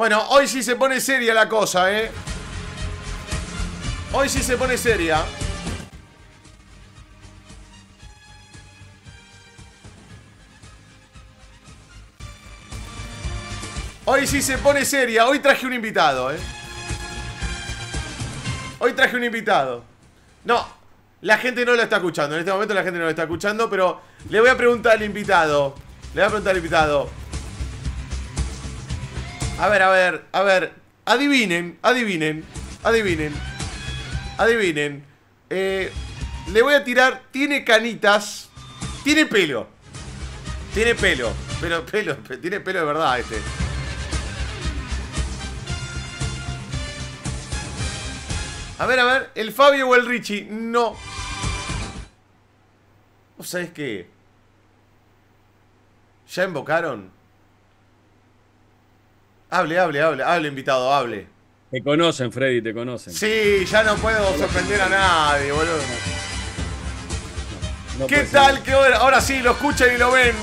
Bueno, hoy sí se pone seria la cosa, ¿eh? Hoy sí se pone seria. Hoy sí se pone seria. Hoy traje un invitado, ¿eh? Hoy traje un invitado. No, la gente no lo está escuchando. En este momento la gente no lo está escuchando, pero le voy a preguntar al invitado. Le voy a preguntar al invitado. A ver, a ver, a ver. Adivinen, adivinen, adivinen. Adivinen. Eh, le voy a tirar. Tiene canitas. Tiene pelo. Tiene pelo. Pero pelo, tiene pelo de verdad este. A ver, a ver, ¿el Fabio o el Richie? No. ¿Vos sabés qué? ¿Ya invocaron? Hable, hable, hable, hable, invitado, hable. Te conocen, Freddy, te conocen. Sí, ya no puedo sorprender a nadie, boludo. ¿Qué tal? ¿Qué hora? Ahora sí, lo escuchan y lo ven.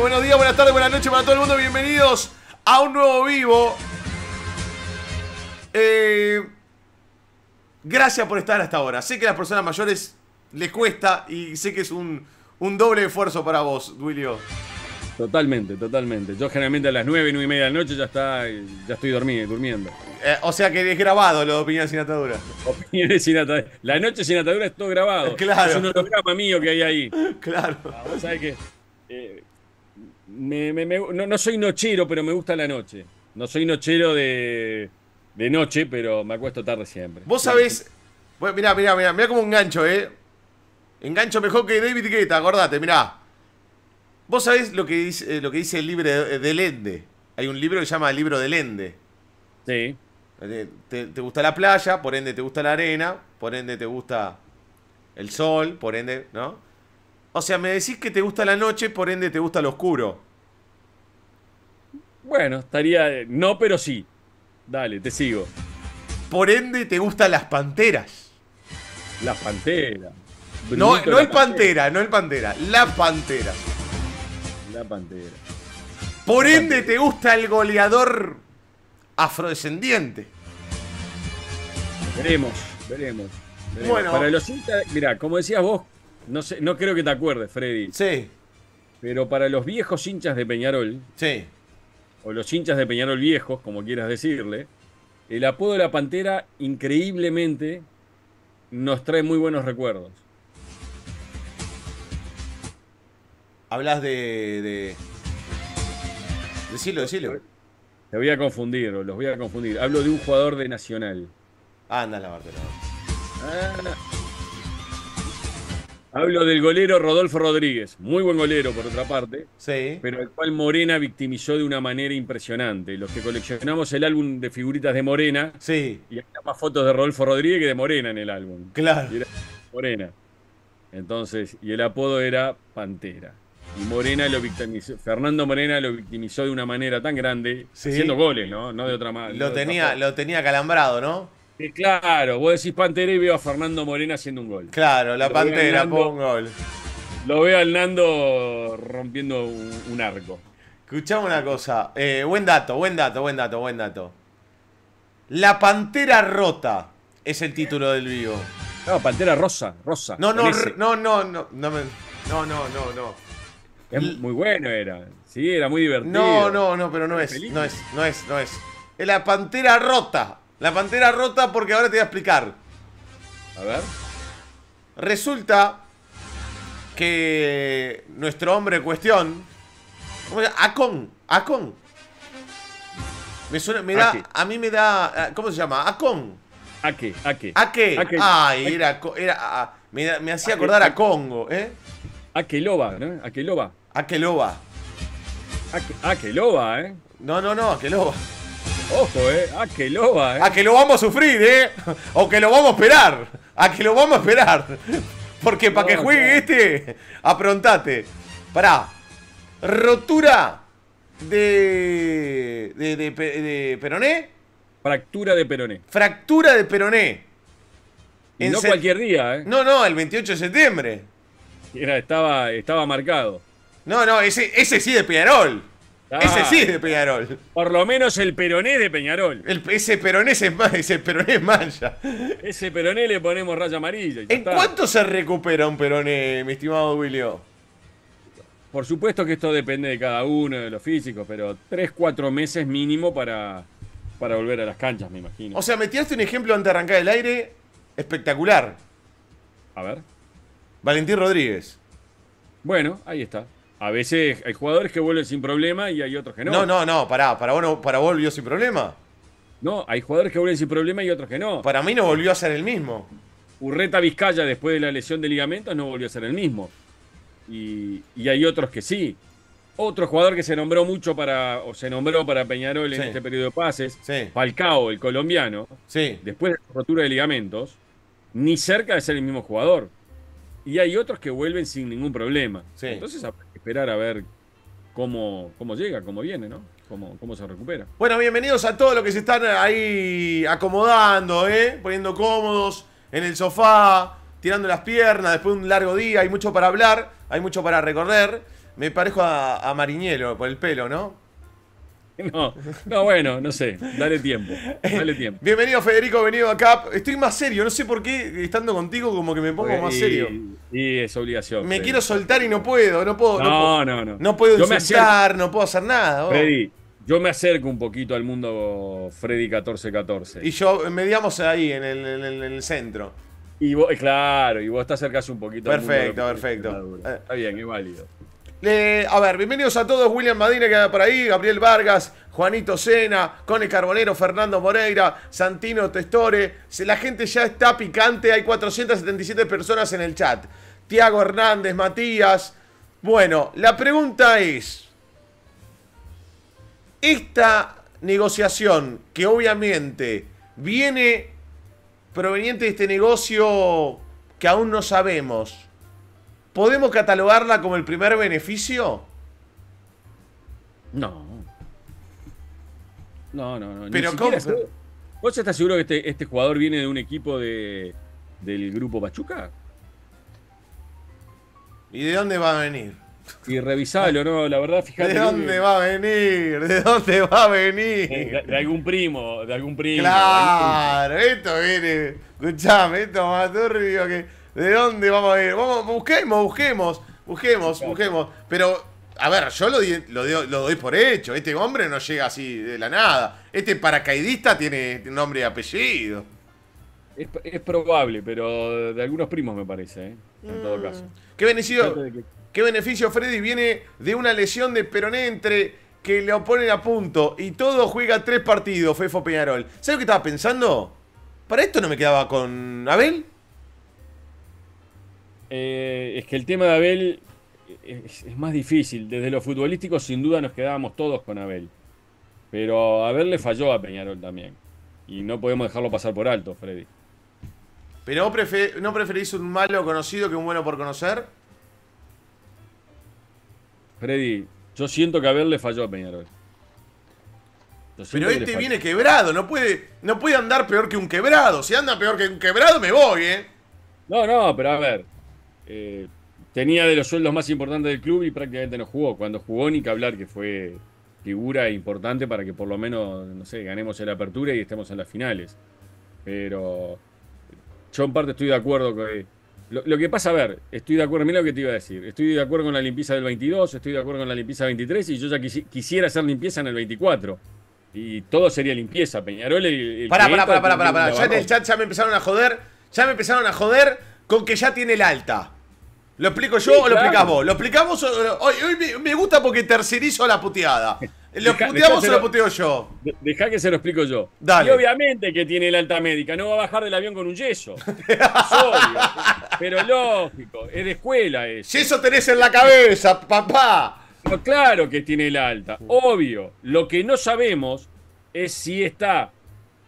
Buenos días, buenas tardes, buenas noches para todo el mundo. Bienvenidos a un nuevo vivo. Eh, gracias por estar hasta ahora. Sé que a las personas mayores les cuesta y sé que es un, un doble esfuerzo para vos, Duilio. Totalmente, totalmente. Yo generalmente a las 9, 9 y media de la noche ya está, ya estoy dormido, durmiendo. Eh, o sea que es grabado lo de opiniones sin atadura. Opiniones sin atadura. La noche sin atadura es todo grabado. Claro. Es un holograma mío que hay ahí. Claro. Ah, vos sabés que. Eh, no, soy nochero, pero me gusta la noche. No soy nochero de, de noche, pero me acuesto tarde siempre. Vos sabés. Bueno, mirá, mirá, mirá, como engancho, ¿eh? Engancho mejor que David Guetta, acordate, mirá. Vos sabés lo que dice, eh, lo que dice el libro eh, Del Ende? Hay un libro que se llama El libro del Ende Sí. Eh, te, gusta la playa, por ende te gusta la arena, por ende te gusta el sol, por ende, ¿no? O sea, me decís que te gusta la noche, por ende te gusta lo oscuro. Bueno, estaría. No, pero sí. Dale, te sigo. Por ende te gustan las panteras. Las panteras. No, no el pantera, no el pantera, las panteras. La Pantera. Por ende, te gusta el goleador afrodescendiente. Veremos, veremos. Bueno. Para los hinchas, mirá, como decías vos, no, sé, no creo que te acuerdes, Freddy. Sí. Pero para los viejos hinchas de Peñarol. Sí. O los hinchas de Peñarol viejos, como quieras decirle. El apodo de la Pantera, increíblemente, nos trae muy buenos recuerdos. hablas de, de... Decilo, decilo. Te voy a confundir, los voy a confundir. Hablo de un jugador de Nacional. Ah, anda la de ah. Hablo del golero Rodolfo Rodríguez, muy buen golero por otra parte, sí. pero el cual Morena victimizó de una manera impresionante. Los que coleccionamos el álbum de figuritas de Morena, sí. y hay más fotos de Rodolfo Rodríguez que de Morena en el álbum. Claro. Morena. Entonces, y el apodo era Pantera. Y Morena lo victimizó, Fernando Morena lo victimizó de una manera tan grande, haciendo goles, ¿no? No de otra manera. Lo, tenía, lo tenía calambrado, ¿no? claro, vos decís Pantera y veo a Fernando Morena haciendo un gol. Claro, la Pantera, pongo gol. Lo veo al Nando rompiendo un, arco. escuchamos una cosa. Eh, buen dato, buen dato, buen dato, buen dato. La Pantera Rota es el título del vivo. No, Pantera Rosa, Rosa. no, no, no, no, no, no, no, no, no. Es muy bueno era. Sí, era muy divertido. No, no, no, pero no es, no es, no es, no es. Es la pantera rota. La pantera rota porque ahora te voy a explicar. A ver. Resulta que nuestro hombre cuestión, ¿cómo se llama? Acon, Acon. Me suena, me da, a mí me da, eh, ¿cómo se llama? Acon. Ake, Ake. a Ake. Ay, era, era me, me hacía acordar a Congo, ¿eh? Akeloba, ¿no? Akeloba. A lo va que que lo va, ¿eh? No, no, no, a va Ojo, ¿eh? a lo ¿eh? A que lo vamos a sufrir, ¿eh? O que lo vamos a esperar. A que lo vamos a esperar. Porque para que juegue este, aprontate. Pará. Rotura de, de, de, de Peroné. Fractura de Peroné. Fractura de Peroné. no cualquier día, ¿eh? No, no, el 28 de septiembre. Era, estaba, estaba marcado. No, no, ese, ese sí de Peñarol. Ah. ese sí es de Peñarol. Por lo menos el peroné de Peñarol. El, ese peroné es ese peroné es mancha. Ese peroné le ponemos raya amarilla. ¿En cuánto se recupera un peroné, mi estimado Julio? Por supuesto que esto depende de cada uno, de los físicos, pero 3-4 meses mínimo para, para volver a las canchas, me imagino. O sea, metíaste un ejemplo antes de arrancar el aire espectacular. A ver. Valentín Rodríguez. Bueno, ahí está. A veces hay jugadores que vuelven sin problema y hay otros que no. No, no, no, pará, para vos, para volvió sin problema. No, hay jugadores que vuelven sin problema y otros que no. Para mí no volvió a ser el mismo. Urreta Vizcaya, después de la lesión de ligamentos, no volvió a ser el mismo. Y, hay otros que sí. Otro jugador que se nombró mucho para, o se nombró para Peñarol en este periodo de pases, Falcao, el colombiano, después de la rotura de ligamentos, ni cerca de ser el mismo jugador. Y hay otros que vuelven sin ningún problema. Entonces, esperar a ver cómo, cómo llega, cómo viene, ¿no? Cómo, cómo, se recupera. Bueno, bienvenidos a todos los que se están ahí acomodando, ¿eh? Poniendo cómodos en el sofá, tirando las piernas después de un largo día. Hay mucho para hablar, hay mucho para recorrer. Me parejo a, a Mariñelo por el pelo, ¿no? No, no, bueno, no sé. Dale tiempo. Dale tiempo. Bienvenido, Federico. Venido acá. Estoy más serio. No sé por qué estando contigo, como que me pongo más serio. Y es obligación. Me quiero soltar y no puedo. No puedo. No, no, no. No, no puedo insultar, no puedo hacer nada. Freddy, yo me acerco un poquito al mundo Freddy 1414. Y yo mediamos ahí, en el, centro. Y vos, claro, y vos te acercás un poquito. Perfecto, perfecto. Está bien, es válido a ver, bienvenidos a todos. William Madina que por ahí, Gabriel Vargas, Juanito Sena, Cone Carbonero, Fernando Moreira, Santino Testore. La gente ya está picante, hay 477 personas en el chat. Tiago Hernández, Matías. Bueno, la pregunta es, esta negociación que obviamente viene proveniente de este negocio que aún no sabemos, ¿Podemos catalogarla como el primer beneficio? No. No, no, no. Pero ¿cómo? Seguro. ¿Vos estás seguro que este, este, jugador viene de un equipo del grupo Pachuca? ¿Y de dónde va a venir? Y revisalo, ¿no? La verdad, fíjate. ¿De dónde va a venir? ¿De dónde va a venir? De, algún primo, de algún primo. Claro, esto viene. Escuchame, esto más turbio que. ¿De dónde vamos a ir? Vamos, busquemos, busquemos, busquemos, busquemos. Pero, a ver, yo lo, doy, por hecho. Este hombre no llega así de la nada. Este paracaidista tiene nombre y apellido. Es, probable, pero de algunos primos me parece, ¿eh? en todo mm. caso. ¿Qué beneficio, Freddy viene de una lesión de peroné entre que le ponen a punto y todo juega tres partidos, Fefo Peñarol? ¿Sabes lo que estaba pensando? Para esto no me quedaba con Abel. Eh, es que el tema de Abel es, más difícil. Desde lo futbolístico, sin duda, nos quedábamos todos con Abel. Pero Abel le falló a Peñarol también. Y no podemos dejarlo pasar por alto, Freddy. ¿Pero no preferís un malo conocido que un bueno por conocer? Freddy, yo siento que Abel le falló a Peñarol. Pero este viene quebrado, no puede, no puede andar peor que un quebrado. Si anda peor que un quebrado, me voy, ¿eh? No, no, pero a ver, eh, tenía de los sueldos más importantes del club y prácticamente no jugó. Cuando jugó ni que hablar que fue figura importante para que por lo menos, no sé, ganemos la apertura y estemos en las finales. Pero yo en parte estoy de acuerdo con... Eh, lo, que pasa, a ver, estoy de acuerdo, mira lo que te iba a decir. Estoy de acuerdo con la limpieza del 22, estoy de acuerdo con la limpieza del 23 y yo ya quisiera hacer limpieza en el 24. Y todo sería limpieza, Peñarol. El, el pará, pará, pará, pará, pará, Ya en el chat ya me empezaron a joder. Ya me empezaron a joder con que ya tiene el alta. ¿Lo explico yo o lo explicás vos? ¿Lo explicamos? Hoy, me, gusta porque tercerizo la puteada. ¿Lo puteamos o lo puteo yo? Deja que se lo explico yo. Dale. Y obviamente que tiene el alta médica. No va a bajar del avión con un yeso. es Pero lógico. Es de escuela eso. eso tenés en la cabeza, papá. claro que tiene el alta. Obvio. Lo que no sabemos es si está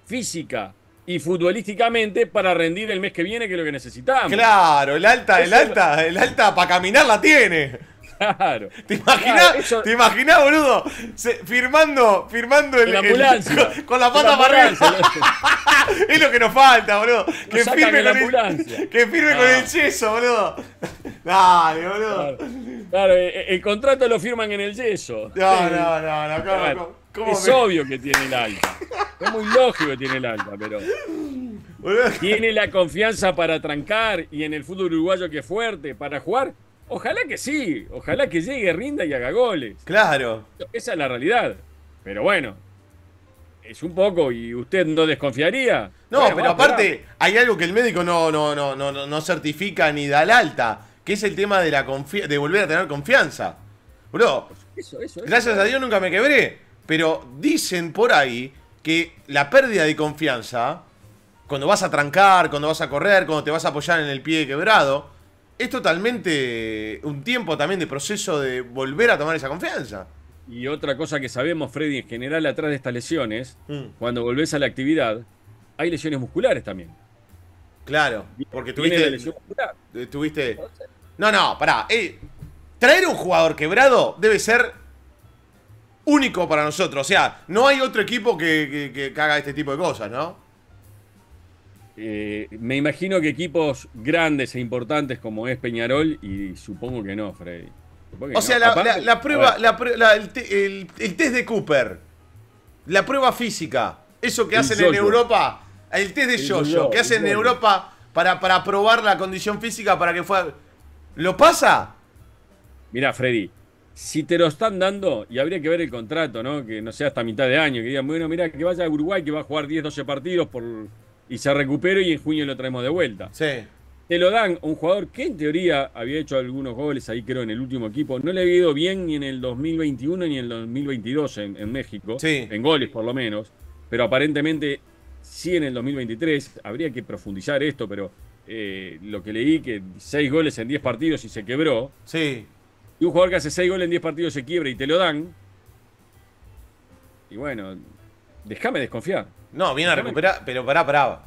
física y futbolísticamente para rendir el mes que viene, que es lo que necesitamos. Claro, el alta, el alta, el alta para caminar la tiene. Claro. ¿Te imaginas, ¿te imaginás, boludo? firmando, firmando el, ambulancia, con, con, la pata para arriba. es lo que nos falta, boludo. que firme, con, el, que firme con el yeso, boludo. Dale, boludo. Claro, eh, eh, el, contrato lo firman en el yeso. No, no, no, no, es obvio que tiene el alta. Es muy lógico que tiene el alta, pero. Tiene la confianza para trancar y en el fútbol uruguayo que es fuerte, para jugar. Ojalá que sí, ojalá que llegue, rinda y haga goles. Claro. Esa es la realidad. Pero bueno, es un poco y usted no desconfiaría. No, pero aparte hay algo que el médico no, no, no, no, no certifica ni da al alta, que es el tema de, la de volver a tener confianza. Bro, gracias a Dios nunca me quebré. Pero dicen por ahí que la pérdida de confianza, cuando vas a trancar, cuando vas a correr, cuando te vas a apoyar en el pie quebrado, es totalmente un tiempo también de proceso de volver a tomar esa confianza. Y otra cosa que sabemos, Freddy, en general atrás de estas lesiones, mm. cuando volvés a la actividad, hay lesiones musculares también. Claro, porque tuviste... Tuviste... No, no, pará. Eh, traer un jugador quebrado debe ser único para nosotros. O sea, no hay otro equipo que, haga este tipo de cosas, ¿no? Eh, me imagino que equipos grandes e importantes como es Peñarol, y supongo que no, Freddy. o sea, la, prueba, el, test de Cooper, la prueba física, eso que hacen en Europa, el test de yoyo que hacen en Europa para, para probar la condición física para que fue. ¿Lo pasa? Mira, Freddy, si te lo están dando, y habría que ver el contrato, ¿no? Que no sea hasta mitad de año, que digan, bueno, mira, que vaya a Uruguay, que va a jugar 10, 12 partidos y se recuperó, y en junio lo traemos de vuelta. Sí. Te lo dan un jugador que en teoría había hecho algunos goles ahí, creo, en el último equipo. No le había ido bien ni en el 2021 ni en el 2022 en, México. Sí. En goles, por lo menos. Pero aparentemente sí en el 2023. Habría que profundizar esto, pero eh, lo que leí que 6 goles en 10 partidos y se quebró. Sí y un jugador que hace 6 goles en 10 partidos se quiebra y te lo dan. Y bueno, déjame desconfiar. No, viene a recuperar, pero pará, pará.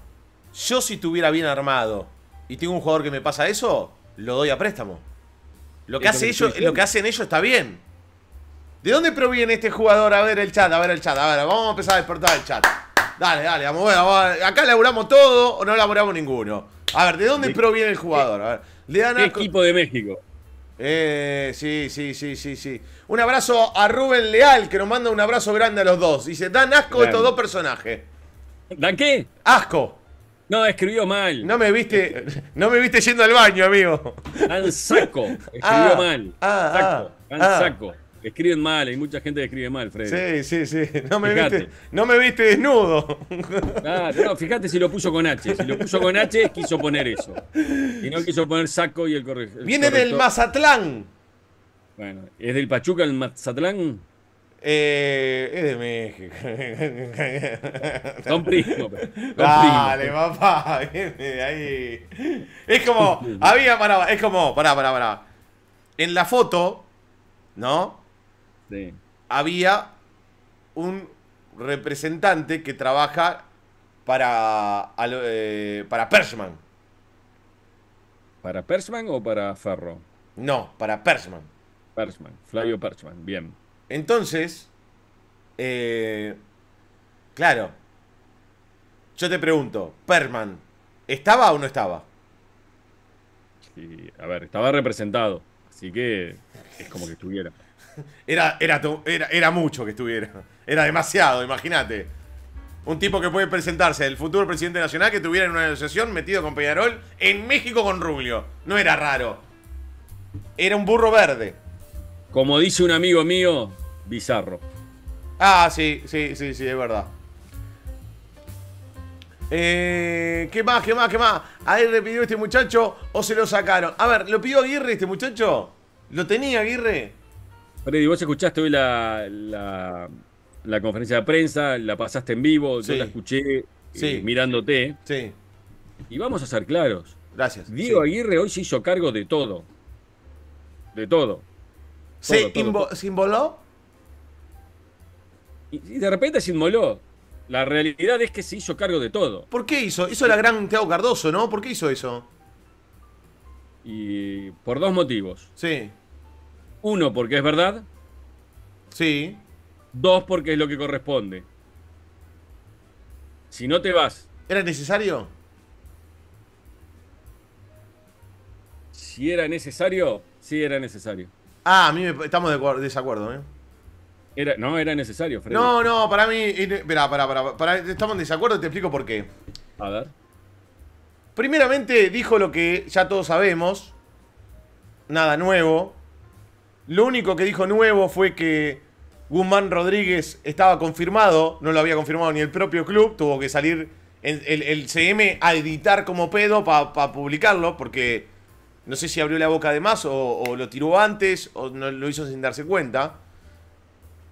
Yo si estuviera bien armado y tengo un jugador que me pasa eso, lo doy a préstamo. Lo que, hace ellos, lo que hacen ellos está bien. ¿De dónde proviene este jugador? A ver el chat, a ver el chat, a ver, vamos a empezar a despertar el chat. Dale, dale, vamos, bueno, acá laburamos todo o no laburamos ninguno. A ver, ¿de dónde proviene el jugador? A ver, le dan a... equipo de México? Eh, sí, sí, sí, sí, sí. Un abrazo a Rubén Leal, que nos manda un abrazo grande a los dos. Dice, dan asco estos dos personajes. ¿Dan qué? Asco. No, escribió mal. No me viste, no me viste yendo al baño, amigo. Dan saco. Escribió ah, mal. Ah, saco. Ah, dan saco. Escriben mal, hay mucha gente que escribe mal, Freddy. Sí, sí, sí. No me, viste, desnudo. Fijate fíjate si lo puso con H. Si lo puso con H, quiso poner eso. Y no quiso poner saco y el corrector. Viene del Mazatlán. Bueno, ¿es del Pachuca el Mazatlán? Eh, es de México. Son primos. Dale, papá, viene de ahí. Es como, había, pará, es como, pará, pará, pará. En la foto, ¿no? había un representante que trabaja para, eh, para Pershman. ¿Para Pershman o para Ferro? No, para Persman Pershman, Flavio Pershman, bien. Entonces, eh, claro, yo te pregunto, Perman, ¿estaba o no estaba? Sí, a ver, estaba representado, así que es como que estuviera. Era, era, era, mucho que estuviera. Era demasiado, imagínate. Un tipo que puede presentarse el futuro presidente nacional que estuviera en una negociación metido con Peñarol en México con Rubio. No era raro. Era un burro verde. Como dice un amigo mío, bizarro. Ah, sí, sí, sí, sí, es verdad. Eh, ¿Qué más, qué más, qué más? ¿A él le pidió este muchacho o se lo sacaron? A ver, ¿lo pidió Aguirre este muchacho? ¿Lo tenía Aguirre? Freddy, vos escuchaste hoy la, conferencia de prensa, la pasaste en vivo, yo la escuché eh, mirándote. Sí. Y vamos a ser claros. Gracias. Diego Aguirre hoy se hizo cargo de todo. De todo. ¿Se, involó? Y, de repente se inmoló. La realidad es que se hizo cargo de todo. ¿Por qué hizo? Hizo la gran Teo Cardoso, ¿no? ¿Por qué hizo eso? Y por dos motivos. Sí. Uno, porque es verdad. Sí. Dos, porque es lo que corresponde. Si no te vas. ¿Era necesario? Si era necesario, sí era necesario. Ah, a mí estamos de desacuerdo, ¿eh? no, era necesario, Freddy. No, no, para mí. Espera, para, Estamos en desacuerdo, te explico por qué. A ver. Primeramente dijo lo que ya todos sabemos. Nada nuevo. Lo único que dijo nuevo fue que Guzmán Rodríguez estaba confirmado, no lo había confirmado ni el propio club, tuvo que salir el, CM a editar como pedo para publicarlo, porque no sé si abrió la boca además o, lo tiró antes o no, lo hizo sin darse cuenta.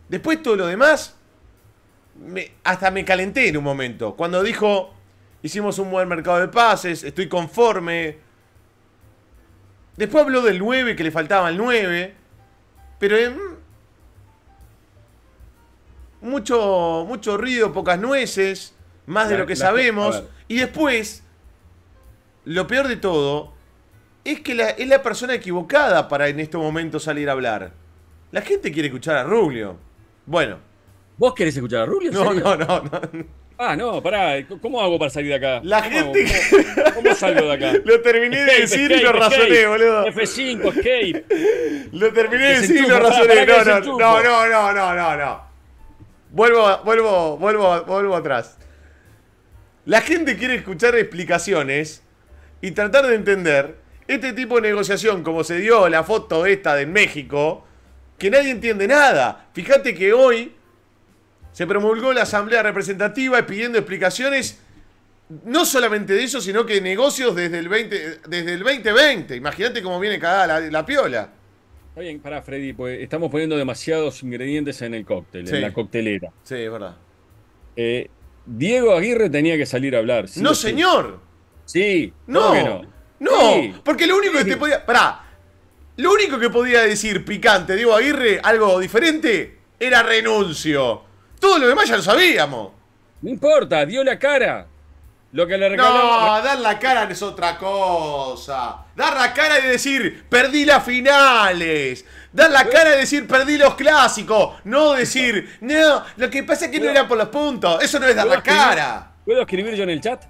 Después todo lo demás, me, hasta me calenté en un momento. Cuando dijo, hicimos un buen mercado de pases, estoy conforme. Después habló del 9, que le faltaba el 9. Pero em, mucho, mucho ruido, pocas nueces, más de lo que sabemos. Y después, lo peor de todo, es que es la persona equivocada para en este momento salir a hablar. La gente quiere escuchar a Rubio. Bueno. ¿Vos querés escuchar a Rubio? no, no, no. Ah, no, pará, ¿cómo hago para salir de acá? La ¿Cómo gente. ¿Cómo, salgo de acá? lo terminé de decir y lo razoné, boludo. F5, escape. Lo terminé de decir y lo razoné. No, no, no, no, no, no, no, no. Vuelvo, vuelvo, vuelvo, vuelvo atrás. La gente quiere escuchar explicaciones y tratar de entender este tipo de negociación, como se dio la foto esta de México, que nadie entiende nada. Fíjate que hoy se promulgó la Asamblea Representativa pidiendo explicaciones, no solamente de eso, sino que negocios desde el, 20, desde el 2020. Imagínate cómo viene cagada la, piola. Está bien, pará, Freddy, pues estamos poniendo demasiados ingredientes en el cóctel, en la coctelera. Sí, es verdad. Eh, Diego Aguirre tenía que salir a hablar. no, señor. Sí. No. No, porque lo único que te podía. Lo único que podía decir picante Diego Aguirre, algo diferente, era renuncio. Todo lo demás ya lo sabíamos. No importa, dio la cara. Lo que le regaló. No, dar la cara es otra cosa. Dar la cara de decir, perdí las finales. Dar la cara de decir, perdí los clásicos. No decir, no, lo que pasa es que no era por los puntos. Eso no es dar la cara. ¿Puedo escribir yo en el chat?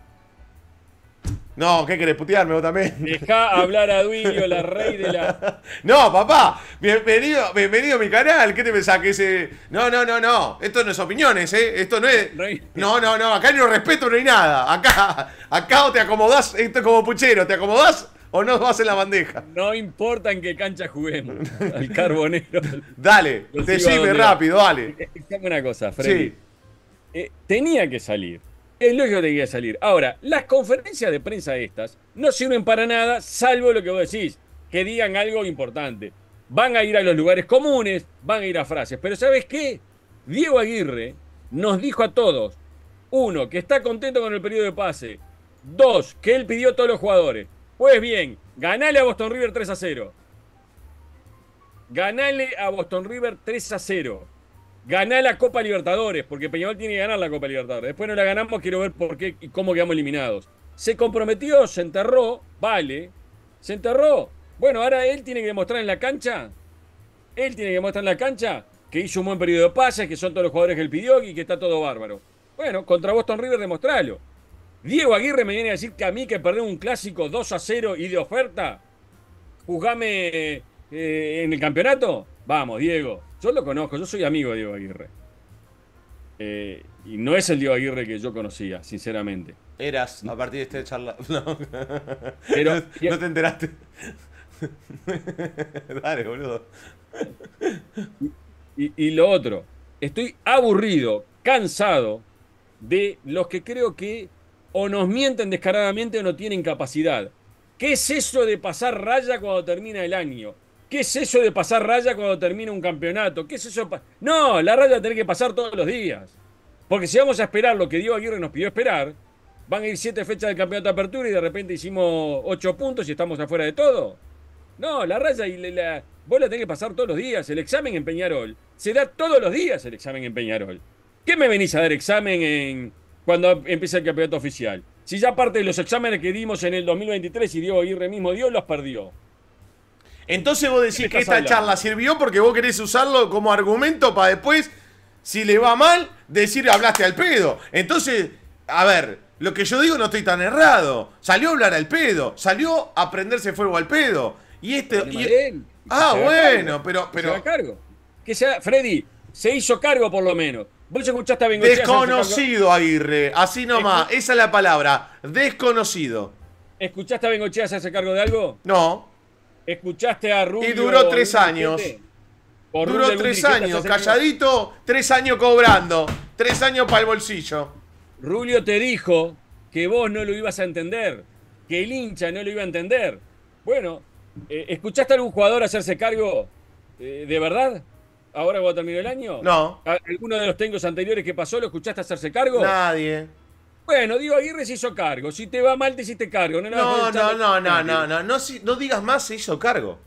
No, ¿qué querés putearme vos también? Deja hablar a Duilio, la rey de la. No, papá, bienvenido, bienvenido a mi canal. ¿Qué te pensás que ese.? No, no, no, no. Esto no es opiniones, ¿eh? Esto no es. No, no, no. Acá no respeto, no hay nada. Acá, acá o te acomodás, esto es como puchero, ¿te acomodás o no vas en la bandeja? No importa en qué cancha juguemos. el carbonero. Dale, decime rápido, dale. Escúchame una cosa, Freddy. Sí. Eh, tenía que salir el tenía debía salir. Ahora, las conferencias de prensa estas no sirven para nada, salvo lo que vos decís, que digan algo importante. Van a ir a los lugares comunes, van a ir a frases. Pero ¿sabes qué? Diego Aguirre nos dijo a todos, uno, que está contento con el periodo de pase, dos, que él pidió a todos los jugadores. Pues bien, ganale a Boston River 3 a 0. Ganale a Boston River 3 a 0. Ganá la Copa Libertadores, porque Peñarol tiene que ganar la Copa Libertadores. Después no la ganamos, quiero ver por qué y cómo quedamos eliminados. Se comprometió, se enterró, vale, se enterró. Bueno, ahora él tiene que demostrar en la cancha, él tiene que demostrar en la cancha que hizo un buen periodo de pases, que son todos los jugadores que él pidió y que está todo bárbaro. Bueno, contra Boston River demostralo. Diego Aguirre me viene a decir que a mí que perder un clásico 2 a 0 y de oferta, juzgame eh, en el campeonato. Vamos, Diego. Yo lo conozco, yo soy amigo de Diego Aguirre. Eh, y no es el Diego Aguirre que yo conocía, sinceramente. Eras, a partir de este charla. No, no, te enteraste. Dale, boludo. Y, y, lo otro, estoy aburrido, cansado de los que creo que o nos mienten descaradamente o no tienen capacidad. ¿Qué es eso de pasar raya cuando termina el año? ¿Qué es eso de pasar raya cuando termina un campeonato? ¿Qué es eso? No, la raya tiene que pasar todos los días. Porque si vamos a esperar lo que Diego Aguirre nos pidió esperar, van a ir siete fechas del campeonato de apertura y de repente hicimos ocho puntos y estamos afuera de todo. No, la raya y la, bola vos tenés que pasar todos los días. El examen en Peñarol. Se da todos los días el examen en Peñarol. ¿Qué me venís a dar examen en cuando empieza el campeonato oficial? Si ya parte de los exámenes que dimos en el 2023 y Diego Aguirre mismo dio, los perdió. Entonces vos decís que esta charla sirvió porque vos querés usarlo como argumento para después, si le va mal, decir hablaste al pedo. Entonces, a ver, lo que yo digo no estoy tan errado. Salió a hablar al pedo, salió a prenderse fuego al pedo. Y este. ah, bueno, pero. pero... Que cargo. Freddy, se hizo cargo por lo menos. Vos escuchaste a Bengochea, Desconocido, Aguirre. Así nomás. Esa es la palabra. Desconocido. ¿Escuchaste a Bengochea se hace cargo de algo? No. Escuchaste a Rubio. Y duró tres años. Duró tres años, calladito, tres años cobrando, tres años para el bolsillo. Rubio te dijo que vos no lo ibas a entender, que el hincha no lo iba a entender. Bueno, eh, ¿escuchaste a algún jugador hacerse cargo eh, de verdad? ¿Ahora cuando terminó el año? No. ¿Alguno de los tengos anteriores que pasó lo escuchaste hacerse cargo? Nadie. Bueno, digo Aguirre se hizo cargo. Si te va mal, te hiciste cargo. No, no, no, no, no, no, no, digas más, se hizo cargo.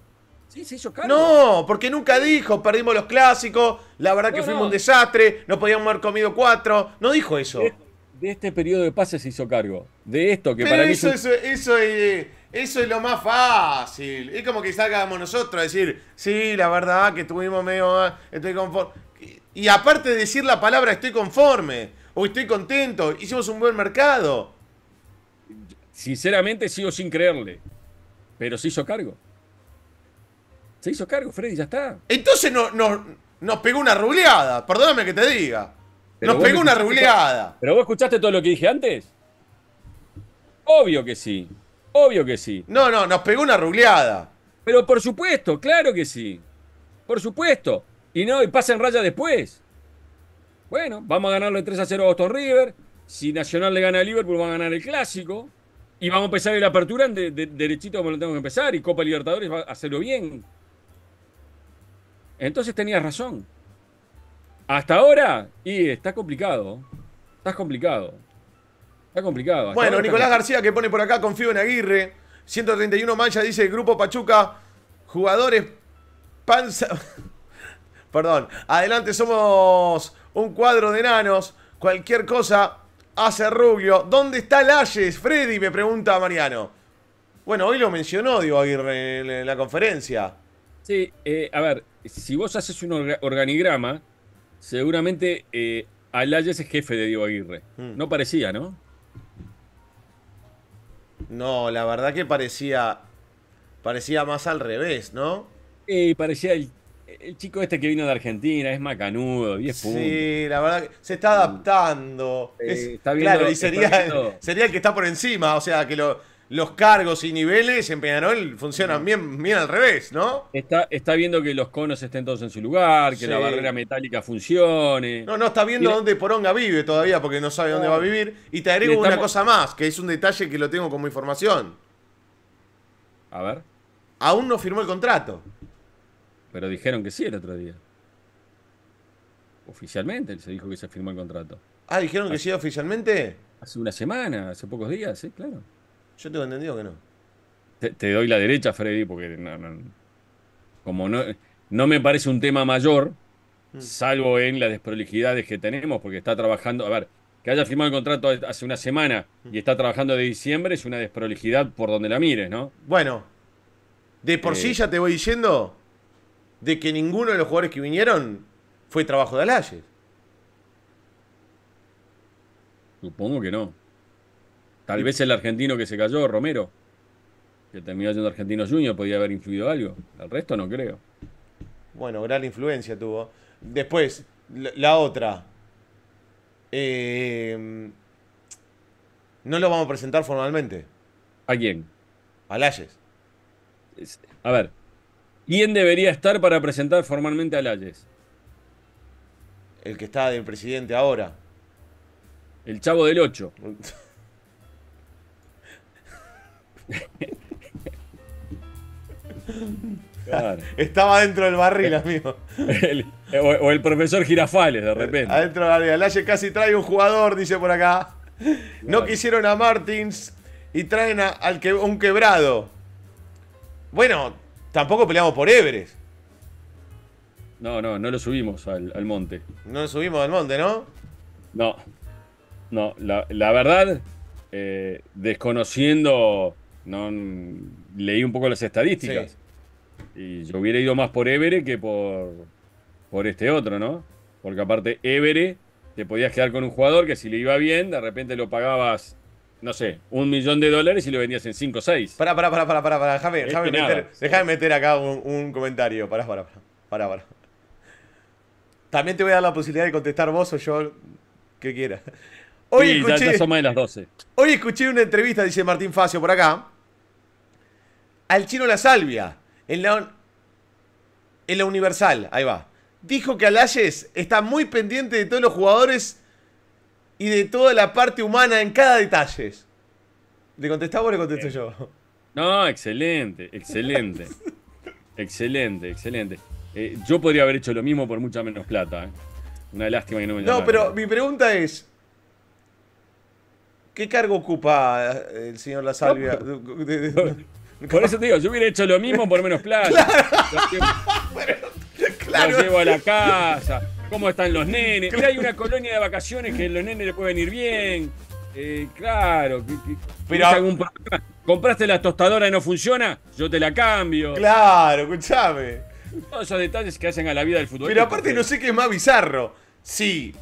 Sí, se hizo cargo. No, porque nunca dijo, perdimos los clásicos, la verdad que fuimos un desastre, no podíamos haber comido cuatro. No dijo eso. De, este, este periodo de pases se hizo cargo. De esto que para eso, mí... Eso, eso, es, eso es lo más fácil. Es como que salgamos nosotros a decir, sí, la verdad que estuvimos medio... Ah, estoy conforme. Y aparte de decir la palabra estoy conforme. Hoy estoy contento, hicimos un buen mercado. Sinceramente sigo sin creerle, pero se hizo cargo. Se hizo cargo, Freddy, ya está. Entonces no, no, nos pegó una rubleada, perdóname que te diga. nos pegó una rubleada. ¿Pero vos escuchaste todo lo que dije antes? Obvio que sí. Obvio que sí. No, no, nos pegó una rubleada. Pero por supuesto, claro que sí. Por supuesto. Y no, y pasen raya después. Bueno, vamos a ganarle 3 a 0 a Boston River. Si Nacional le gana a Liverpool, va a ganar el clásico. Y vamos a empezar la apertura de, derechito como lo tenemos que empezar. Y Copa Libertadores va a hacerlo bien. Entonces tenías razón. Hasta ahora, y está complicado. Está complicado. Está complicado. bueno, Nicolás García que pone por acá, confío en Aguirre. 131 mancha dice el Grupo Pachuca, jugadores panza. Perdón, adelante somos un cuadro de enanos, cualquier cosa hace Rubio. ¿Dónde está Lalles? Freddy, me pregunta Mariano. Bueno, hoy lo mencionó Diego Aguirre en la conferencia. Sí, eh, a ver, si vos haces un organigrama, seguramente eh, es jefe de Diego Aguirre. Mm. No parecía, ¿no? No, la verdad que parecía. Parecía más al revés, ¿no? Eh, parecía el el chico este que vino de Argentina es macanudo, y puntos. Sí, la verdad que se está adaptando. está viendo, claro, y sería, el que está por encima, o sea, que los cargos y niveles en Peñarol funcionan bien, bien al revés, ¿no? Está, está viendo que los conos estén todos en su lugar, que la barrera metálica funcione. No, no, está viendo dónde Poronga vive todavía porque no sabe dónde va a vivir. Y te agrego una cosa más, que es un detalle que lo tengo como información. A ver. Aún no firmó el contrato. Pero dijeron que sí el otro día. Oficialmente se dijo que se firmó el contrato. Ah, dijeron que sí oficialmente. Hace una semana, hace pocos días, sí, claro. Yo tengo entendido que no. Te, doy la derecha, Freddy, porque no, como no, no me parece un tema mayor, mm. salvo en las desprolijidades que tenemos, porque está trabajando. A ver, que haya firmado el contrato hace una semana y mm. está trabajando de diciembre es una desprolijidad por donde la mires, ¿no? Bueno, de por eh, sí ya te voy diciendo de que ninguno de los jugadores que vinieron fue trabajo de Alayes. Supongo que no. Tal vez el argentino que se cayó, Romero, que terminó siendo argentino junior, podía haber influido algo. al resto no creo. Bueno, gran influencia tuvo. Después, la, otra. Eh, no lo vamos a presentar formalmente. ¿A quién? A a ver, ¿Quién debería estar para presentar formalmente a Lalles? El que está del presidente ahora. El chavo del 8. Estaba dentro del barril, amigo. o, el profesor Girafales, de repente. Adentro del barril. Lalles casi trae un jugador, dice por acá. No quisieron a Martins y traen al que, un quebrado. Bueno, Tampoco peleamos por Everest. No, no, no lo subimos al, monte. No lo subimos al monte, ¿no? No. No, la, verdad, eh, desconociendo, leí un poco las estadísticas. Y yo hubiera ido más por Everest que por, por este otro, ¿no? Porque aparte, Everest te podías quedar con un jugador que si le iba bien, de repente lo pagabas no sé, un millón de dólares y lo vendías en 5 o 6. Pará, pará, pará, pará, pará, déjame, déjame meter, déjame meter acá un, comentario. Pará, pará, pará, pará, También te voy a dar la posibilidad de contestar vos o yo, que quiera. Hoy escuché, las Hoy escuché una entrevista, dice Martín Facio por acá, al chino La Salvia, en la, en la Universal, ahí va. Dijo que Alayes está muy pendiente de todos los jugadores y de toda la parte humana en cada detalle. ¿Le contestamos o le contesto yo? No, excelente, excelente. excelente, excelente. Eh, yo podría haber hecho lo mismo por mucha menos plata. ¿eh? Una lástima que no me No, pero mi pregunta es. ¿Qué cargo ocupa eh, el señor La por, eso te digo, yo hubiera hecho lo mismo por menos plata. Lo llevo a la casa cómo están los nenes. hay una colonia de vacaciones que los nenes le pueden ir bien. Eh, claro. Pero, ¿Compraste la tostadora y no funciona? Yo te la cambio. Claro, escuchame. Todos esos detalles que hacen a la vida del futbolista. Pero aparte no sé qué es más bizarro. Si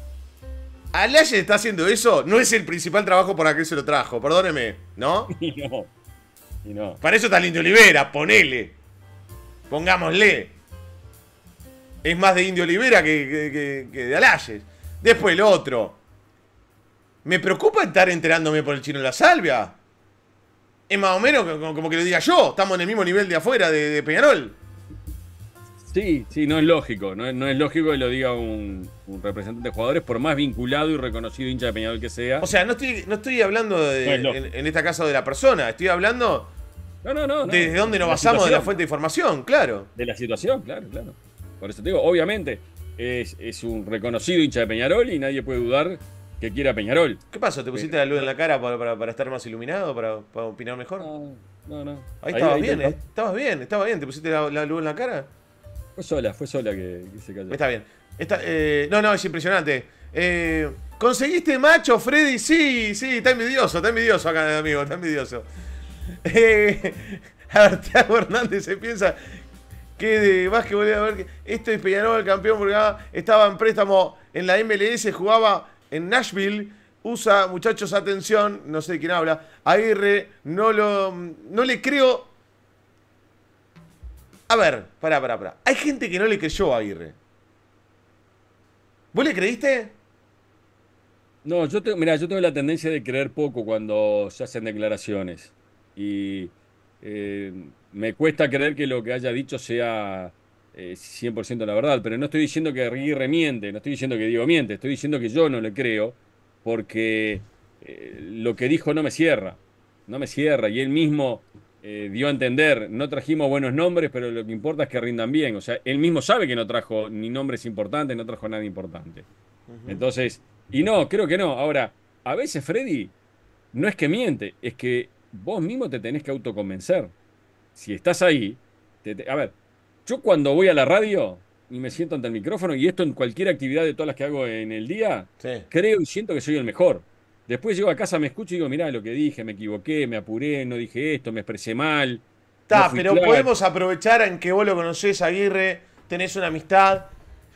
Alaya está haciendo eso, no es el principal trabajo para que se lo trajo, perdóneme, ¿no? Y no. Y no. Para eso está Lindo Olivera, ponele. Pongámosle es más de Indio Olivera que, de Alayes. Después el otro. Me preocupa estar enterándome por el chino en la salvia. Es más o menos como que lo diga yo. Estamos en el mismo nivel de afuera de, Peñarol. Sí, sí, no es lógico. No es, lógico que lo diga un, representante de jugadores, por más vinculado y reconocido hincha de Peñarol que sea. O sea, no estoy, no estoy hablando en, esta de la persona. Estoy hablando. No, no, no. Desde dónde nos basamos de la fuente de información, claro. De la situación, claro, claro. Por eso te digo, obviamente es, un reconocido hincha de Peñarol y nadie puede dudar que quiera Peñarol. ¿Qué pasó? ¿Te pusiste la luz en la cara para, estar más iluminado, para, opinar mejor? No, no, no. Ahí, estabas bien, eh. estabas bien, estabas bien. ¿Te pusiste la, luz en la cara? Fue sola, fue sola que, se cayó. Está bien. Eh, no, no, es impresionante. Eh, ¿Conseguiste macho, Freddy? Sí, sí, está envidioso, está envidioso acá, amigo, está envidioso. Eh, Arteago Hernández se piensa que de más que voy a ver, que este es Peñarol, campeón, porque ah, estaba en préstamo en la MLS, jugaba en Nashville. Usa, muchachos, atención, no sé de quién habla. Aguirre, no lo. No le creo. A ver, pará, pará, pará. Hay gente que no le creyó a Aguirre. ¿Vos le creíste? No, yo tengo, mira, yo tengo la tendencia de creer poco cuando se hacen declaraciones. Y eh, me cuesta creer que lo que haya dicho sea 100% eh, la verdad, pero no estoy diciendo que Aguirre miente, no estoy diciendo que Diego miente, estoy diciendo que yo no le creo porque eh, lo que dijo no me cierra, no me cierra y él mismo eh, dio a entender, no trajimos buenos nombres, pero lo que importa es que rindan bien, o sea, él mismo sabe que no trajo ni nombres importantes, no trajo nada importante. Entonces, y no, creo que no. Ahora, a veces Freddy no es que miente, es que vos mismo te tenés que autoconvencer si estás ahí, a ver, yo cuando voy a la radio y me siento ante el micrófono, y esto en cualquier actividad de todas las que hago en el día, creo y siento que soy el mejor. Después llego a casa, me escucho y digo, mirá lo que dije, me equivoqué, me apuré, no dije esto, me expresé mal. Está, pero podemos aprovechar en que vos lo conocés, Aguirre, tenés una amistad.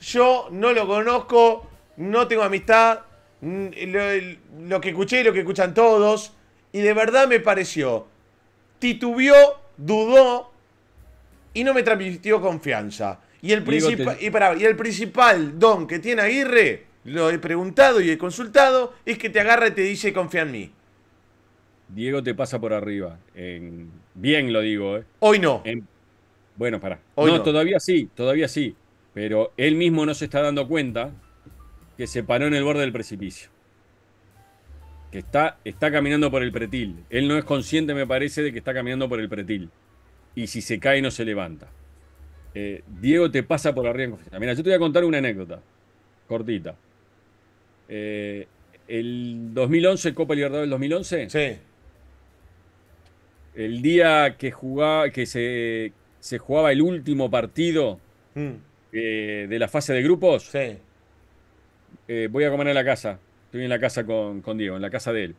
Yo no lo conozco, no tengo amistad. Mm, lo, que escuché y lo que escuchan todos. Y de verdad me pareció. Titubió dudó y no me transmitió confianza. Y el, principal y, el principal don que tiene Aguirre, lo he preguntado y he consultado, es que te agarra y te dice confía en mí. Diego te pasa por arriba. En... Bien lo digo, ¿eh? Hoy no. Bueno, para no, todavía sí, todavía sí. Pero él mismo no se está dando cuenta que se paró en el borde del precipicio que está, está caminando por el pretil. Él no es consciente, me parece, de que está caminando por el pretil. Y si se cae, no se levanta. Eh, Diego te pasa por arriba en confianza. Mira, yo te voy a contar una anécdota, cortita. Eh, el 2011, Copa Libertadores del 2011. Sí. El día que, jugaba, que se, jugaba el último partido mm. eh, de la fase de grupos. Sí. voy a comer en la casa Estoy en la casa con, Diego, en la casa de él.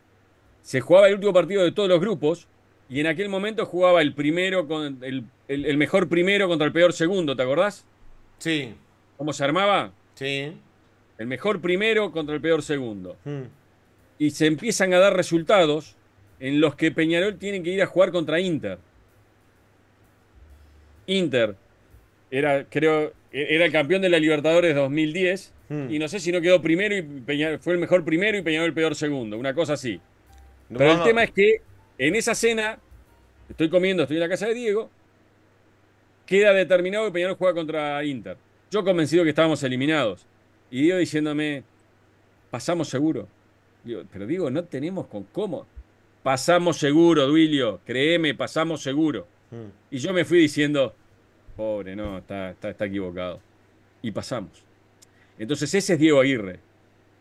Se jugaba el último partido de todos los grupos y en aquel momento jugaba el primero con el, mejor primero contra el peor segundo, ¿te acordás? Sí. ¿Cómo se armaba? Sí. El mejor primero contra el peor segundo. Hmm. Y se empiezan a dar resultados en los que Peñarol tiene que ir a jugar contra Inter. Inter era, creo, e-, era el campeón de la Libertadores 2010 Mm. Y no sé si no quedó primero y fue el mejor primero y Peñarol el peor segundo, una cosa así. Pero el tema es que en esa cena, estoy comiendo, estoy en la casa de Diego, queda determinado que Peñarol juega contra Inter. Yo convencido que estábamos eliminados. Y Diego diciéndome, pasamos seguro. pero digo, no tenemos con cómo. Pasamos seguro, Duilio, créeme, pasamos seguro. Mm. Y yo me fui diciendo, pobre, no, está, está equivocado. Y pasamos. Entonces ese es Diego Aguirre.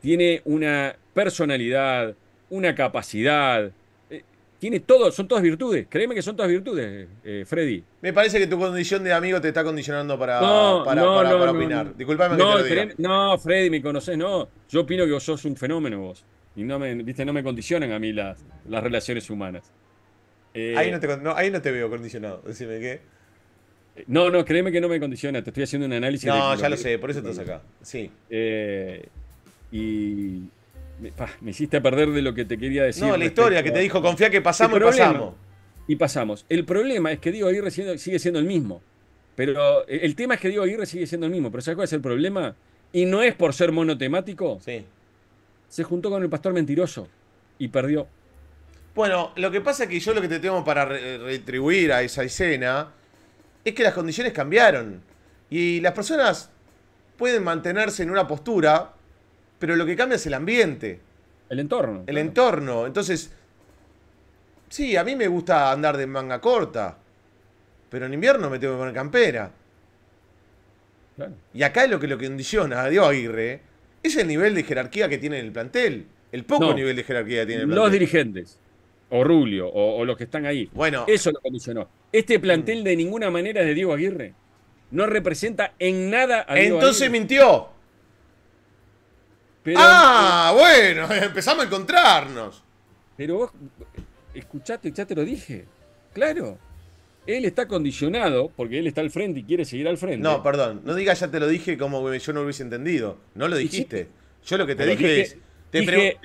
Tiene una personalidad, una capacidad, eh, tiene todo, son todas virtudes. Créeme que son todas virtudes, eh, Freddy. Me parece que tu condición de amigo te está condicionando para, para, opinar. Disculpame que te lo diga. No, Freddy, me conoces, no. Yo opino que vos sos un fenómeno vos. Y no me, viste, no me condicionan a mí las, las relaciones humanas. ahí, eh, te, ahí no te veo condicionado, decime qué. No, no, créeme que no me condiciona, te estoy haciendo un análisis. No, ya lo sé, por eso estás acá. Sí. Eh, y me, hiciste me, hiciste perder de lo que te quería decir. No, la historia que te dijo, confía que pasamos y pasamos. Y pasamos. El problema es que Diego Aguirre sigue siendo el mismo. Pero eh, el tema es que Diego Aguirre sigue siendo el mismo. Pero ¿sabes cuál es el problema? Y no es por ser monotemático. Sí. Se juntó con el pastor mentiroso y perdió. Bueno, lo que pasa es que yo lo que te tengo para retribuir a esa escena es que las condiciones cambiaron. Y las personas pueden mantenerse en una postura, pero lo que cambia es el ambiente. El entorno. El entorno. Entonces, sí, a mí me gusta andar de manga corta, pero en invierno me tengo que poner campera. Y acá es lo que lo condiciona a Dios Aguirre. Es el nivel de jerarquía que tiene en el plantel. El poco nivel de jerarquía que tiene el plantel. Los dirigentes, o Rulio, o, los que están ahí. Bueno. Eso lo condicionó. Este mm. plantel de ninguna manera es de Diego Aguirre. No representa en nada a Diego Entonces mintió. ah, bueno, empezamos a encontrarnos. Pero vos, escuchate, ya te lo dije. Claro. Él está condicionado, porque él está al frente y quiere seguir al frente. No, perdón, no digas ya te lo dije como yo no lo hubiese entendido. No lo dijiste. Yo lo que te dije, es. Te dije,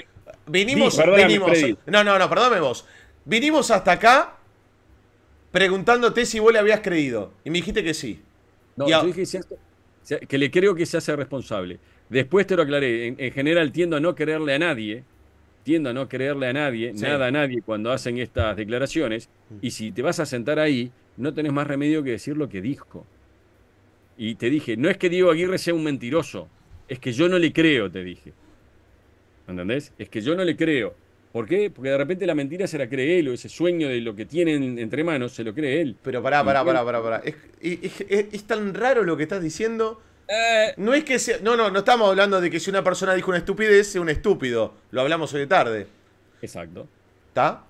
Vinimos... No, no, no, perdóname vos. Vinimos hasta acá preguntándote si vos le habías creído. Y me dijiste que sí. No, yo dije que le creo que se hace responsable. Después te lo aclaré. En, general tiendo a no creerle a nadie. Tiendo a no creerle a nadie, nada a nadie cuando hacen estas declaraciones. Mm. Y si te vas a sentar ahí, no tenés más remedio que decir lo que dijo. Y te dije, no es que Diego Aguirre sea un mentiroso, es que yo no le creo, te dije. ¿Entendés? Es que yo no le creo. ¿Por qué? Porque de repente la mentira se la cree él o ese sueño de lo que tienen entre manos se lo cree él. Pero pará, pará, pará, pará. pará. Es, tan raro lo que estás diciendo. Eh. no es que sea. No, no, no estamos hablando de que si una persona dijo una estupidez, sea un estúpido. Lo hablamos hoy de tarde. Exacto. ¿Está?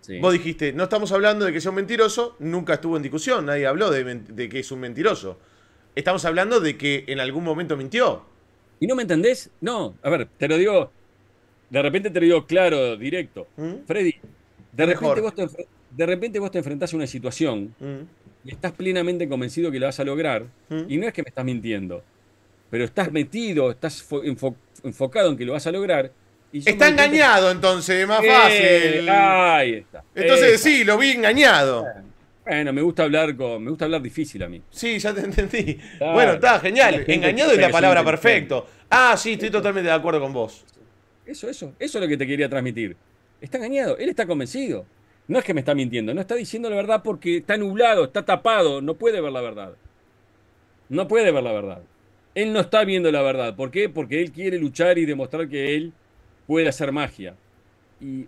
Sí. Vos dijiste, no estamos hablando de que sea un mentiroso, nunca estuvo en discusión, nadie habló de que es un mentiroso. Estamos hablando de que en algún momento mintió. ¿Y no me entendés? No, a ver, te lo digo de repente te lo digo claro, directo. ¿Mm? Freddy, de repente, vos te, de repente, vos te, enfrentás a una situación ¿Mm? y estás plenamente convencido que lo vas a lograr. ¿Mm? Y no es que me estás mintiendo, pero estás metido, estás enfocado en que lo vas a lograr. Está engañado entonces, más eh, fácil. Ahí Entonces sí, lo vi engañado. Bueno, me gusta hablar con, me gusta hablar difícil a mí. Sí, ya te entendí. Bueno, está genial. Engañado es la palabra perfecto. Ah, sí, estoy totalmente de acuerdo con vos. Eso, eso, eso es lo que te quería transmitir. Está engañado, él está convencido. No es que me está mintiendo, no está diciendo la verdad porque está nublado, está tapado, no puede ver la verdad. No puede ver la verdad. Él no está viendo la verdad. ¿Por qué? Porque él quiere luchar y demostrar que él puede hacer magia. Y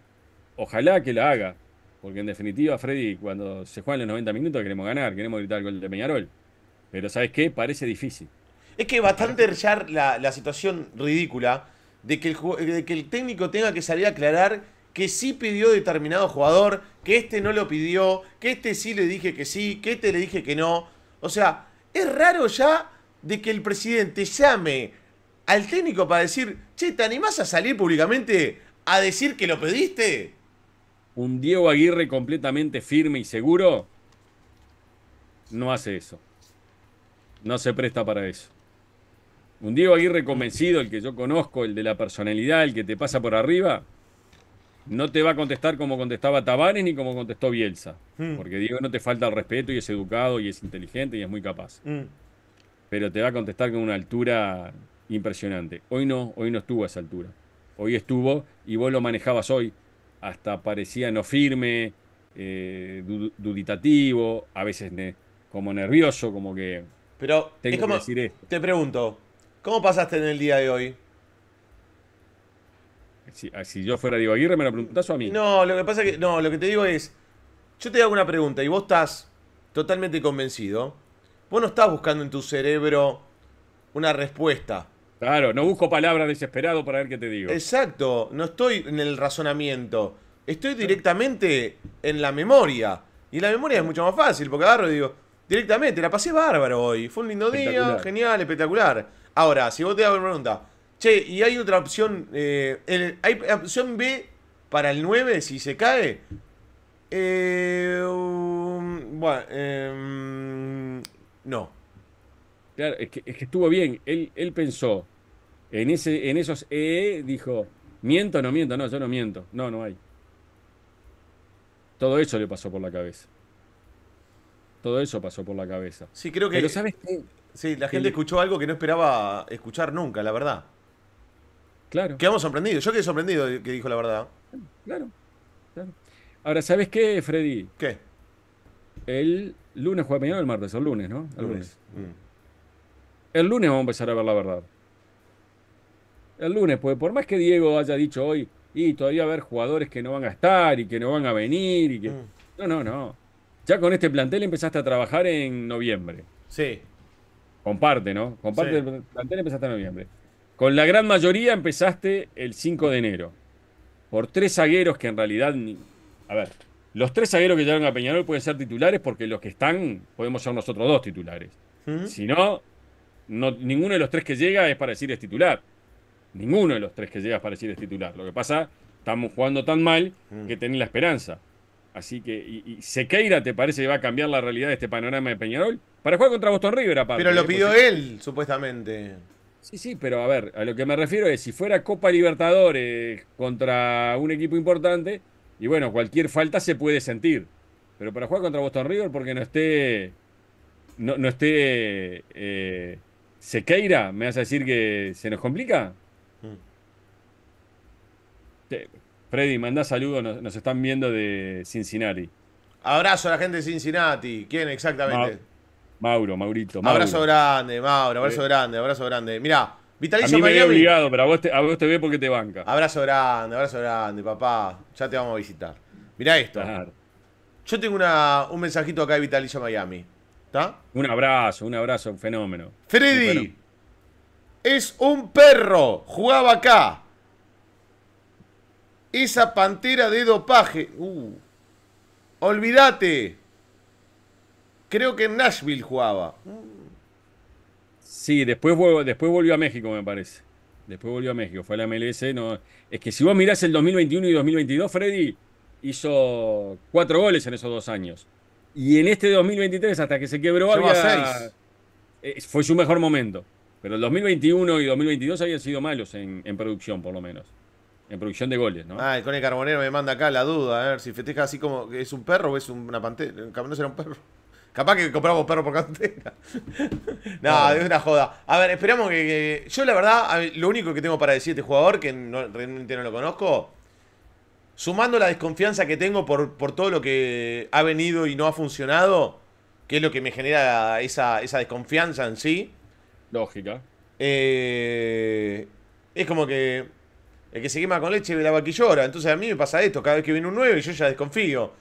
ojalá que la haga. Porque en definitiva, Freddy, cuando se juegan los 90 minutos queremos ganar, queremos gritar el de Peñarol. Pero ¿sabes qué? Parece difícil. Es que bastante ya la, la situación ridícula de que, el, eh, que el técnico tenga que salir a aclarar que sí pidió determinado jugador, que este no lo pidió, que este sí le dije que sí, que este le dije que no. O sea, es raro ya de que el presidente llame al técnico para decir, che, ¿te animás a salir públicamente a decir que lo pediste? Un Diego Aguirre completamente firme y seguro no hace eso. No se presta para eso. Un Diego ahí reconvencido, el que yo conozco, el de la personalidad, el que te pasa por arriba, no te va a contestar como contestaba Tavares ni como contestó Bielsa. Mm. Porque Diego no te falta el respeto y es educado y es inteligente y es muy capaz. Mm. Pero te va a contestar con una altura impresionante. Hoy no, hoy no estuvo a esa altura. Hoy estuvo y vos lo manejabas hoy. Hasta parecía no firme, eh, duditativo, a veces como nervioso, como que... Pero te pregunto, ¿Cómo pasaste en el día de hoy? Si, ah, yo fuera Diego Aguirre, ¿me lo preguntas o a mí? No, lo que pasa que. No, lo que te digo es. Yo te hago una pregunta y vos estás totalmente convencido. Vos no estás buscando en tu cerebro una respuesta. Claro, no busco palabras desesperado para ver qué te digo. Exacto, no estoy en el razonamiento. Estoy directamente en la memoria. Y la memoria es mucho más fácil, porque agarro y digo, directamente, la pasé bárbaro hoy. Fue un lindo día, genial, espectacular. Ahora, si vos te das una pregunta, che, ¿y hay otra opción? Eh, ¿Hay opción B para el 9 si se cae? Eh, um, bueno, em, no. Claro, es que, estuvo bien. Él, pensó en, ese, en esos EE, dijo, miento, no miento, no, yo no miento. No, no hay. Todo eso le pasó por la cabeza. Todo eso pasó por la cabeza. Sí, creo que. Pero ¿sabes qué? Sí, la gente escuchó algo que no esperaba escuchar nunca, la verdad. Claro. Quedamos sorprendidos. Yo quedé sorprendido que dijo la verdad. Claro, Ahora, ¿sabes qué, Freddy? ¿Qué? El lunes juega o el martes, el lunes, ¿no? El lunes. Mm. El lunes vamos a empezar a ver la verdad. El lunes, pues por más que Diego haya dicho hoy, y todavía va a haber jugadores que no van a estar y que no van a venir y que. Mm. No, no, no. Ya con este plantel empezaste a trabajar en noviembre. Sí. Comparte, ¿no? Comparte el plantel empezaste en noviembre. Con la gran mayoría empezaste el 5 de enero. Por tres zagueros que en realidad. A ver, los tres zagueros que llegan a Peñarol pueden ser titulares porque los que están podemos ser nosotros dos titulares. Si no, no, ninguno de los tres que llega es para decir es titular. Ninguno de los tres que llega es para decir es titular. Lo que pasa, estamos jugando tan mal que tenés la esperanza. Así que, y, Sequeira, ¿te parece que va a cambiar la realidad de este panorama de Peñarol? Para jugar contra Boston River, aparte. Pero lo ¿eh? pidió él, supuestamente. Sí, sí, pero a ver, a lo que me refiero es, si fuera Copa Libertadores contra un equipo importante, y bueno, cualquier falta se puede sentir. Pero para jugar contra Boston River, porque no esté, no, esté eh, Sequeira, ¿me vas a decir que se nos complica? Mm. Freddy, manda saludos, nos, están viendo de Cincinnati. Abrazo a la gente de Cincinnati. ¿Quién exactamente? Mauro, Maurito. Abrazo grande, Mauro, abrazo grande, eh. abrazo grande. Mira, Vitalicio a mí me Miami. obligado, pero a vos, te, porque te banca. Abrazo grande, abrazo grande, papá. Ya te vamos a visitar. Mira esto. Yo tengo un mensajito acá de Vitalicio Miami. ¿Está? Un abrazo, un abrazo, un fenómeno. Freddy, es un perro. Jugaba acá. Esa pantera de dopaje. Uh. olvídate. Creo que en Nashville jugaba. Sí, después, después volvió a México, me parece. Después volvió a México, fue a la MLS. No. Es que si vos mirás el 2021 y 2022, Freddy hizo cuatro goles en esos dos años. Y en este 2023, hasta que se quebró, algo, eh, fue su mejor momento. Pero el 2021 y 2022 habían sido malos en producción, por lo menos. En producción de goles, ¿no? Ah, el Cone Carbonero me manda acá la duda, a ver si festeja así como que es un perro o es una pantera. No será un perro. Capaz que compramos perro por cantera. no, es una joda. A ver, esperamos que, Yo, la verdad, lo único que tengo para decir este jugador, que realmente no lo conozco, sumando la desconfianza que tengo por, todo lo que ha venido y no ha funcionado, que es lo que me genera esa, desconfianza en sí. Lógica. Eh, es como que el que se quema con leche de la vaquillora. Entonces a mí me pasa esto. Cada vez que viene un 9 yo ya desconfío.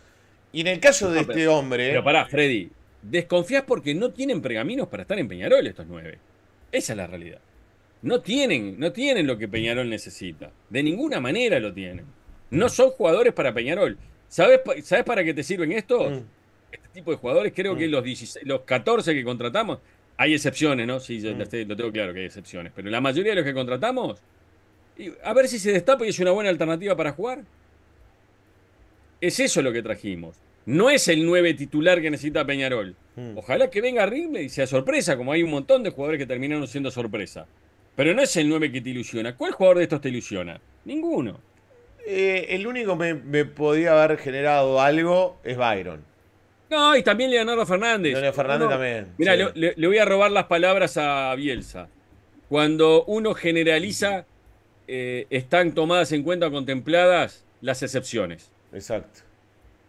Y en el caso de este hombre... Pero pará, Freddy. Desconfías porque no tienen pregaminos para estar en Peñarol estos nueve. Esa es la realidad. No tienen, no tienen lo que Peñarol necesita. De ninguna manera lo tienen. No mm. son jugadores para Peñarol. ¿Sabes, para qué te sirven estos? Mm. Este tipo de jugadores, creo mm. que los, los 14 que contratamos, hay excepciones, ¿no? Sí, yo lo tengo claro que hay excepciones, pero la mayoría de los que contratamos a ver si se destapa y es una buena alternativa para jugar. Es eso lo que trajimos. No es el 9 titular que necesita Peñarol. Hmm. Ojalá que venga Rible y sea sorpresa, como hay un montón de jugadores que terminaron siendo sorpresa. Pero no es el 9 que te ilusiona. ¿Cuál jugador de estos te ilusiona? Ninguno. Eh, el único que me, podía haber generado algo es Byron. No, y también Leonardo Fernández. Leonardo Fernández también. Mira, le voy a robar las palabras a Bielsa. Cuando uno generaliza eh, están tomadas en cuenta, contempladas las excepciones. Exacto.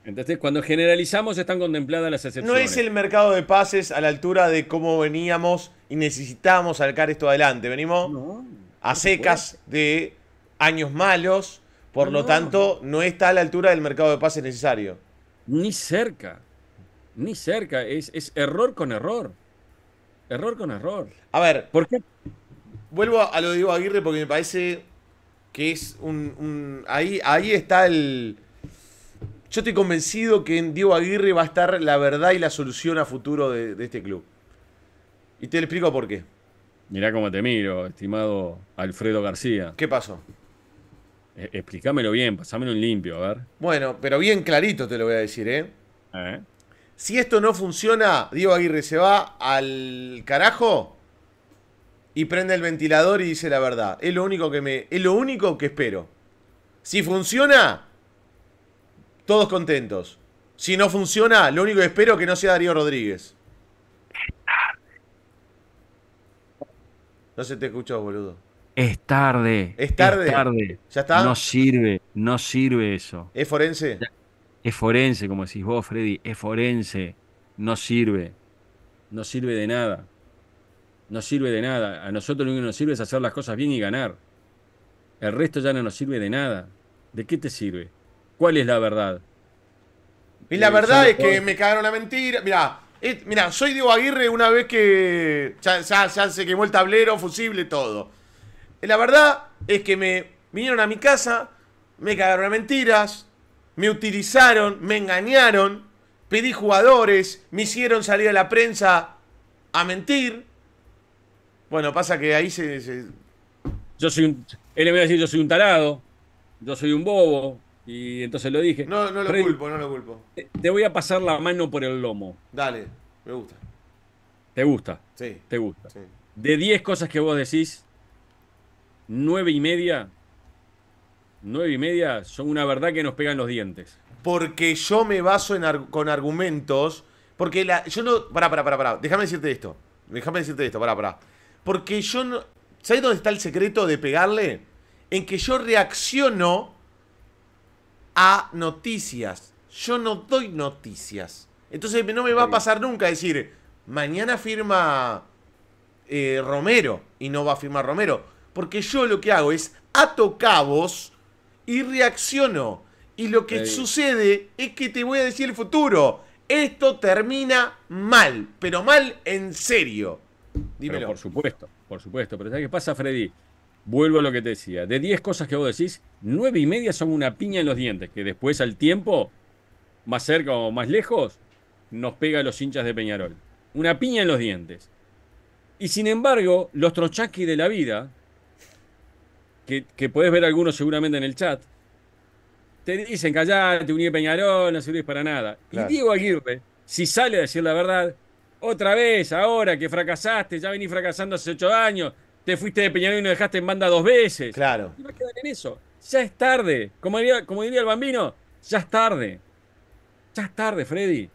Entonces, cuando generalizamos, están contempladas las excepciones. No es el mercado de pases a la altura de cómo veníamos y necesitábamos sacar esto adelante. Venimos a secas de años malos, por lo tanto, no está a la altura del mercado de pases necesario. Ni cerca. Ni cerca. Es, es error con error. Error con error. A ver. ¿Por qué? vuelvo a lo de Diego Aguirre porque me parece que es un, ahí, ahí está el... Yo estoy convencido que en Diego Aguirre va a estar la verdad y la solución a futuro de, este club. Y te lo explico por qué. Mirá cómo te miro, estimado Alfredo García. ¿Qué pasó? E, explícamelo bien, pasámelo en limpio, a ver. Bueno, pero bien clarito te lo voy a decir, ¿eh? eh. Si esto no funciona, Diego Aguirre se va al carajo y prende el ventilador y dice la verdad. Es lo único que me. Es lo único que espero. Si funciona, todos contentos. Si no funciona, lo único que espero es que no sea Darío Rodríguez. No se te escuchó, boludo. Es tarde. Es tarde. Es tarde. ¿Ya está? No sirve, no sirve eso. ¿Es forense? Es forense, como decís vos, Freddy. Es forense. No sirve. No sirve de nada no sirve de nada. A nosotros lo único que nos sirve es hacer las cosas bien y ganar. El resto ya no nos sirve de nada. ¿De qué te sirve? ¿Cuál es la verdad? Y la eh, verdad es que me cagaron la mentira. mira eh, soy Diego Aguirre una vez que ya, se quemó el tablero, fusible, todo. La verdad es que me vinieron a mi casa, me cagaron mentiras, me utilizaron, me engañaron, pedí jugadores, me hicieron salir a la prensa a mentir, bueno, pasa que ahí se. Yo soy un. Él me va a decir, yo soy un tarado, yo soy un bobo, y entonces lo dije. No, no lo culpo, no lo culpo. Te, voy a pasar la mano por el lomo. Dale, me gusta. ¿Te gusta? Sí. ¿Te gusta? Sí. De 10 cosas que vos decís, 9 y media, 9 y media son una verdad que nos pegan los dientes. Porque yo me baso con argumentos. Porque la, yo no. para, pará, pará, pará. Déjame decirte esto. Déjame decirte esto, pará, pará. Porque yo no... ¿Sabes dónde está el secreto de pegarle? En que yo reacciono a noticias. Yo no doy noticias. Entonces no me va a pasar nunca decir, mañana firma eh, Romero y no va a firmar Romero. Porque yo lo que hago es ato cabos y reacciono. Y lo que sucede es que te voy a decir el futuro. Esto termina mal, pero mal en serio por supuesto, por supuesto. Pero ¿sabes qué pasa, Freddy? Vuelvo a lo que te decía. De 10 cosas que vos decís, 9 y media son una piña en los dientes, que después al tiempo, más cerca o más lejos, nos pega a los hinchas de Peñarol. Una piña en los dientes. Y sin embargo, los trochaquis de la vida, que, podés ver algunos seguramente en el chat, te dicen, callate, uní Peñarol, no sirves para nada. Y Diego Aguirre, si sale a decir la verdad, otra vez, ahora que fracasaste, ya venís fracasando hace ocho años, te fuiste de Peñarol y nos dejaste en banda dos veces. Claro. Y va a quedar en eso. Ya es tarde. Como diría, el bambino, ya es tarde. Ya es tarde, Freddy.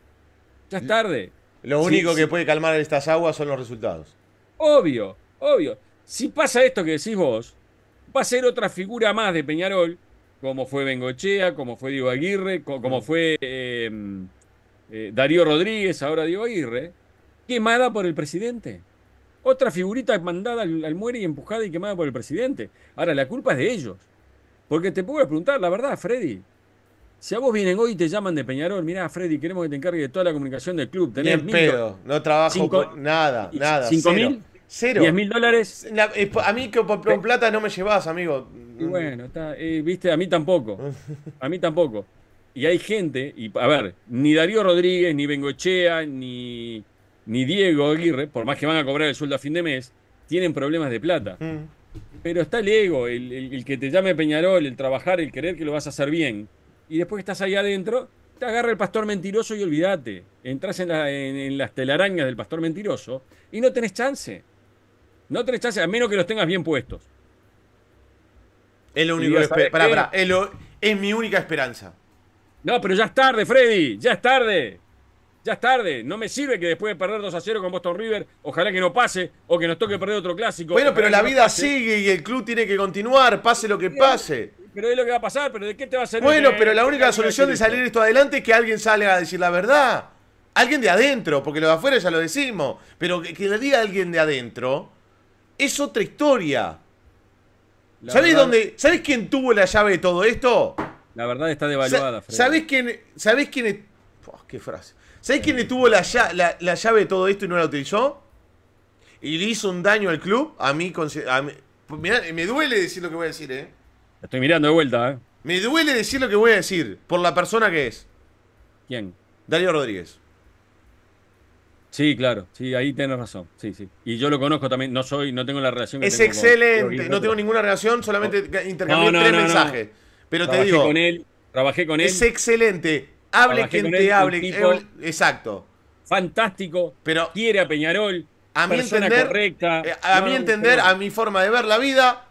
Ya es tarde. Lo único que puede calmar estas aguas son los resultados. Obvio, obvio. Si pasa esto que decís vos, va a ser otra figura más de Peñarol, como fue Bengochea, como fue Diego Aguirre, como, mm. fue em, eh, Darío Rodríguez, ahora Diego Aguirre, quemada por el presidente. Otra figurita mandada al, muere y empujada y quemada por el presidente. Ahora, la culpa es de ellos. Porque te puedo preguntar, la verdad, Freddy. Si a vos vienen hoy y te llaman de Peñarol, mirá, Freddy, queremos que te encargue de toda la comunicación del club. Tenés no trabajo con nada, nada. ¿Cinco mil? ¿Diez mil dólares? a mí que por plata no me llevas, amigo. bueno, está, eh, viste, a mí tampoco. A mí tampoco. Y hay gente, y a ver, ni Darío Rodríguez, ni Bengochea, ni ni Diego Aguirre, por más que van a cobrar el sueldo a fin de mes, tienen problemas de plata. Mm. Pero está el ego, el, que te llame Peñarol, el trabajar, el querer que lo vas a hacer bien. Y después que estás ahí adentro, te agarra el pastor mentiroso y olvídate. entras en, las telarañas del pastor mentiroso y no tenés chance. No tenés chance, a menos que los tengas bien puestos. Es lo único que eh. es mi única esperanza. No, pero ya es tarde, Freddy, ya es tarde. Ya es tarde, no me sirve que después de perder 2 a 0 con Boston River, ojalá que no pase o que nos toque perder otro clásico. Bueno, pero la vida sigue y el club tiene que continuar, pase lo que pase. Pero es lo que va a pasar, pero ¿de qué te va a servir? Bueno, pero la única solución de salir esto adelante es que alguien salga a decir la verdad. Alguien de adentro, porque lo de afuera ya lo decimos. Pero que, le diga alguien de adentro es otra historia. ¿Sabés dónde? quién tuvo la llave de todo esto? La verdad está devaluada, ¿Sabes ¿Sabés quién? ¿Sabés quién? Es... qué frase. ¿Sabés quién le tuvo la, llave de todo esto y no la utilizó? Y le hizo un daño al club. A mí, me duele decir lo que voy a decir, ¿eh? estoy mirando de vuelta, ¿eh? Me duele decir lo que voy a decir por la persona que es. ¿Quién? Darío Rodríguez. Sí, claro, sí, ahí tienes razón. Sí, sí. Y yo lo conozco también, no soy, no tengo la relación Es excelente, no tengo ninguna relación, solamente intercambié tres mensajes. Pero te digo. Con trabajé con él. Es excelente. Hable quien te hable. exacto. Fantástico. Pero quiere a Peñarol. A mi entender, eh, a, mi entender, a mi forma de ver la vida,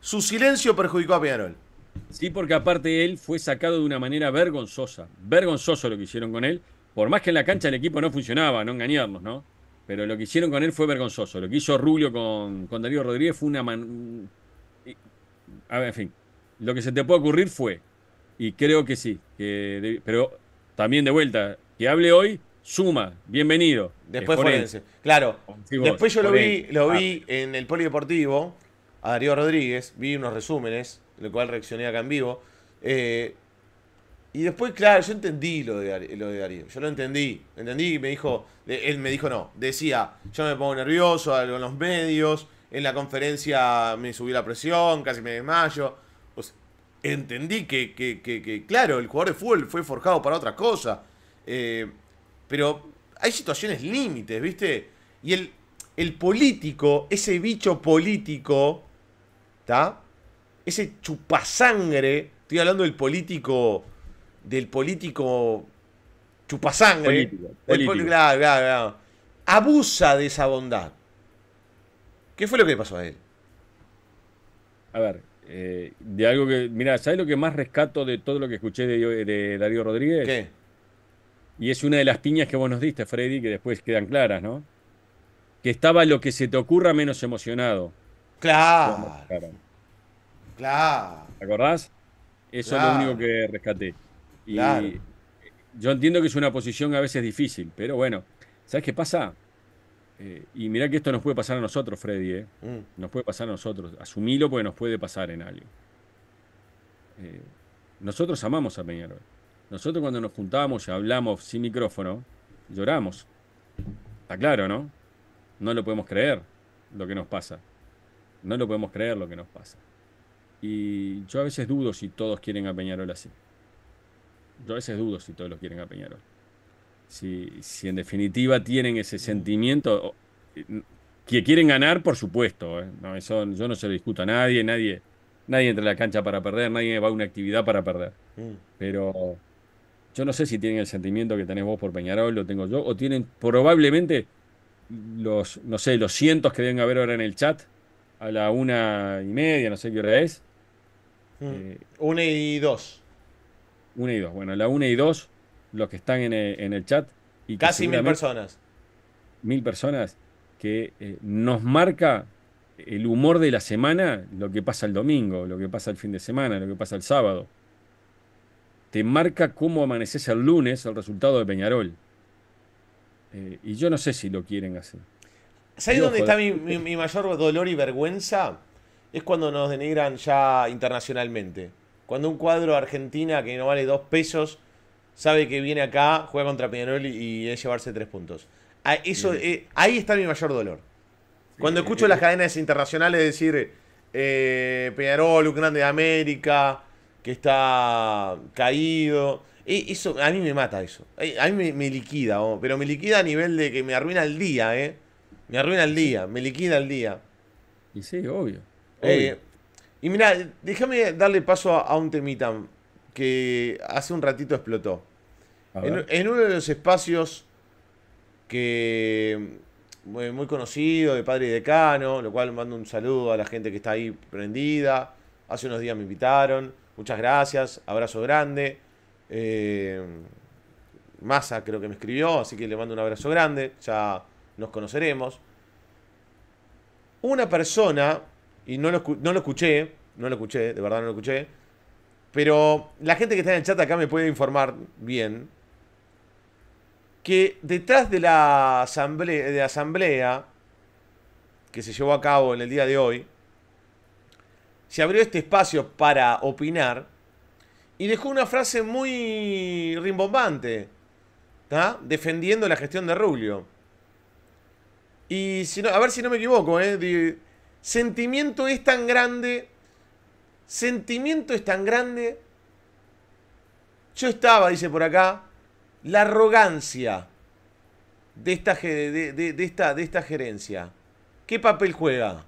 su silencio perjudicó a Peñarol. Sí, porque aparte él fue sacado de una manera vergonzosa. Vergonzoso lo que hicieron con él. Por más que en la cancha el equipo no funcionaba, no engañarnos, ¿no? Pero lo que hicieron con él fue vergonzoso. Lo que hizo Rubio con, con Darío Rodríguez fue una... Eh, a ver, en fin, lo que se te puede ocurrir fue y creo que sí. Que pero también de vuelta, que hable hoy, suma, bienvenido. Después Claro. Después yo lo vi, lo vi en el polideportivo a Darío Rodríguez, vi unos resúmenes, lo cual reaccioné acá en vivo. Eh, y después, claro, yo entendí lo de, lo de Darío. Yo lo entendí. Entendí y me dijo. Él me dijo no. Decía, yo me pongo nervioso algo en los medios. En la conferencia me subí la presión, casi me desmayo entendí que, claro, el jugador de fútbol fue forjado para otra cosa. Eh, pero hay situaciones límites, ¿viste? Y el, el político, ese bicho político, ¿está? Ese chupasangre, estoy hablando del político, del político chupasangre. Político, político. claro, claro, Abusa de esa bondad. ¿Qué fue lo que le pasó a él? A ver, eh, de algo que, mira, ¿sabes lo que más rescato de todo lo que escuché de, de Darío Rodríguez? ¿Qué? Y es una de las piñas que vos nos diste, Freddy, que después quedan claras, ¿no? Que estaba lo que se te ocurra menos emocionado. Claro. Claro. ¿Te acordás? Eso es lo único que rescaté. Y yo entiendo que es una posición a veces difícil, pero bueno, ¿sabes qué pasa? Eh, y mirá que esto nos puede pasar a nosotros, Freddy. Eh. Mm. Nos puede pasar a nosotros. Asumilo porque nos puede pasar en algo. Eh, nosotros amamos a Peñarol. Nosotros cuando nos juntamos y hablamos sin micrófono, lloramos. Está claro, ¿no? No lo podemos creer lo que nos pasa. No lo podemos creer lo que nos pasa. Y yo a veces dudo si todos quieren a Peñarol así. Yo a veces dudo si todos los quieren a Peñarol si, si en definitiva tienen ese sentimiento, que quieren ganar, por supuesto. ¿eh? No, yo no se lo discuto a nadie, nadie, nadie entra a la cancha para perder, nadie va a una actividad para perder. Mm. Pero yo no sé si tienen el sentimiento que tenés vos por Peñarol, lo tengo yo, o tienen probablemente los, no sé, los cientos que deben haber ahora en el chat, a la una y media, no sé qué hora es. Mm. Eh, una y dos. Una y dos, bueno, a la una y dos los que están en el, chat. Y Casi mil personas. Mil personas que eh, nos marca el humor de la semana, lo que pasa el domingo, lo que pasa el fin de semana, lo que pasa el sábado. Te marca cómo amaneces el lunes el resultado de Peñarol. Eh, y yo no sé si lo quieren hacer. ¿Sabes dónde está mi, mayor dolor y vergüenza? Es cuando nos denigran ya internacionalmente. Cuando un cuadro Argentina que no vale dos pesos sabe que viene acá, juega contra Peñarol y, es llevarse tres puntos. Ah, eso, eh, ahí está mi mayor dolor. Cuando eh, escucho eh, las cadenas internacionales decir Peñarol, un grande de América, que está caído. E, eso, a mí me mata eso. E, a mí me, liquida, oh, pero me liquida a nivel de que me arruina el día, ¿eh? Me arruina el día, me liquida el día. Y sí, obvio. y mira, déjame darle paso a, a, un temita que hace un ratito explotó. En, uno de los espacios que muy, muy, conocido, de Padre y Decano, lo cual mando un saludo a la gente que está ahí prendida. Hace unos días me invitaron. Muchas gracias, abrazo grande. Eh, Massa creo que me escribió, así que le mando un abrazo grande. Ya nos conoceremos. Una persona, y no lo, no lo escuché, no lo escuché, de verdad no lo escuché, pero la gente que está en el chat acá me puede informar bien que detrás de la asamblea, que se llevó a cabo en el día de hoy, se abrió este espacio para opinar y dejó una frase muy rimbombante, defendiendo la gestión de Rubio. Y si no, a ver si no me equivoco, ¿eh? sentimiento es tan grande, sentimiento es tan grande. Yo estaba, dice por acá, la arrogancia de esta, de, esta, de esta gerencia? ¿Qué papel juega?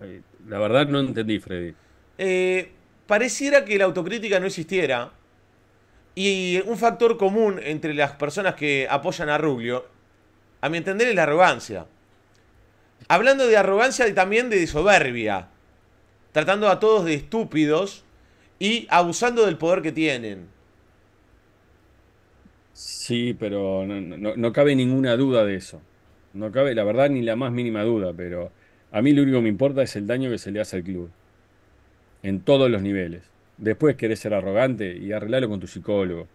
Eh, la verdad no entendí, Freddy. Eh, pareciera que la autocrítica no existiera. Y un factor común entre las personas que apoyan a Rubio, a mi entender, es la arrogancia. Hablando de arrogancia y también de soberbia. Tratando a todos de estúpidos y abusando del poder que tienen. Sí, pero no, cabe ninguna duda de eso. No cabe, la verdad, ni la más mínima duda, pero a mí lo único que me importa es el daño que se le hace al club. En todos los niveles. Después querés ser arrogante y arreglarlo con tu psicólogo.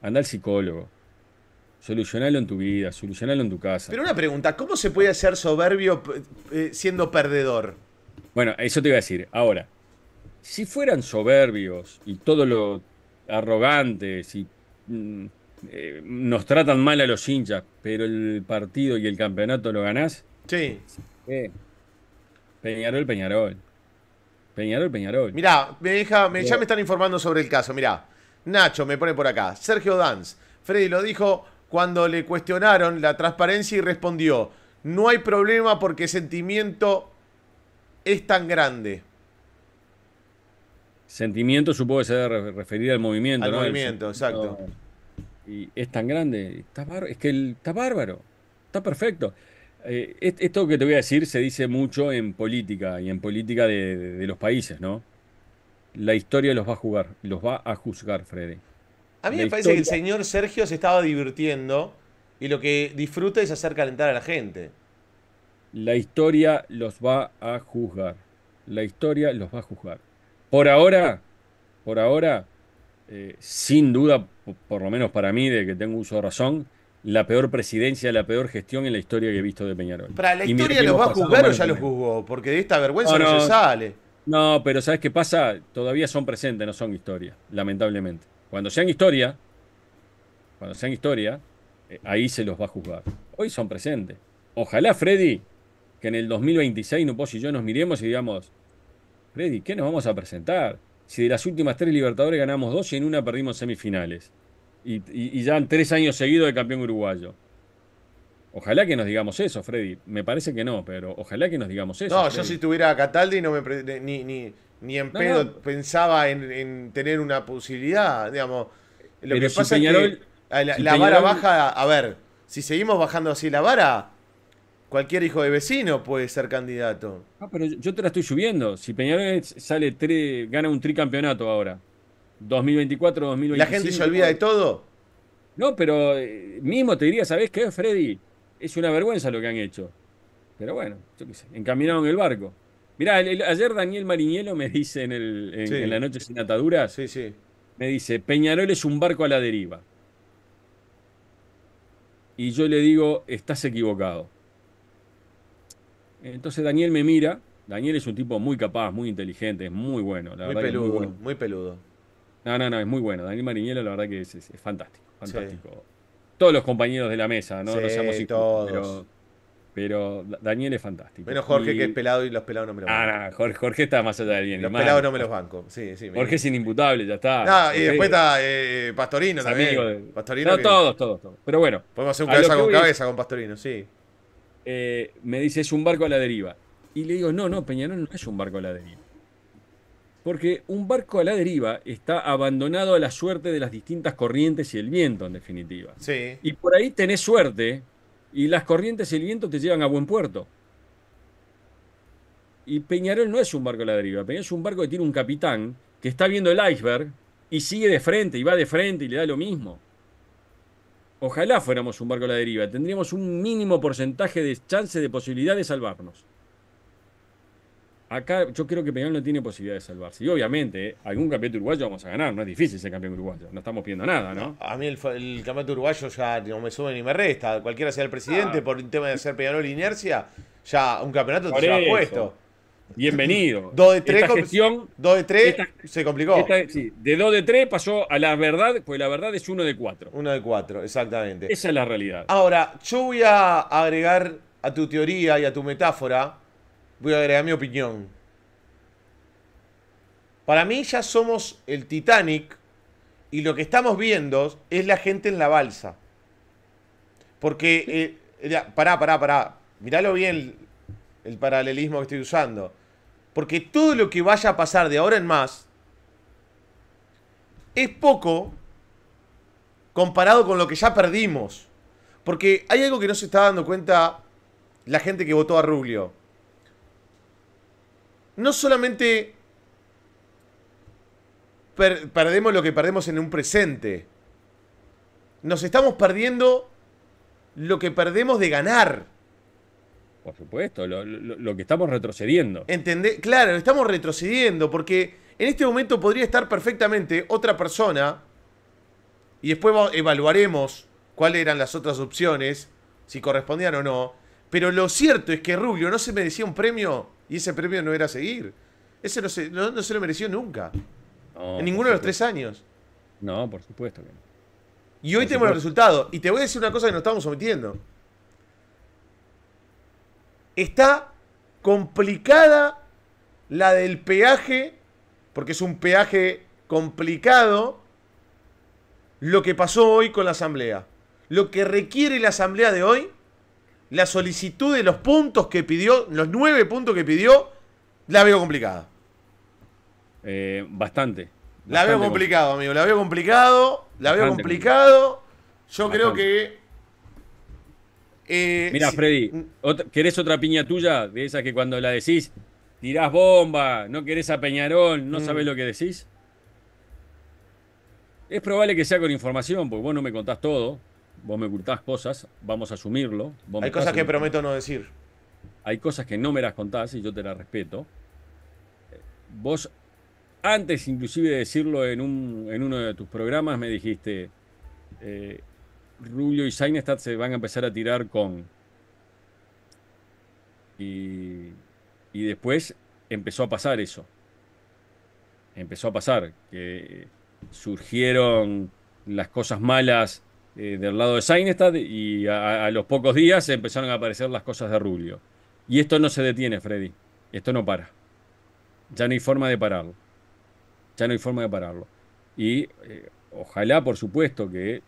Anda al psicólogo. Solucionalo en tu vida, solucionalo en tu casa. Pero una pregunta, ¿cómo se puede ser soberbio eh, siendo perdedor? Bueno, eso te iba a decir. Ahora, si fueran soberbios y todo lo arrogantes y mm, eh, nos tratan mal a los hinchas, pero el partido y el campeonato lo ganás. Sí. Eh, Peñarol, Peñarol. Peñarol, Peñarol. Mirá, me deja, ya eh. me están informando sobre el caso. Mirá, Nacho me pone por acá. Sergio Danz. Freddy lo dijo cuando le cuestionaron la transparencia y respondió: No hay problema porque el sentimiento es tan grande. Sentimiento supongo que se debe referir al movimiento. Al movimiento, exacto. Y es tan grande, está bárbaro, es que está bárbaro, está perfecto. Eh, esto que te voy a decir se dice mucho en política y en política de, los países, ¿no? La historia los va a jugar, los va a juzgar, Freddy. A mí me parece que el señor Sergio se estaba divirtiendo y lo que disfruta es hacer calentar a la gente. La historia los va a juzgar. La historia los va a juzgar. Por ahora, por ahora, eh, sin duda, por lo menos para mí, de que tengo uso de razón, la peor presidencia, la peor gestión en la historia que he visto de Peñarol. Para la historia los va a juzgar o ya los juzgó, porque de esta vergüenza no, se sale. No, pero ¿sabes qué pasa? Todavía son presentes, no son historia, lamentablemente. Cuando sean historia, cuando sean historia, eh, ahí se los va a juzgar. Hoy son presentes. Ojalá, Freddy, que en el 2026 vos y yo nos miremos y digamos, Freddy, ¿qué nos vamos a presentar? Si de las últimas tres Libertadores ganamos dos y en una perdimos semifinales. Y, ya en tres años seguidos de campeón uruguayo. Ojalá que nos digamos eso, Freddy. Me parece que no, pero ojalá que nos digamos eso. No, yo si tuviera a Cataldi no ni, ni, en pedo pensaba en, tener una posibilidad. Digamos, lo que pasa la, vara baja. A ver, si seguimos bajando así la vara, Cualquier hijo de vecino puede ser candidato. Ah, pero yo te la estoy subiendo. Si Peñarol sale tres, gana un tricampeonato ahora. 2024, 2025. ¿La gente se olvida de todo? No, pero eh, mismo te diría, sabes qué, Freddy? Es una vergüenza lo que han hecho. Pero bueno, yo qué sé, encaminaron el barco. Mirá, ayer Daniel Mariñelo me dice en, la noche sin ataduras, sí, me dice, Peñarol es un barco a la deriva. Y yo le digo, estás equivocado. Entonces Daniel me mira. Daniel es un tipo muy capaz, muy inteligente, es muy bueno. La muy, verdad peludo, muy, bueno. muy peludo. No, no, no, es muy bueno. Daniel Mariñelo, la verdad que es, fantástico. Fantástico. Todos los compañeros de la mesa, ¿no? Sí, todos. Pero, Daniel es fantástico. Menos Jorge, que es pelado y los pelados no me los ah, banco. Ah, no, Jorge, está más allá del bien. Los pelados no me los banco. Sí, sí, Jorge es inimputable, ya está. Ah, y después está eh, Pastorino también. Pastorino no, todos, todos, todos. Pero bueno. Podemos hacer un cabeza con cabeza con Pastorino, sí. Eh, me dice es un barco a la deriva. Y le digo, no, no, Peñarol no es un barco a la deriva. Porque un barco a la deriva está abandonado a la suerte de las distintas corrientes y el viento, en definitiva. Y por ahí tenés suerte y las corrientes y el viento te llevan a buen puerto. Y Peñarol no es un barco a la deriva. Peñarol es un barco que tiene un capitán que está viendo el iceberg y sigue de frente y va de frente y le da lo mismo. Ojalá fuéramos un barco a la deriva, tendríamos un mínimo porcentaje de chance de posibilidad de salvarnos. Acá yo creo que Peñal no tiene posibilidad de salvarse. Y obviamente, eh, algún campeonato uruguayo vamos a ganar. No es difícil ser campeón uruguayo. No estamos pidiendo nada, ¿no? a mí el, campeón campeonato uruguayo ya no me sube ni me resta. Cualquiera sea el presidente, ah. por el tema de ser Peñarol inercia, ya un campeonato por te puesto bienvenido. 2 de 3, 2 de tres, se complicó. de 2 de 3 pasó a la verdad, pues la verdad es uno de cuatro. Uno de cuatro, exactamente. Esa es la realidad. Ahora, yo voy a agregar a tu teoría y a tu metáfora, voy a agregar mi opinión. Para mí ya somos el Titanic y lo que estamos viendo es la gente en la balsa. Porque, eh, pará, pará, pará, miralo bien el paralelismo que estoy usando. Porque todo lo que vaya a pasar de ahora en más es poco comparado con lo que ya perdimos. Porque hay algo que no se está dando cuenta la gente que votó a Rubio. No solamente perdemos lo que perdemos en un presente, nos estamos perdiendo lo que perdemos de ganar. Por supuesto, lo, que estamos retrocediendo. ¿Entendés? Claro, estamos retrocediendo porque en este momento podría estar perfectamente otra persona y después evaluaremos cuáles eran las otras opciones, si correspondían o no. Pero lo cierto es que Rubio no se merecía un premio y ese premio no era seguir. Ese no se, no, se lo mereció nunca. en ninguno de los tres años. No, por supuesto que no. Y hoy tenemos el resultado. Y te voy a decir una cosa que nos estamos omitiendo Está complicada la del peaje, porque es un peaje complicado, lo que pasó hoy con la asamblea. Lo que requiere la asamblea de hoy, la solicitud de los puntos que pidió, los nueve puntos que pidió, la veo complicada. Eh, bastante. La veo complicado, amigo. La veo complicado. La veo complicado. Yo creo que eh, Mira, Freddy, mm. ¿querés otra piña tuya? De esas que cuando la decís, tirás bomba, no querés a Peñarol, no sabes mm. sabés lo que decís. Es probable que sea con información, porque vos no me contás todo, vos me ocultás cosas, vamos a asumirlo. Hay cosas que prometo no decir. Hay cosas que no me las contás y yo te las respeto. Vos, antes inclusive de decirlo en, en uno de tus programas, me dijiste, eh, Rulio y Seinestad se van a empezar a tirar con. Y, después empezó a pasar eso. Empezó a pasar. Que surgieron las cosas malas eh, del lado de Seinestad y a, los pocos días empezaron a aparecer las cosas de Rubio. Y esto no se detiene, Freddy. Esto no para. Ya no hay forma de pararlo. Ya no hay forma de pararlo. Y eh, ojalá, por supuesto, que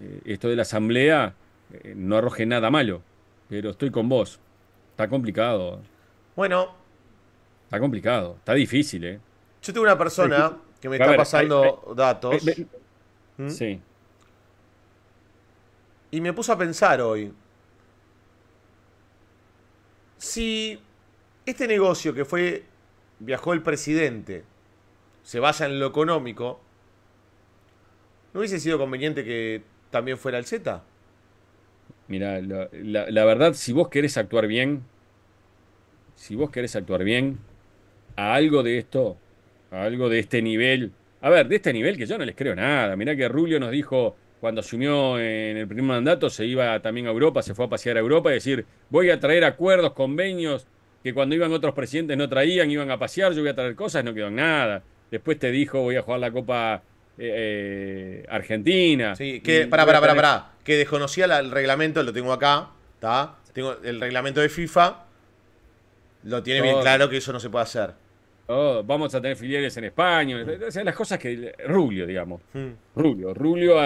eh, esto de la asamblea eh, no arroje nada malo, pero estoy con vos. Está complicado. Bueno. Está complicado, está difícil, ¿eh? Yo tengo una persona eh, que me está pasando datos. ¿Mm? Sí. Y me puso a pensar hoy. Si este negocio que fue, viajó el presidente, se basa en lo económico, ¿no hubiese sido conveniente que también fuera el Z? Mira, la, verdad, si vos querés actuar bien, si vos querés actuar bien, a algo de esto, a algo de este nivel, a ver, de este nivel que yo no les creo nada. mira que Rulio nos dijo cuando asumió en el primer mandato, se iba también a Europa, se fue a pasear a Europa y decir, voy a traer acuerdos, convenios, que cuando iban otros presidentes no traían, iban a pasear, yo voy a traer cosas, no quedó nada. Después te dijo, voy a jugar la Copa eh, eh, Argentina. Sí, que, para, que desconocía el reglamento, lo tengo acá, Tengo el reglamento de FIFA, lo tiene bien claro que eso no se puede hacer. vamos a tener filiales en España, mm. o sea, las cosas que... Rubio, digamos. Mm. Rubio,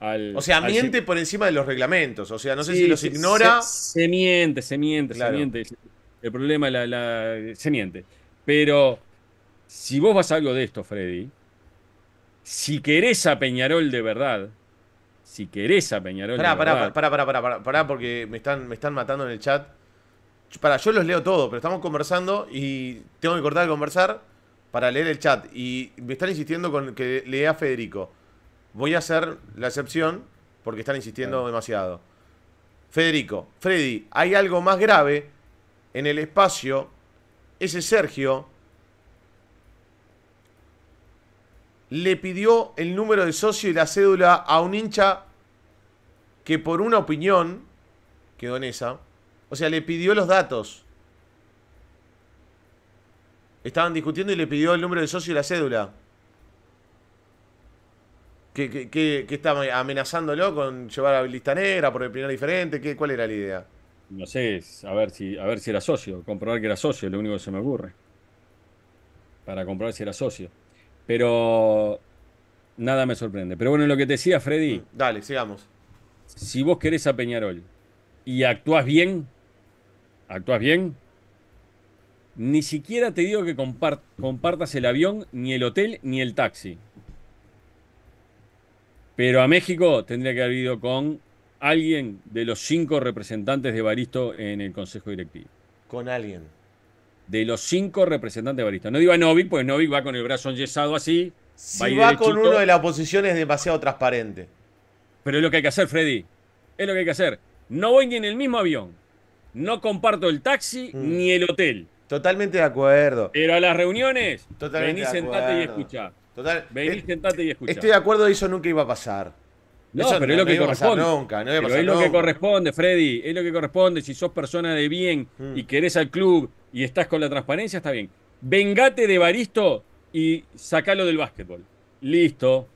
al... o sea, miente por encima de los reglamentos. O sea, no sé si los ignora. Se, miente, se miente, se miente. El problema la, la, se miente. Pero si vos vas a algo de esto, Freddy, si querés a Peñarol de verdad, si querés a Peñarol Para de pará, verdad. Pará, pará, pará, pará, porque me están, me están matando en el chat. Para, yo los leo todo, pero estamos conversando y tengo que cortar de conversar para leer el chat. Y me están insistiendo con que lea a Federico. Voy a hacer la excepción porque están insistiendo demasiado. Federico, Freddy, hay algo más grave en el espacio. Ese Sergio le pidió el número de socio y la cédula a un hincha que por una opinión quedó en esa. O sea, le pidió los datos. Estaban discutiendo y le pidió el número de socio y la cédula. ¿Qué, estaba amenazándolo con llevar a lista negra por el primer diferente? ¿Qué, ¿Cuál era la idea? No sé, a ver, si, a ver si era socio, comprobar que era socio, lo único que se me ocurre. Para comprobar si era socio. Pero nada me sorprende. Pero bueno, lo que te decía Freddy. Mm, dale, sigamos. Si vos querés a Peñarol y actúas bien, actúas bien, ni siquiera te digo que compartas el avión, ni el hotel, ni el taxi. Pero a México tendría que haber ido con alguien de los cinco representantes de Baristo en el Consejo Directivo. Con alguien de los cinco representantes de No digo a Novik, pues Novik va con el brazo yesado así. Si va, con uno de las oposición es demasiado transparente. Pero es lo que hay que hacer, Freddy. Es lo que hay que hacer. No voy ni en el mismo avión. No comparto el taxi mm. ni el hotel. Totalmente de acuerdo. Pero a las reuniones, Totalmente vení, sentate y escuchá. vení, eh, sentate y escuchá. Estoy de acuerdo, eso nunca iba a pasar. No, pero es lo que corresponde. Nunca, pero es lo que corresponde, Freddy. Es lo que corresponde. Si sos persona de bien mm. y querés al club y estás con la transparencia, está bien. Vengate de Baristo y sacalo del básquetbol. Listo,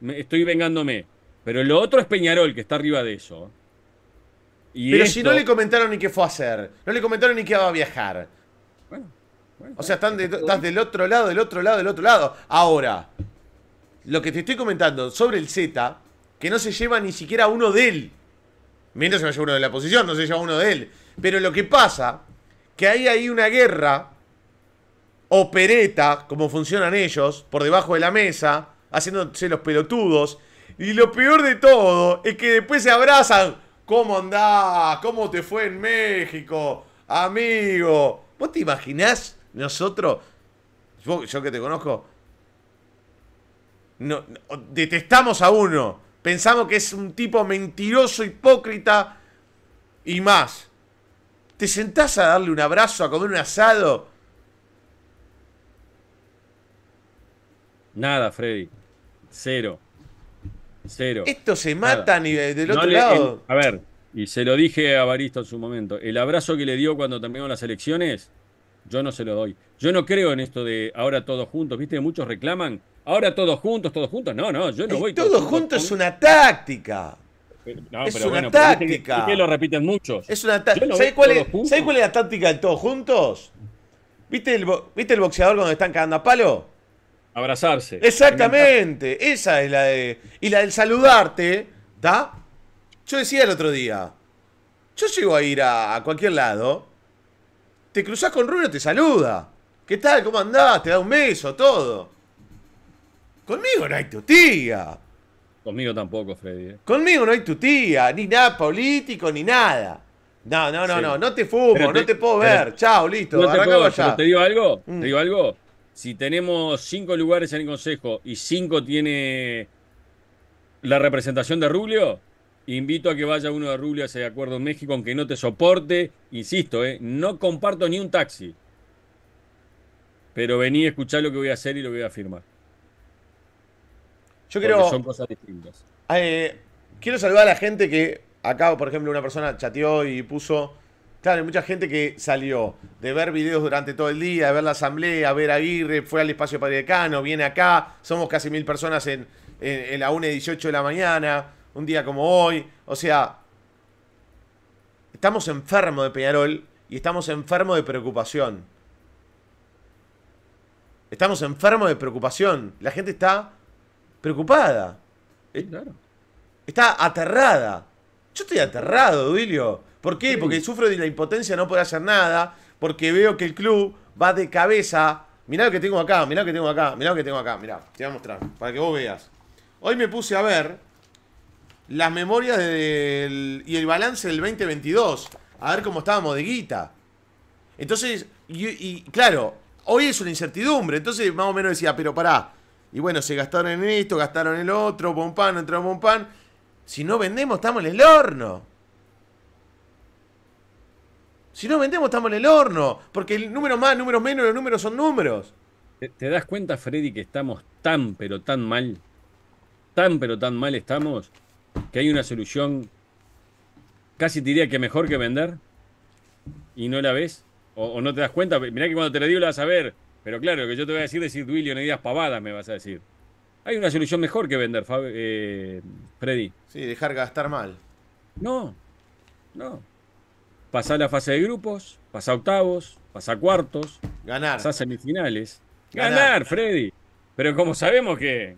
Me, estoy vengándome. Pero lo otro es Peñarol, que está arriba de eso. Y Pero si no le comentaron ni qué fue a hacer, no le comentaron ni qué va a viajar. Bueno, o sea, estás del otro lado, del otro lado, del otro lado. Ahora, lo que te estoy comentando sobre el Z, que no se lleva ni siquiera uno de él. Mientras se me lleva uno de la posición, no se lleva uno de él. Pero lo que pasa que hay una guerra opereta, como funcionan ellos, por debajo de la mesa, haciéndose los pelotudos. Y lo peor de todo es que después se abrazan. ¿Cómo andás? ¿Cómo te fue en México? Amigo. ¿Vos te imaginás nosotros? Yo, que te conozco. no, detestamos a uno. Pensamos que es un tipo mentiroso, hipócrita y más te sentás a darle un abrazo, a comer un asado. Nada, Freddy. Cero. Cero. Esto se matan y del otro lado. a ver, y se lo dije a Baristo en su momento. El abrazo que le dio cuando terminó las elecciones, yo no se lo doy. Yo no creo en esto de ahora todos juntos. Viste, muchos reclaman. Ahora todos juntos, todos juntos. No, no, yo no voy. Todos, juntos es una táctica. Eh, es una táctica. que, lo repiten muchos. Es una táctica. ¿Sabés cuál, es, la táctica de todos juntos? ¿Viste el, boxeador cuando están cagando a palo? Abrazarse. Exactamente. Esa es la de. Y la del saludarte, ¿da? Yo decía el otro día. Yo llego a ir a, cualquier lado. Te cruzas con Rubio, te saluda. ¿Qué tal? ¿Cómo andás? Te da un beso, todo. Conmigo no hay tía Conmigo tampoco, Freddy. ¿eh? Conmigo no hay tu tía, ni nada político, ni nada. No, no, no, no, no te fumo, no te puedo ver. Chao, listo, no te, te digo algo, mm. te digo algo. Si tenemos cinco lugares en el consejo y cinco tiene la representación de Rubio, invito a que vaya uno de Rubio a ese acuerdo en México, aunque no te soporte. Insisto, eh, no comparto ni un taxi. Pero vení a escuchar lo que voy a hacer y lo voy a firmar. Yo quiero. son cosas distintas. quiero saludar a la gente que acá, por ejemplo, una persona chateó y puso. Claro, hay mucha gente que salió de ver videos durante todo el día, de ver la asamblea, ver a Aguirre, fue al espacio decano viene acá, somos casi mil personas en, la 1 y 18 de la mañana, un día como hoy. O sea, estamos enfermos de Peñarol y estamos enfermos de preocupación. Estamos enfermos de preocupación. La gente está preocupada. Eh, está aterrada. Yo estoy aterrado, Duilio. ¿Por qué? Porque sufro de la impotencia no poder hacer nada, porque veo que el club va de cabeza. Mirá lo que tengo acá, mirá lo que tengo acá, mirá lo que tengo acá, mira te voy a mostrar, para que vos veas. Hoy me puse a ver las memorias del, y el balance del 2022, a ver cómo estábamos de guita. Entonces, y, claro, hoy es una incertidumbre, entonces más o menos decía, pero pará, y bueno, se gastaron en esto, gastaron en el otro, no entró pan Si no vendemos, estamos en el horno. Si no vendemos, estamos en el horno. Porque el número más, número menos, los números son números. ¿Te, das cuenta, Freddy, que estamos tan, pero tan mal? Tan, pero tan mal estamos que hay una solución casi te diría que mejor que vender y no la ves. O, o no te das cuenta. Mirá que cuando te la digo la vas a ver. Pero claro, que yo te voy a decir decir, Duilio, no pavadas, me vas a decir. Hay una solución mejor que vender, eh, Freddy. Sí, dejar gastar mal. No, no. Pasar la fase de grupos, pasar octavos, pasar cuartos. Ganar. Pasar semifinales. Ganar, Freddy. Pero como sabemos que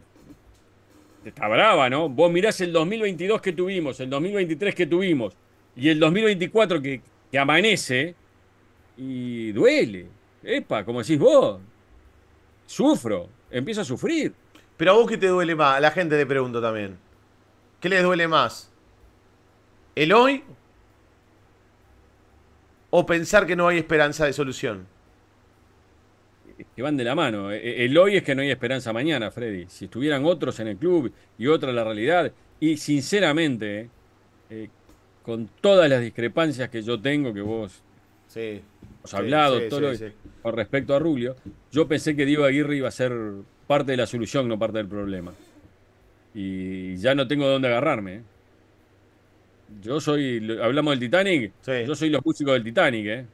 está brava, ¿no? Vos mirás el 2022 que tuvimos, el 2023 que tuvimos y el 2024 que amanece y duele epa, como decís vos, sufro, empiezo a sufrir. Pero a vos qué te duele más, a la gente te pregunto también. ¿Qué les duele más? ¿El hoy? ¿O pensar que no hay esperanza de solución? que van de la mano. E, e, el hoy es que no hay esperanza mañana, Freddy. Si estuvieran otros en el club y otra la realidad, y sinceramente, eh, con todas las discrepancias que yo tengo, que vos sí hablado todo con respecto a Rubio. Yo pensé que Diego Aguirre iba a ser parte de la solución, no parte del problema. Y ya no tengo dónde agarrarme. ¿eh? Yo soy. Hablamos del Titanic. Yo soy los músicos del Titanic. ¿eh?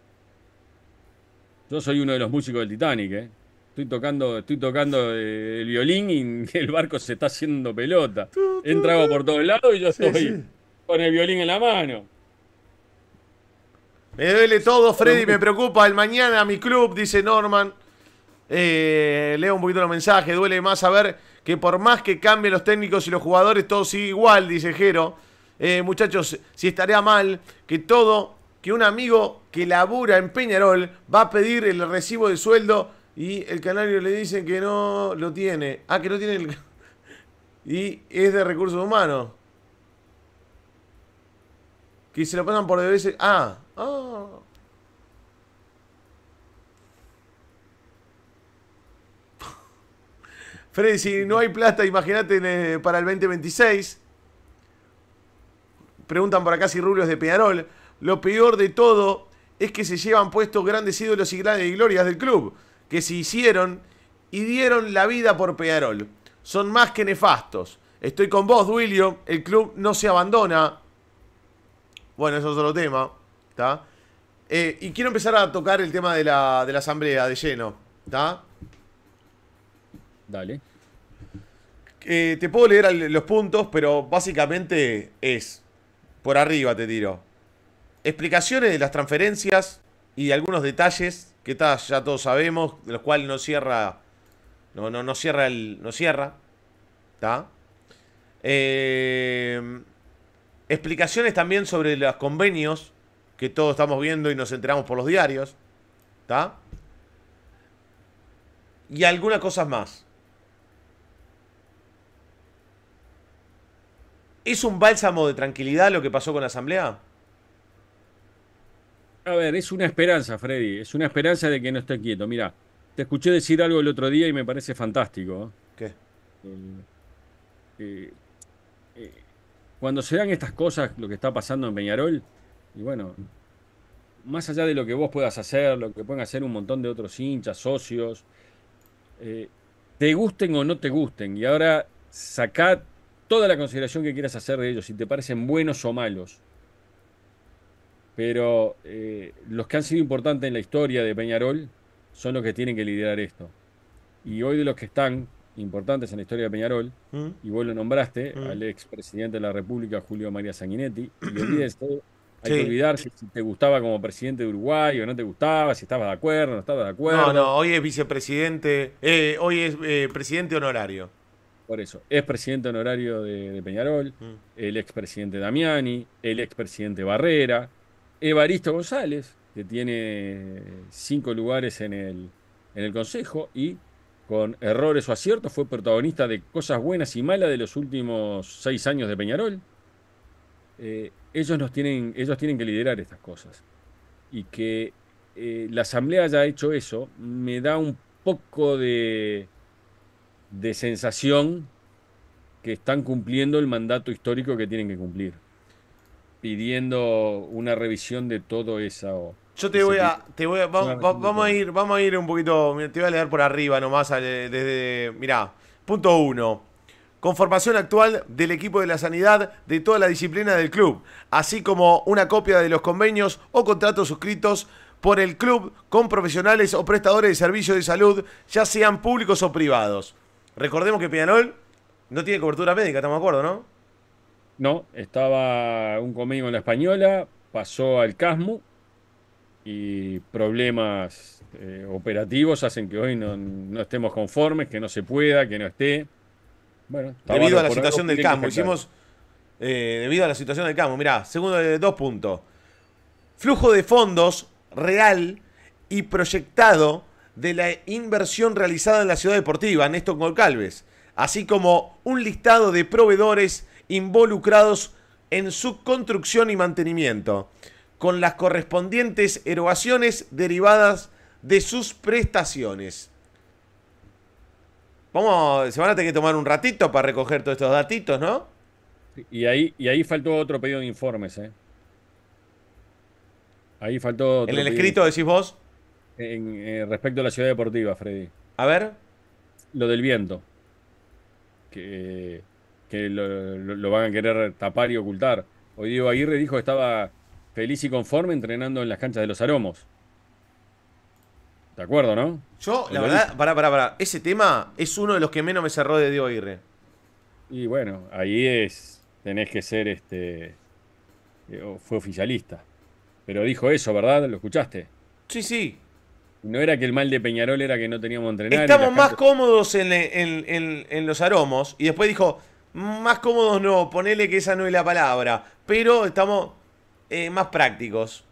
Yo soy uno de los músicos del Titanic. ¿eh? Estoy tocando, estoy tocando el violín y el barco se está haciendo pelota. Entrago por todos lados y yo estoy con el violín en la mano. Me duele todo, Freddy, me preocupa. El mañana a mi club, dice Norman. Eh, leo un poquito los mensajes. Duele más saber que por más que cambien los técnicos y los jugadores, todo sigue igual, dice Jero. Eh, muchachos, si estaría mal que todo, que un amigo que labura en Peñarol va a pedir el recibo de sueldo y el canario le dice que no lo tiene. Ah, que no tiene el... Y es de recursos humanos. Que se lo pasan por de veces. Ah, Oh. Freddy, si no hay plata, imagínate eh, para el 2026. Preguntan por acá si Rubio es de Peñarol. Lo peor de todo es que se llevan puestos grandes ídolos y grandes glorias del club, que se hicieron y dieron la vida por Peñarol. Son más que nefastos. Estoy con vos, Duilio. El club no se abandona. Bueno, eso es otro tema. Eh, y quiero empezar a tocar el tema de la, asamblea de lleno. Dale. Eh, te puedo leer los puntos, pero básicamente es. Por arriba te tiro. Explicaciones de las transferencias y algunos detalles que ya todos sabemos, de los cuales no cierra. No, cierra el. No cierra. Eh, explicaciones también sobre los convenios que todos estamos viendo y nos enteramos por los diarios, ¿está? Y algunas cosas más. ¿Es un bálsamo de tranquilidad lo que pasó con la Asamblea? A ver, es una esperanza, Freddy. Es una esperanza de que no esté quieto. Mira, te escuché decir algo el otro día y me parece fantástico. ¿eh? ¿Qué? Eh, eh, cuando se dan estas cosas, lo que está pasando en Peñarol, y bueno, más allá de lo que vos puedas hacer, lo que pueden hacer un montón de otros hinchas, socios, eh, te gusten o no te gusten. Y ahora sacá toda la consideración que quieras hacer de ellos, si te parecen buenos o malos. Pero eh, los que han sido importantes en la historia de Peñarol son los que tienen que liderar esto. Y hoy de los que están importantes en la historia de Peñarol, ¿Mm? y vos lo nombraste, ¿Mm? al expresidente de la República, Julio María Sanguinetti, y hay que olvidar si te gustaba como presidente de Uruguay o no te gustaba, si estabas de acuerdo, no estabas de acuerdo. No, no, hoy es vicepresidente, eh, hoy es eh, presidente honorario. Por eso, es presidente honorario de, Peñarol, mm. el expresidente Damiani, el expresidente Barrera, Evaristo González, que tiene cinco lugares en el, en el Consejo y con errores o aciertos fue protagonista de cosas buenas y malas de los últimos seis años de Peñarol. Eh, ellos, nos tienen, ellos tienen que liderar estas cosas. Y que eh, la Asamblea haya hecho eso me da un poco de, de sensación que están cumpliendo el mandato histórico que tienen que cumplir, pidiendo una revisión de todo eso. Yo te voy a, te voy vamos a ir, vamos a ir un poquito, te voy a leer por arriba nomás, eh, desde, mirá, punto uno conformación actual del equipo de la sanidad de toda la disciplina del club, así como una copia de los convenios o contratos suscritos por el club con profesionales o prestadores de servicios de salud, ya sean públicos o privados. Recordemos que Pianol no tiene cobertura médica, estamos de acuerdo, ¿no? No, estaba un convenio en la española, pasó al Casmo y problemas eh, operativos hacen que hoy no, no estemos conformes, que no se pueda, que no esté debido a la situación del campo. Hicimos, eh, debido a la situación del campo, mirá, segundo de eh, dos puntos. Flujo de fondos real y proyectado de la inversión realizada en la ciudad deportiva, Néstor Golcalves, así como un listado de proveedores involucrados en su construcción y mantenimiento, con las correspondientes erogaciones derivadas de sus prestaciones. Vamos, se van a tener que tomar un ratito para recoger todos estos datitos, ¿no? Y ahí, y ahí faltó otro pedido de informes, ¿eh? Ahí faltó. Otro ¿En el escrito decís vos? En, eh, respecto a la ciudad deportiva, Freddy. A ver. Lo del viento. Que, lo, lo, van a querer tapar y ocultar. Hoy Diego Aguirre dijo que estaba feliz y conforme entrenando en las canchas de los aromos. De acuerdo, ¿no? Yo, la verdad, pará, pará, pará. Ese tema es uno de los que menos me cerró de Diego Irre. Y bueno, ahí es. Tenés que ser este. Eh, fue oficialista. Pero dijo eso, ¿verdad? ¿Lo escuchaste? Sí, sí. No era que el mal de Peñarol era que no teníamos entrenar. Estamos más cómodos en, los aromos. Y después dijo, más cómodos no, ponele que esa no es la palabra. Pero estamos eh, más prácticos.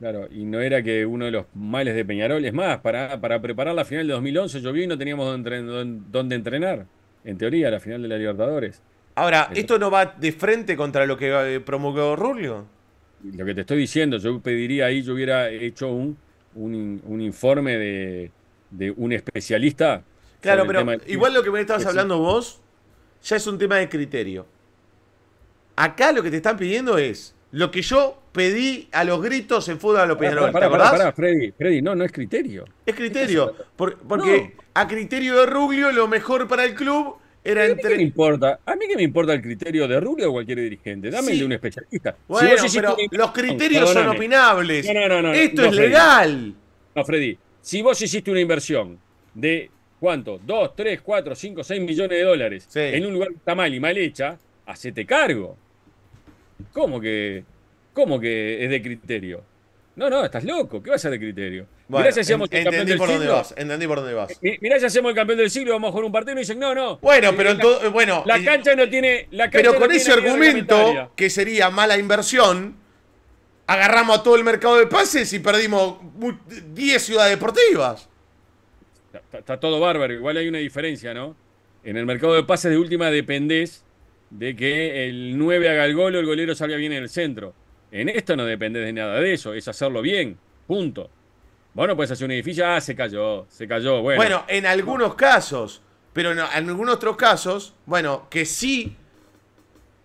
Claro, y no era que uno de los males de Peñarol, es más, para, preparar la final de 2011 llovió y no teníamos dónde, entrenar, en teoría, la final de la Libertadores. Ahora, eh, ¿esto no va de frente contra lo que eh, promulgó Rulio? Lo que te estoy diciendo, yo pediría ahí, yo hubiera hecho un, informe de, de un especialista. Claro, pero igual lo que me estabas hablando vos, ya es un tema de criterio. Acá lo que te están pidiendo es lo que yo pedí a los gritos en fútbol a lo Peñarol. acordás? Freddy, Freddy, no, no es criterio. Es criterio, este porque a criterio de Rubio lo mejor para el club era entre... importa? ¿A mí que me importa el criterio de Rubio o cualquier dirigente? Dámele de un especialista. los criterios son opinables. Esto es legal. No, Freddy, si vos hiciste una inversión de, ¿cuánto? Dos, tres, cuatro, cinco, seis millones de dólares en un lugar que está mal y mal hecha, hacete cargo. ¿Cómo que, ¿Cómo que es de criterio? No, no, estás loco. ¿Qué va a ser de criterio? mirá si el campeón del siglo. entendí por dónde vas. Mirá si hacemos el campeón del siglo, vamos a jugar un partido y dicen, no, no. Bueno, eh, pero eh, bueno. La eh, cancha no tiene. pero con ese argumento, que sería mala inversión, agarramos a todo el mercado de pases y perdimos 10 ciudades deportivas. Está, está, todo bárbaro, igual hay una diferencia, ¿no? En el mercado de pases de última dependés de que el 9 haga el gol o el golero salga bien en el centro. En esto no depende de nada de eso, es hacerlo bien, punto. Bueno, pues hace hacer un edificio, ah, se cayó, se cayó, bueno. Bueno, en algunos casos, pero en, algunos otros casos, bueno, que sí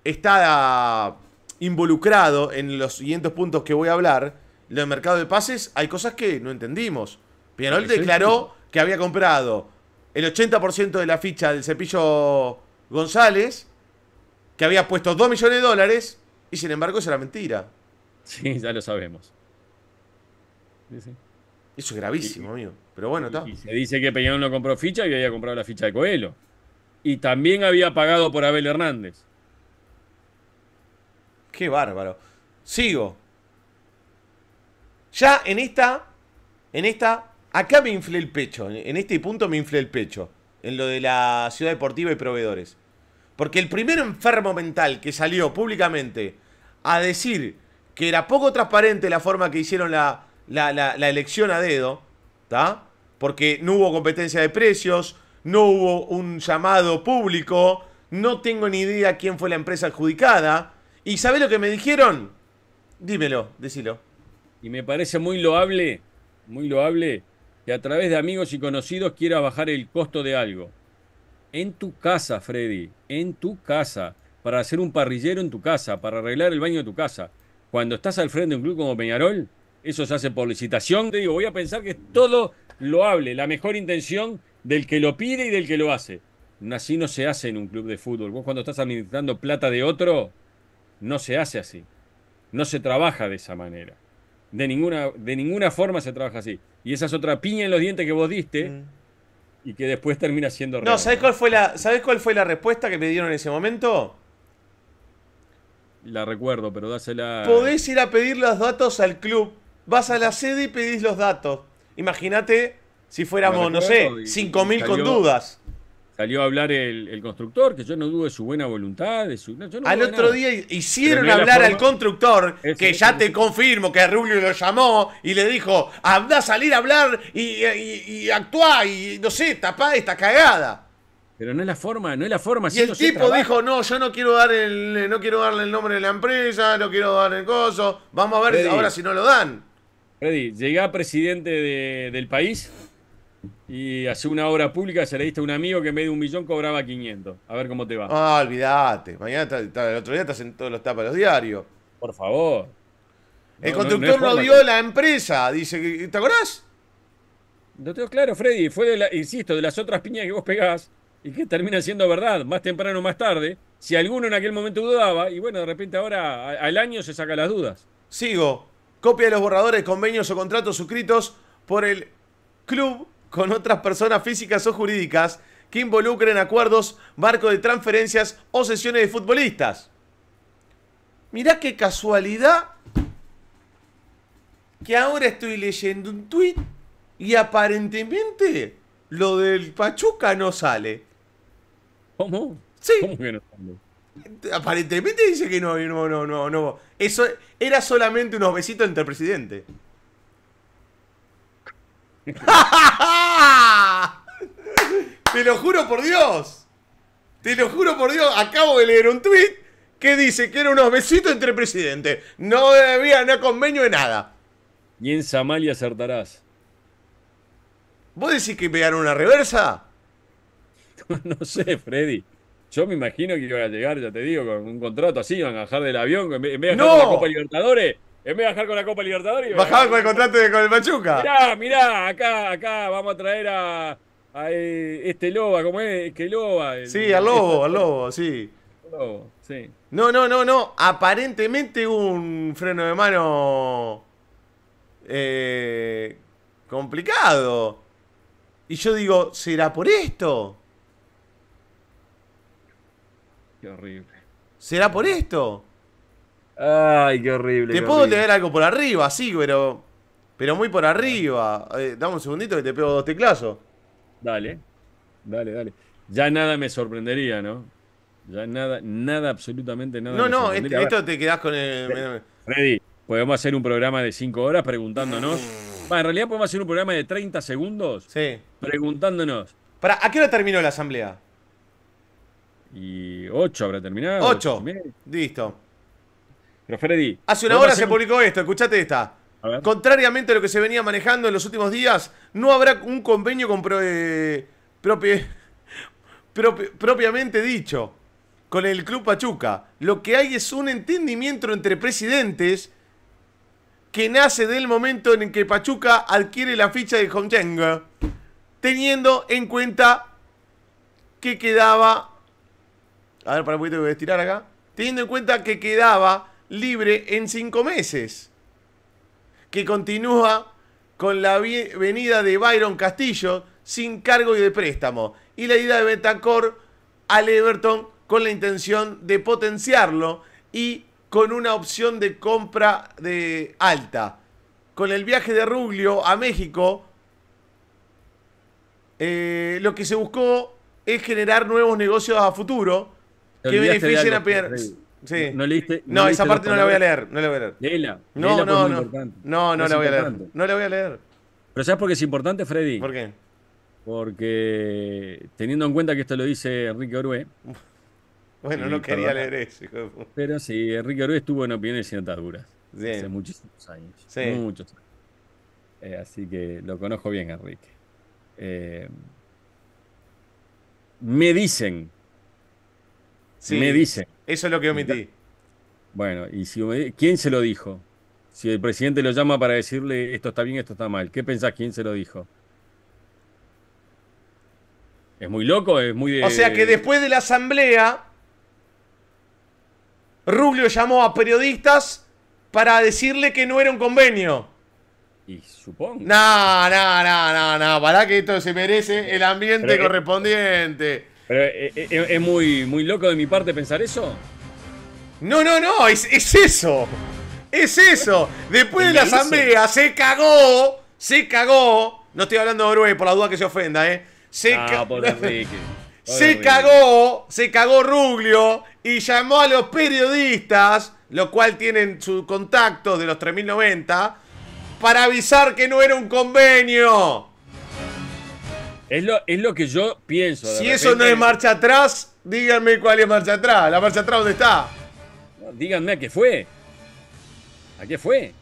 está involucrado en los siguientes puntos que voy a hablar, lo del mercado de pases, hay cosas que no entendimos. Pianol declaró que había comprado el 80% de la ficha del cepillo González que había puesto 2 millones de dólares y sin embargo eso era mentira. Sí, ya lo sabemos. Eso es gravísimo, amigo. Pero bueno, está. Y se dice que Peñón no compró ficha y había comprado la ficha de Coelho. Y también había pagado por Abel Hernández. Qué bárbaro. Sigo. Ya en esta, en esta, acá me inflé el pecho. En este punto me inflé el pecho. En lo de la ciudad deportiva y proveedores. Porque el primer enfermo mental que salió públicamente a decir que era poco transparente la forma que hicieron la, la, elección a dedo, Porque no hubo competencia de precios, no hubo un llamado público, no tengo ni idea quién fue la empresa adjudicada. ¿Y sabés lo que me dijeron? Dímelo, decilo. Y me parece muy loable, muy loable, que a través de amigos y conocidos quiera bajar el costo de algo en tu casa, Freddy, en tu casa, para hacer un parrillero en tu casa, para arreglar el baño de tu casa. Cuando estás al frente de un club como Peñarol, eso se hace por licitación. Te digo, voy a pensar que todo lo hable, la mejor intención del que lo pide y del que lo hace. Así no se hace en un club de fútbol. Vos cuando estás administrando plata de otro, no se hace así. No se trabaja de esa manera. De ninguna, de ninguna forma se trabaja así. Y esa es otra piña en los dientes que vos diste, mm y que después termina siendo No, ¿sabes cuál, fue la, ¿sabes cuál fue la respuesta que me dieron en ese momento? La recuerdo, pero dásela. Podés ir a pedir los datos al club. Vas a la sede y pedís los datos. Imagínate si fuéramos, no sé, 5.000 con dudas. Salió a hablar el, constructor, que yo no dudo de su buena voluntad. De al otro día hicieron hablar al constructor, que ya te confirmo que Rubio lo llamó y le dijo, anda a salir a hablar y, y, y actuá y no sé, tapá esta cagada. Pero no es la forma, no es la forma. Y el tipo dijo, no, yo no quiero dar el, no quiero darle el nombre de la empresa, no quiero dar el coso, vamos a ver ahora si no lo dan. Freddy, llega presidente del país y hace una obra pública se le diste a un amigo que en vez de un millón cobraba 500. A ver cómo te va. Ah, olvídate. Mañana, el otro día estás en todos los tapas de los diarios. Por favor. El conductor no, vio la empresa, dice. ¿Te acordás? No tengo claro, Freddy. Fue, de insisto, de las otras piñas que vos pegás y que termina siendo verdad, más temprano o más tarde. Si alguno en aquel momento dudaba, y bueno, de repente ahora al año se saca las dudas. Sigo. Copia de los borradores, convenios o contratos suscritos por el Club con otras personas físicas o jurídicas que involucren acuerdos, Barcos de transferencias o sesiones de futbolistas. Mirá qué casualidad que ahora estoy leyendo un tweet y aparentemente lo del Pachuca no sale. ¿Cómo? Sí. ¿Cómo que no sale? Aparentemente dice que no, no, no, no, Eso era solamente unos besitos entre presidente. Te lo juro por Dios. Te lo juro por Dios. Acabo de leer un tweet que dice que era unos besitos entre presidentes. No había no convenio de nada. Y en Samalia acertarás. ¿Vos decís que pegaron una reversa? no sé, Freddy. Yo me imagino que iba a llegar, ya te digo, con un contrato así, Iban a bajar del avión, en vez de ¡No! la Copa Libertadores, en vez de bajar con la Copa Libertadores. Bajaba con el contrato de, con el Machuca. Mirá, mirá, acá, acá vamos a traer a, eh, este Loba, ¿cómo es? Que Loba. sí, al Lobo, al Lobo, sí. Lobo, sí. No, no, no, no. Aparentemente un freno de mano. Eh, complicado. Y yo digo, ¿será por esto? Qué horrible. ¿Será por esto? Ay, qué horrible. Te puedo tener algo por arriba, sí, pero. Pero muy por arriba. Eh, dame un segundito que te pego dos teclazos. Dale. Dale, dale. Ya nada me sorprendería, ¿no? Ya nada, nada, absolutamente nada. No, no, este, esto te quedás con el. Ready, podemos hacer un programa de 5 horas preguntándonos. en realidad podemos hacer un programa de 30 segundos. Sí. Preguntándonos. Para, ¿A qué hora terminó la asamblea? Y 8 habrá terminado. 8. Listo. Pero Hace una hora se publicó esto, escuchate esta. Contrariamente a lo que se venía manejando en los últimos días, no habrá un convenio con eh, propiamente dicho con el Club Pachuca. Lo que hay es un entendimiento entre presidentes que nace del momento en el que Pachuca adquiere la ficha de Hongcheng, teniendo en cuenta que quedaba... A ver, para un poquito voy a estirar acá. Teniendo en cuenta que quedaba libre en cinco meses, que continúa con la venida de Byron Castillo sin cargo y de préstamo, y la ida de Betancor al Everton con la intención de potenciarlo y con una opción de compra de alta. Con el viaje de Ruglio a México, eh, lo que se buscó es generar nuevos negocios a futuro que beneficien a no, leíste. No, esa parte no la voy a leer. No la voy a leer. Pues, no, no, no. No, no, la voy a leer. No la voy a leer. Pero ¿sabes por qué es importante, Freddy? ¿Por qué? Porque teniendo en cuenta que esto lo dice Enrique Orué. Bueno, eh, no quería leer eso. Pero sí, Enrique Orué estuvo en opiniones y notas duras. Hace muchísimos años. Sí. Muchos años. Eh, así que lo conozco bien, Enrique. Eh, me dicen. Me dicen eso es lo que omití. Bueno, y si ¿quién se lo dijo? Si el presidente lo llama para decirle esto está bien, esto está mal, ¿qué pensás quién se lo dijo? Es muy loco, es muy de... O sea que después de la asamblea, Rubio llamó a periodistas para decirle que no era un convenio. Y supongo. No, no, no, no, no. Para que esto se merece el ambiente eh, correspondiente. Pero eh, eh, eh, ¿es, muy, muy loco de mi parte pensar eso. No, no, no, es, eso. Es eso. Después de la asamblea se cagó. Se cagó. No estoy hablando de por la duda que se ofenda, ¿eh? Se, ah, se cagó. Se cagó Ruglio y llamó a los periodistas, lo cual tienen su contacto de los 3090, para avisar que no era un convenio. Es lo, que yo pienso. si eso no es marcha atrás, díganme cuál es marcha atrás. ¿La marcha atrás dónde está? díganme a qué fue. ¿A qué fue?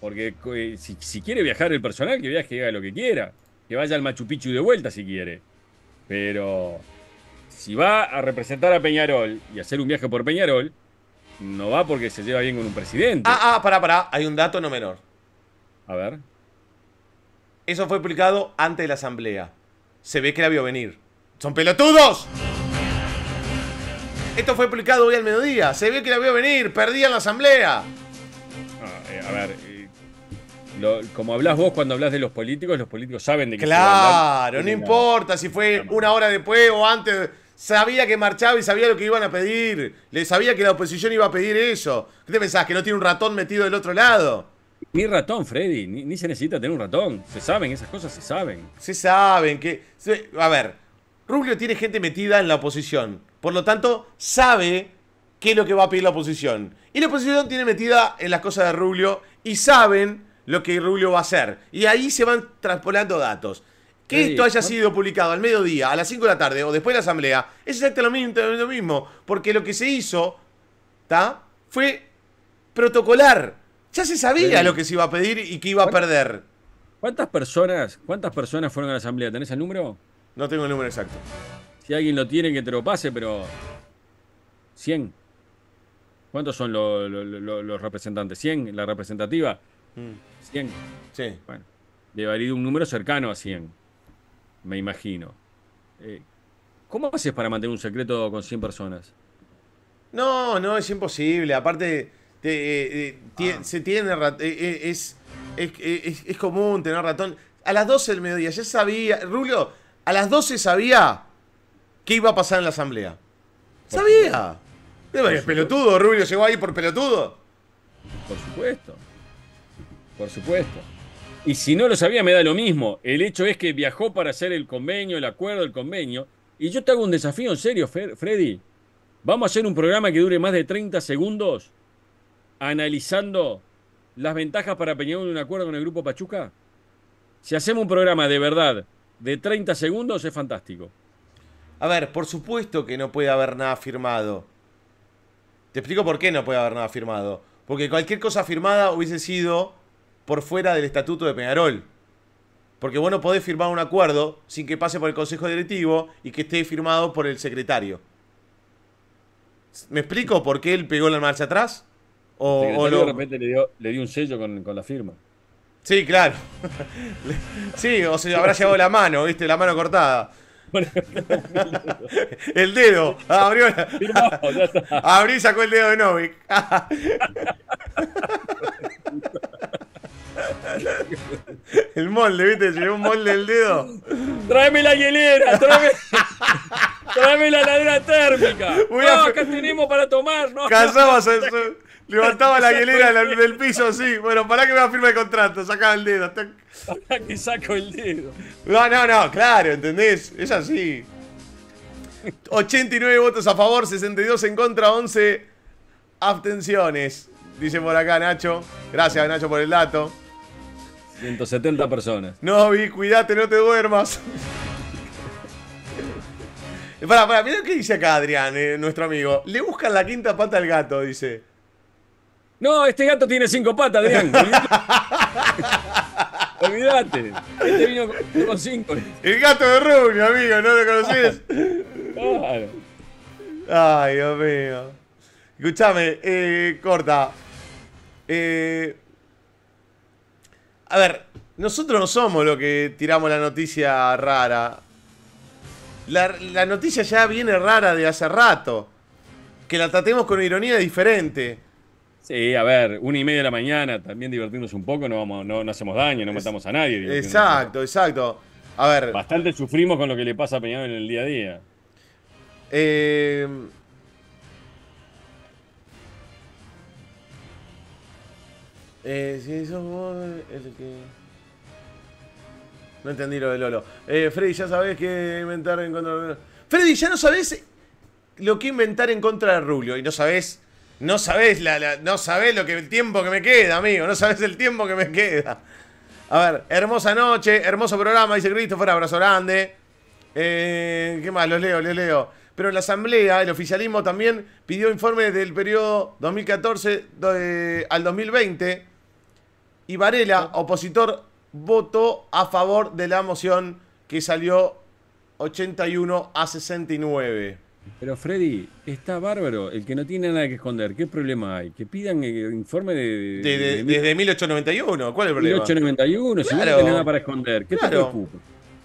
Porque eh, si, quiere viajar el personal, que viaje a haga lo que quiera. Que vaya al Machu Picchu de vuelta si quiere. Pero si va a representar a Peñarol y hacer un viaje por Peñarol, no va porque se lleva bien con un presidente. Ah, ah, pará, pará. Hay un dato no menor. A ver. Eso fue publicado antes de la asamblea se ve que la vio venir. ¡Son pelotudos! Esto fue publicado hoy al mediodía. Se ve que la vio venir. Perdían la asamblea. Ah, eh, a ver, como hablas vos cuando hablas de los políticos, los políticos saben de que Claro, no importa si fue una hora después o antes. Sabía que marchaba y sabía lo que iban a pedir. Le sabía que la oposición iba a pedir eso. ¿Qué te pensás? ¿Que no tiene un ratón metido del otro lado? Ni ratón, Freddy, ni, se necesita tener un ratón. Se saben, esas cosas se saben. Se saben que. a ver, Rubio tiene gente metida en la oposición. Por lo tanto, sabe qué es lo que va a pedir la oposición. Y la oposición tiene metida en las cosas de Rubio y saben lo que Rubio va a hacer. Y ahí se van transponiendo datos. Que esto haya sido publicado al mediodía, a las 5 de la tarde o después de la asamblea, es exactamente lo mismo, porque lo que se hizo, ¿está? Fue protocolar ya se sabía lo que se iba a pedir y que iba a perder. ¿Cuántas personas, cuántas personas fueron a la asamblea? ¿Tenés el número? No tengo el número exacto. Si alguien lo tiene, que te lo pase, pero. 100. ¿Cuántos son los, representantes? ¿100? ¿La representativa? 100. Mm. Sí. Bueno, debe haber un número cercano a 100, me imagino. Eh, ¿Cómo haces para mantener un secreto con 100 personas? No, no, es imposible. Aparte, eh, eh, ah. Se tiene ratón. Eh, es, es, común tener ratón. A las 12 del mediodía, ya sabía. Rulio, a las 12 sabía qué iba a pasar en la asamblea. Sabía. Es pelotudo, Rulio, llegó ahí por pelotudo. Por supuesto. Por supuesto. Y si no lo sabía, me da lo mismo. El hecho es que viajó para hacer el convenio, el acuerdo del convenio. Y yo te hago un desafío en serio, Freddy. Vamos a hacer un programa que dure más de 30 segundos analizando las ventajas para Peñarol de un acuerdo con el Grupo Pachuca? Si hacemos un programa de verdad de 30 segundos es fantástico. A ver, por supuesto que no puede haber nada firmado. Te explico por qué no puede haber nada firmado. Porque cualquier cosa firmada hubiese sido por fuera del estatuto de Peñarol. Porque vos no podés firmar un acuerdo sin que pase por el Consejo Directivo y que esté firmado por el secretario. ¿Me explico por qué él pegó la marcha atrás? O, de repente le dio, le dio un sello con, con la firma. Sí, claro. sí, o se habrá llevado la mano, ¿viste? La mano cortada. el dedo. Ah, abrió. La... Abrí y sacó el dedo de Novik. El molde, ¿viste? Se llevó un molde del dedo. Tráeme la hielera, tráeme, tráeme la ladera térmica. Voy no, acá tenemos para tomar, ¿no? el Levantaba la hielera del piso sí. Bueno, para que me firme el contrato, sacaba el dedo. Para que saco el dedo. No, no, no, claro, ¿entendés? Es así. 89 votos a favor, 62 en contra, 11 abstenciones. Dice por acá Nacho. Gracias, Nacho, por el dato. 170 personas. No, vi, cuídate, no te duermas. Pará, pará, mirá lo que dice acá Adrián, eh, nuestro amigo. Le buscan la quinta pata al gato, dice. No, este gato tiene cinco patas, Adrián. Olvídate. Este vino con, cinco. El gato de Rubio, amigo, ¿no lo conoces? Ay, Dios mío. Escuchame, eh, corta. Eh, a ver, nosotros no somos los que tiramos la noticia rara. la noticia ya viene rara de hace rato. Que la tratemos con ironía diferente. Sí, a ver, una y media de la mañana, también divertirnos un poco, no, no, hacemos daño, no matamos a nadie. Exacto, exacto. A ver. Bastante sufrimos con lo que le pasa a Peñarol en el día a día. Eh, eh, si sos vos el que. No entendí lo de Lolo. Eh, Freddy, ya sabés que inventar en contra de Freddy, ya no sabes lo que inventar en contra de Rubio y no sabés no sabés, la, no sabés lo que, el tiempo que me queda, amigo. No sabés el tiempo que me queda. A ver, hermosa noche, hermoso programa, dice fuera, abrazo grande. Eh, ¿Qué más? Los leo, los leo. Pero la asamblea, el oficialismo también pidió informes del periodo 2014 eh, al 2020. Y Varela, opositor, votó a favor de la moción que salió 81 a 69. Pero Freddy, está bárbaro. El que no tiene nada que esconder, ¿qué problema hay? Que pidan el eh, informe de, desde 1891. ¿Cuál es el problema? 1891, si no tiene nada para esconder, ¿qué te preocupa?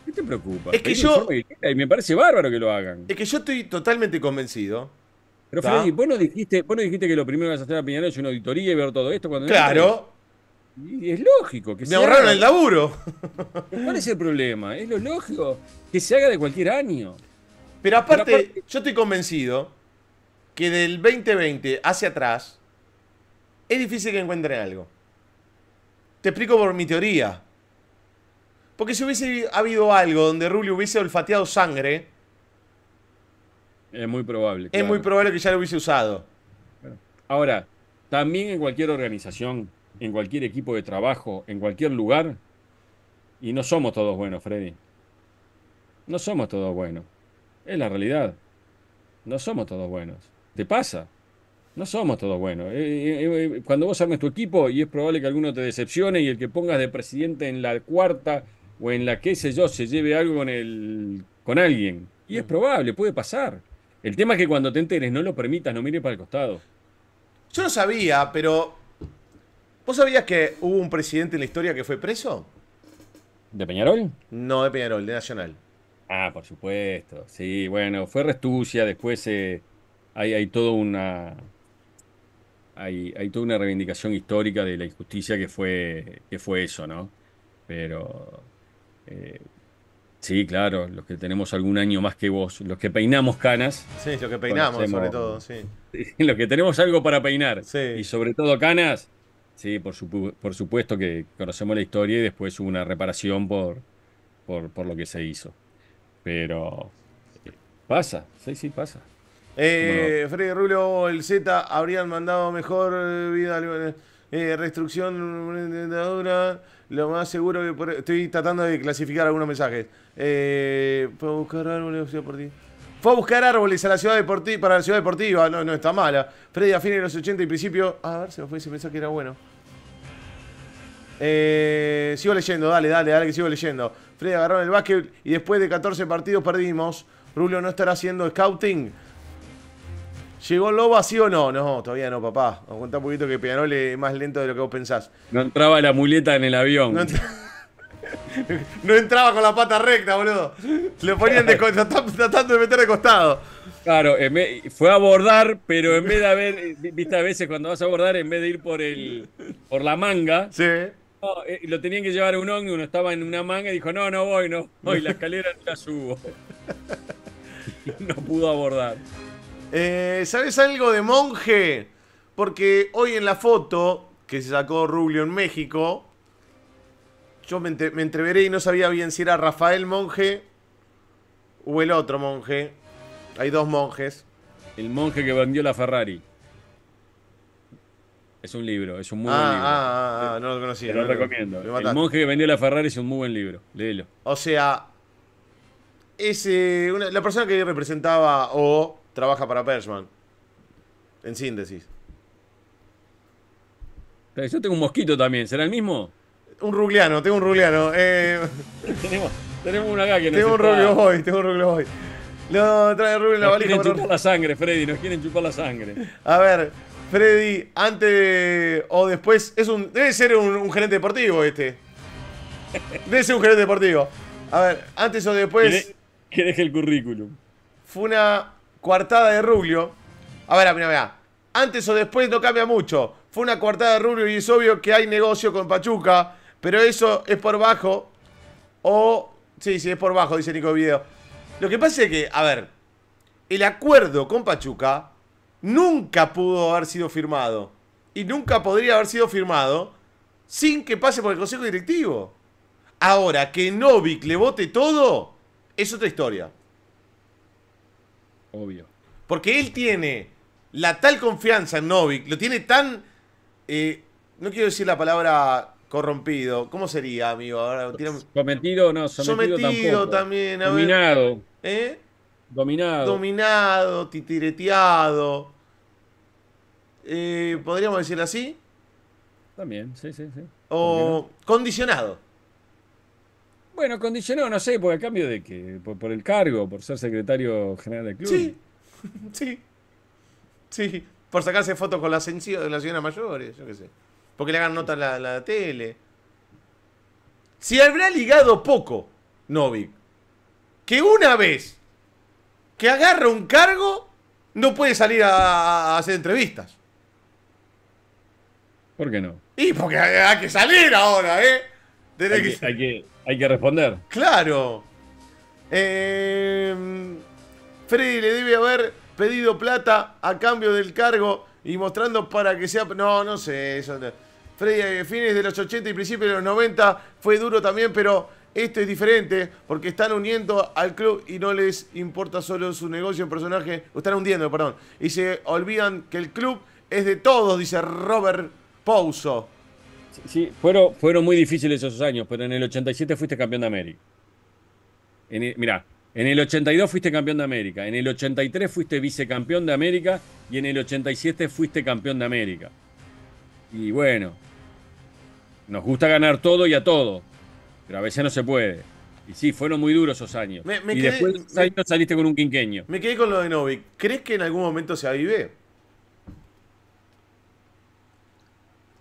¿Qué te preocupa? Es que yo. Y me parece bárbaro que lo hagan. Es que yo estoy totalmente convencido. Pero Freddy, vos no, dijiste, vos dijiste que lo primero que vas a hacer a Piñarol es una auditoría y ver todo esto cuando. Claro. y es lógico que Me se ahorraron el laburo. ¿Cuál es el problema? Es lo lógico que se haga de cualquier año. Pero aparte, yo estoy convencido que del 2020 hacia atrás es difícil que encuentren algo. Te explico por mi teoría. Porque si hubiese habido algo donde Rulio hubiese olfateado sangre. Es muy probable. Es muy probable que ya lo hubiese usado. Ahora, también en cualquier organización, en cualquier equipo de trabajo, en cualquier lugar, y no somos todos buenos, Freddy. No somos todos buenos. Es la realidad. No somos todos buenos. Te pasa. No somos todos buenos. Eh, eh, eh, cuando vos armes tu equipo, y es probable que alguno te decepcione, y el que pongas de presidente en la cuarta o en la que sé yo, se lleve algo con, el, con alguien. Y es probable, puede pasar. El tema es que cuando te enteres no lo permitas, no mires para el costado. Yo no sabía, pero. ¿Vos sabías que hubo un presidente en la historia que fue preso? ¿De Peñarol? No, de Peñarol, de Nacional. Ah, por supuesto. Sí, bueno, fue restucia, después eh, hay, toda una. Hay, toda una reivindicación histórica de la injusticia que fue, que fue eso, ¿no? Pero eh, sí, claro, los que tenemos algún año más que vos, los que peinamos canas. Sí, los que peinamos, sobre todo, sí. los que tenemos algo para peinar. Y sobre todo canas, sí, por, supuesto que conocemos la historia y después hubo una reparación por, por lo que se hizo. Pero eh, pasa, sí, sí, pasa. Eh, Freddy Rulo, el Z, habrían mandado mejor eh, vida. Eh, eh, restricción, lo más seguro que estoy tratando de clasificar algunos mensajes. Eh, fue buscar árboles por ti. Fue a buscar árboles a la ciudad deportiva para la ciudad deportiva, no, no está mala. Freddy a fines de los 80 y principio. A ver, se me fue ese mensaje que era bueno. sigo leyendo, dale, dale, dale que sigo leyendo agarraron el básquet y después de 14 partidos perdimos. ¿Rulio no estará haciendo scouting. ¿Llegó Lobo sí o no? No, todavía no, papá. Os un poquito que Peñarol es más lento de lo que vos pensás. No entraba la muleta en el avión. No, entraba con la pata recta, boludo. Lo ponían tratando de meter de costado. Claro, fue a bordar, pero en vez de haber. Eh, viste, a veces cuando vas a bordar, en vez de ir por el por la manga, sí eh, lo tenían que llevar a un ómnibus, uno estaba en una manga y dijo, no, no voy, no voy, la escalera no la subo. no pudo abordar. Eh, ¿Sabes algo de monje? Porque hoy en la foto que se sacó Rubio en México, yo me, me entreveré y no sabía bien si era Rafael Monje o el otro monje. Hay dos monjes. El monje que vendió la Ferrari. Es un libro, es un muy buen ah, libro. Ah, ah, ah, no lo conocía. lo, recomiendo. El monje que vendió la Ferrari es un muy buen libro. Léelo. O sea, eh, la persona que representaba o trabaja para Persman En síntesis. Eh, yo tengo un mosquito también, ¿será el mismo? Un rugliano, tengo un rugliano. Eh. tenemos, tenemos una acá que nos Tengo un ruglio hoy, tengo un ruglio hoy. No, trae ruglio en la nos Quieren chupar la sangre, Freddy, nos quieren chupar la sangre. A ver, Freddy, antes o después. Es un, debe ser un, gerente deportivo este. Debe ser un gerente deportivo. A ver, antes o después. Que es el currículum. Fue una coartada de Rubio. A ver, mira, mira. Antes o después no cambia mucho. Fue una coartada de Rubio y es obvio que hay negocio con Pachuca. Pero eso es por bajo. O. Sí, sí, es por bajo, dice Nico Video. Lo que pasa es que, a ver. El acuerdo con Pachuca nunca pudo haber sido firmado. Y nunca podría haber sido firmado sin que pase por el Consejo Directivo. Ahora, que Novik le vote todo, es otra historia. Obvio. Porque él tiene la tal confianza en Novik, lo tiene tan... Eh, no quiero decir la palabra corrompido. ¿Cómo sería, amigo? Ahora, o no, sometido, también. Dominado. ¿Eh? Dominado. Dominado, titireteado podríamos decir así. También, sí, sí, sí. O condicionado. Bueno, condicionado, no sé, por el cambio de que, por, el cargo, por ser secretario general del club. Sí, sí. Sí, por sacarse fotos con la, de la señora mayores, yo qué sé. Porque le hagan nota a la, tele. Si habrá ligado poco, Novik, que una vez que agarra un cargo, no puede salir a hacer entrevistas. ¿Por qué no? Y porque hay, que salir ahora, ¿eh? Hay que, responder. Claro. Em, Freddy le debe haber pedido plata a cambio del cargo y mostrando para que sea... No, no sé. Eso eh, fines de los 80 y principios de los 90 fue duro también, pero esto es diferente porque están uniendo al club y no les importa solo su negocio, en personaje. están hundiendo, perdón. Y se olvidan que el club es de todos, dice Robert Pouso. Sí, fueron, fueron muy difíciles esos años, pero en el 87 fuiste campeón de América. mirá, en el 82 fuiste campeón de América, en el 83 fuiste vicecampeón de América y en el 87 fuiste campeón de América. Y bueno, nos gusta ganar todo y a todo, pero a veces no se puede. Y sí, fueron muy duros esos años. y después esos años saliste con un quinqueño. Me quedé con lo de Novik. ¿Crees que en algún momento se avive?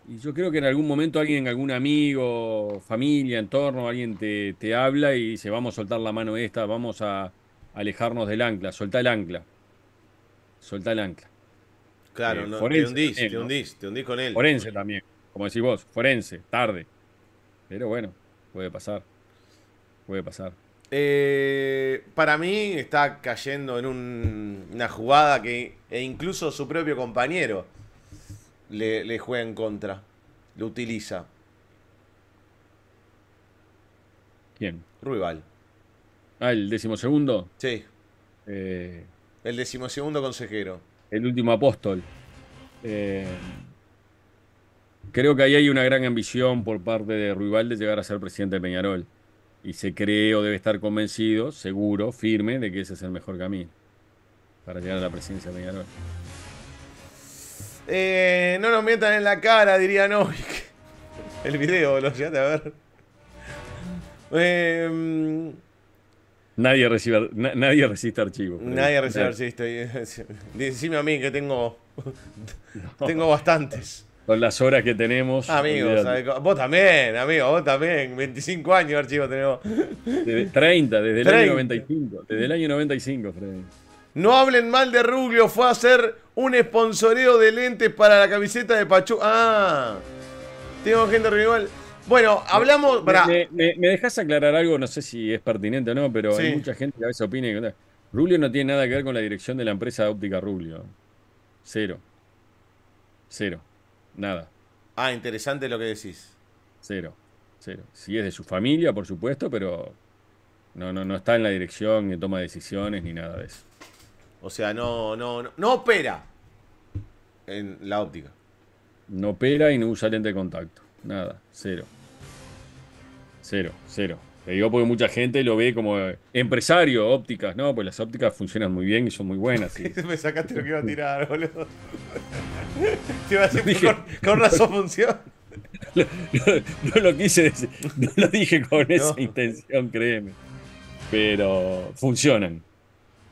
Y yo creo que en algún momento alguien, algún amigo, familia, entorno, alguien te, habla y dice, vamos a soltar la mano esta, vamos a alejarnos del ancla, solta el ancla. Soltá el ancla. Claro, eh, no, forense, te hundís, te hundís, con él. Forense también, como decís vos, forense, tarde. Pero bueno, puede pasar. Puede pasar. Eh, para mí está cayendo en una jugada que e incluso su propio compañero le, juega en contra, lo utiliza. ¿Quién? Ruibal. Ah, el decimosegundo. Sí. Eh, el decimosegundo consejero. El último apóstol. Eh, creo que ahí hay una gran ambición por parte de Ruibal de llegar a ser presidente de Peñarol. Y se cree o debe estar convencido, seguro, firme, de que ese es el mejor camino para llegar a la presidencia de Peñarol. Eh, no nos metan en la cara, diría no. El video, lo a ver. Eh, nadie, recibe, nadie resiste archivo. Nadie recibe Decime a mí que tengo. Tengo bastantes. Con las horas que tenemos. Amigos, vos también, amigo, vos también. 25 años de archivo tenemos. 30, desde el año 95. Desde el año 95, Freddy. No hablen mal de Ruglio, fue a hacer un esponsoreo de lentes para la camiseta de Pachuca. Ah, tengo gente rival. Bueno, hablamos. Me, dejas aclarar algo, no sé si es pertinente o no, pero hay mucha gente que a veces opina que Ruglio no tiene nada que ver con la dirección de la empresa óptica Ruglio. Cero. Cero. Nada. Ah, interesante lo que decís. Cero. Cero. Si es de su familia, por supuesto, pero no, no, no está en la dirección ni toma decisiones ni nada de eso. O sea, no, no, no, opera en la óptica. No opera y no usa lente de contacto. Nada, cero. Cero, cero. Te digo porque mucha gente lo ve como eh, empresario, ópticas, ¿no? Pues las ópticas funcionan muy bien y son muy buenas. Me sacaste lo que iba a tirar, boludo. Te iba a decir, con, razón funciona. No, lo quise decir, no dije con esa intención, créeme. Pero funcionan,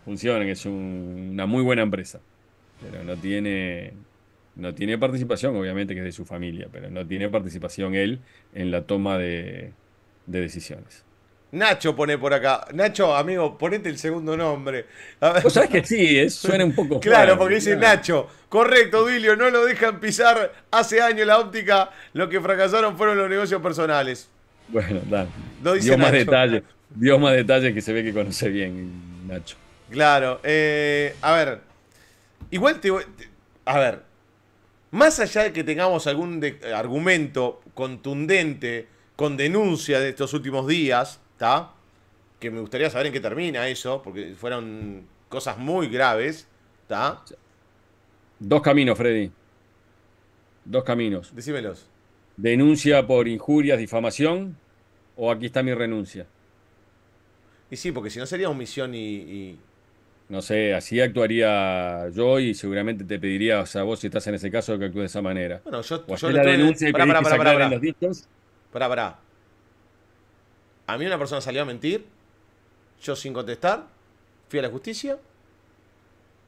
funcionan, es una muy buena empresa, pero no tiene, no tiene participación, obviamente que es de su familia, pero no tiene participación él en la toma de, decisiones. Nacho pone por acá. Nacho, amigo, ponete el segundo nombre. Vos que sí, eh, suena un poco. claro, porque dice Nacho. Correcto, Dilio, no lo dejan pisar. Hace años la óptica, lo que fracasaron fueron los negocios personales. Bueno, da. detalles. Dio más detalles que se ve que conoce bien, Nacho. Claro. Eh, a ver. Igual te, voy. A ver. Más allá de que tengamos algún eh, argumento contundente con denuncia de estos últimos días, ¿está? Que me gustaría saber en qué termina eso, porque fueron cosas muy graves, ¿está? Dos caminos, Freddy. Dos caminos. Decímelos. Denuncia por injurias, difamación, o aquí está mi renuncia. Y sí, porque si no sería omisión y no sé, así actuaría yo y seguramente te pediría o sea, vos, si estás en ese caso, que actúes de esa manera. Bueno, yo, yo le la denuncia y los discos. Pará, pará. A mí una persona salió a mentir, yo sin contestar, fui a la justicia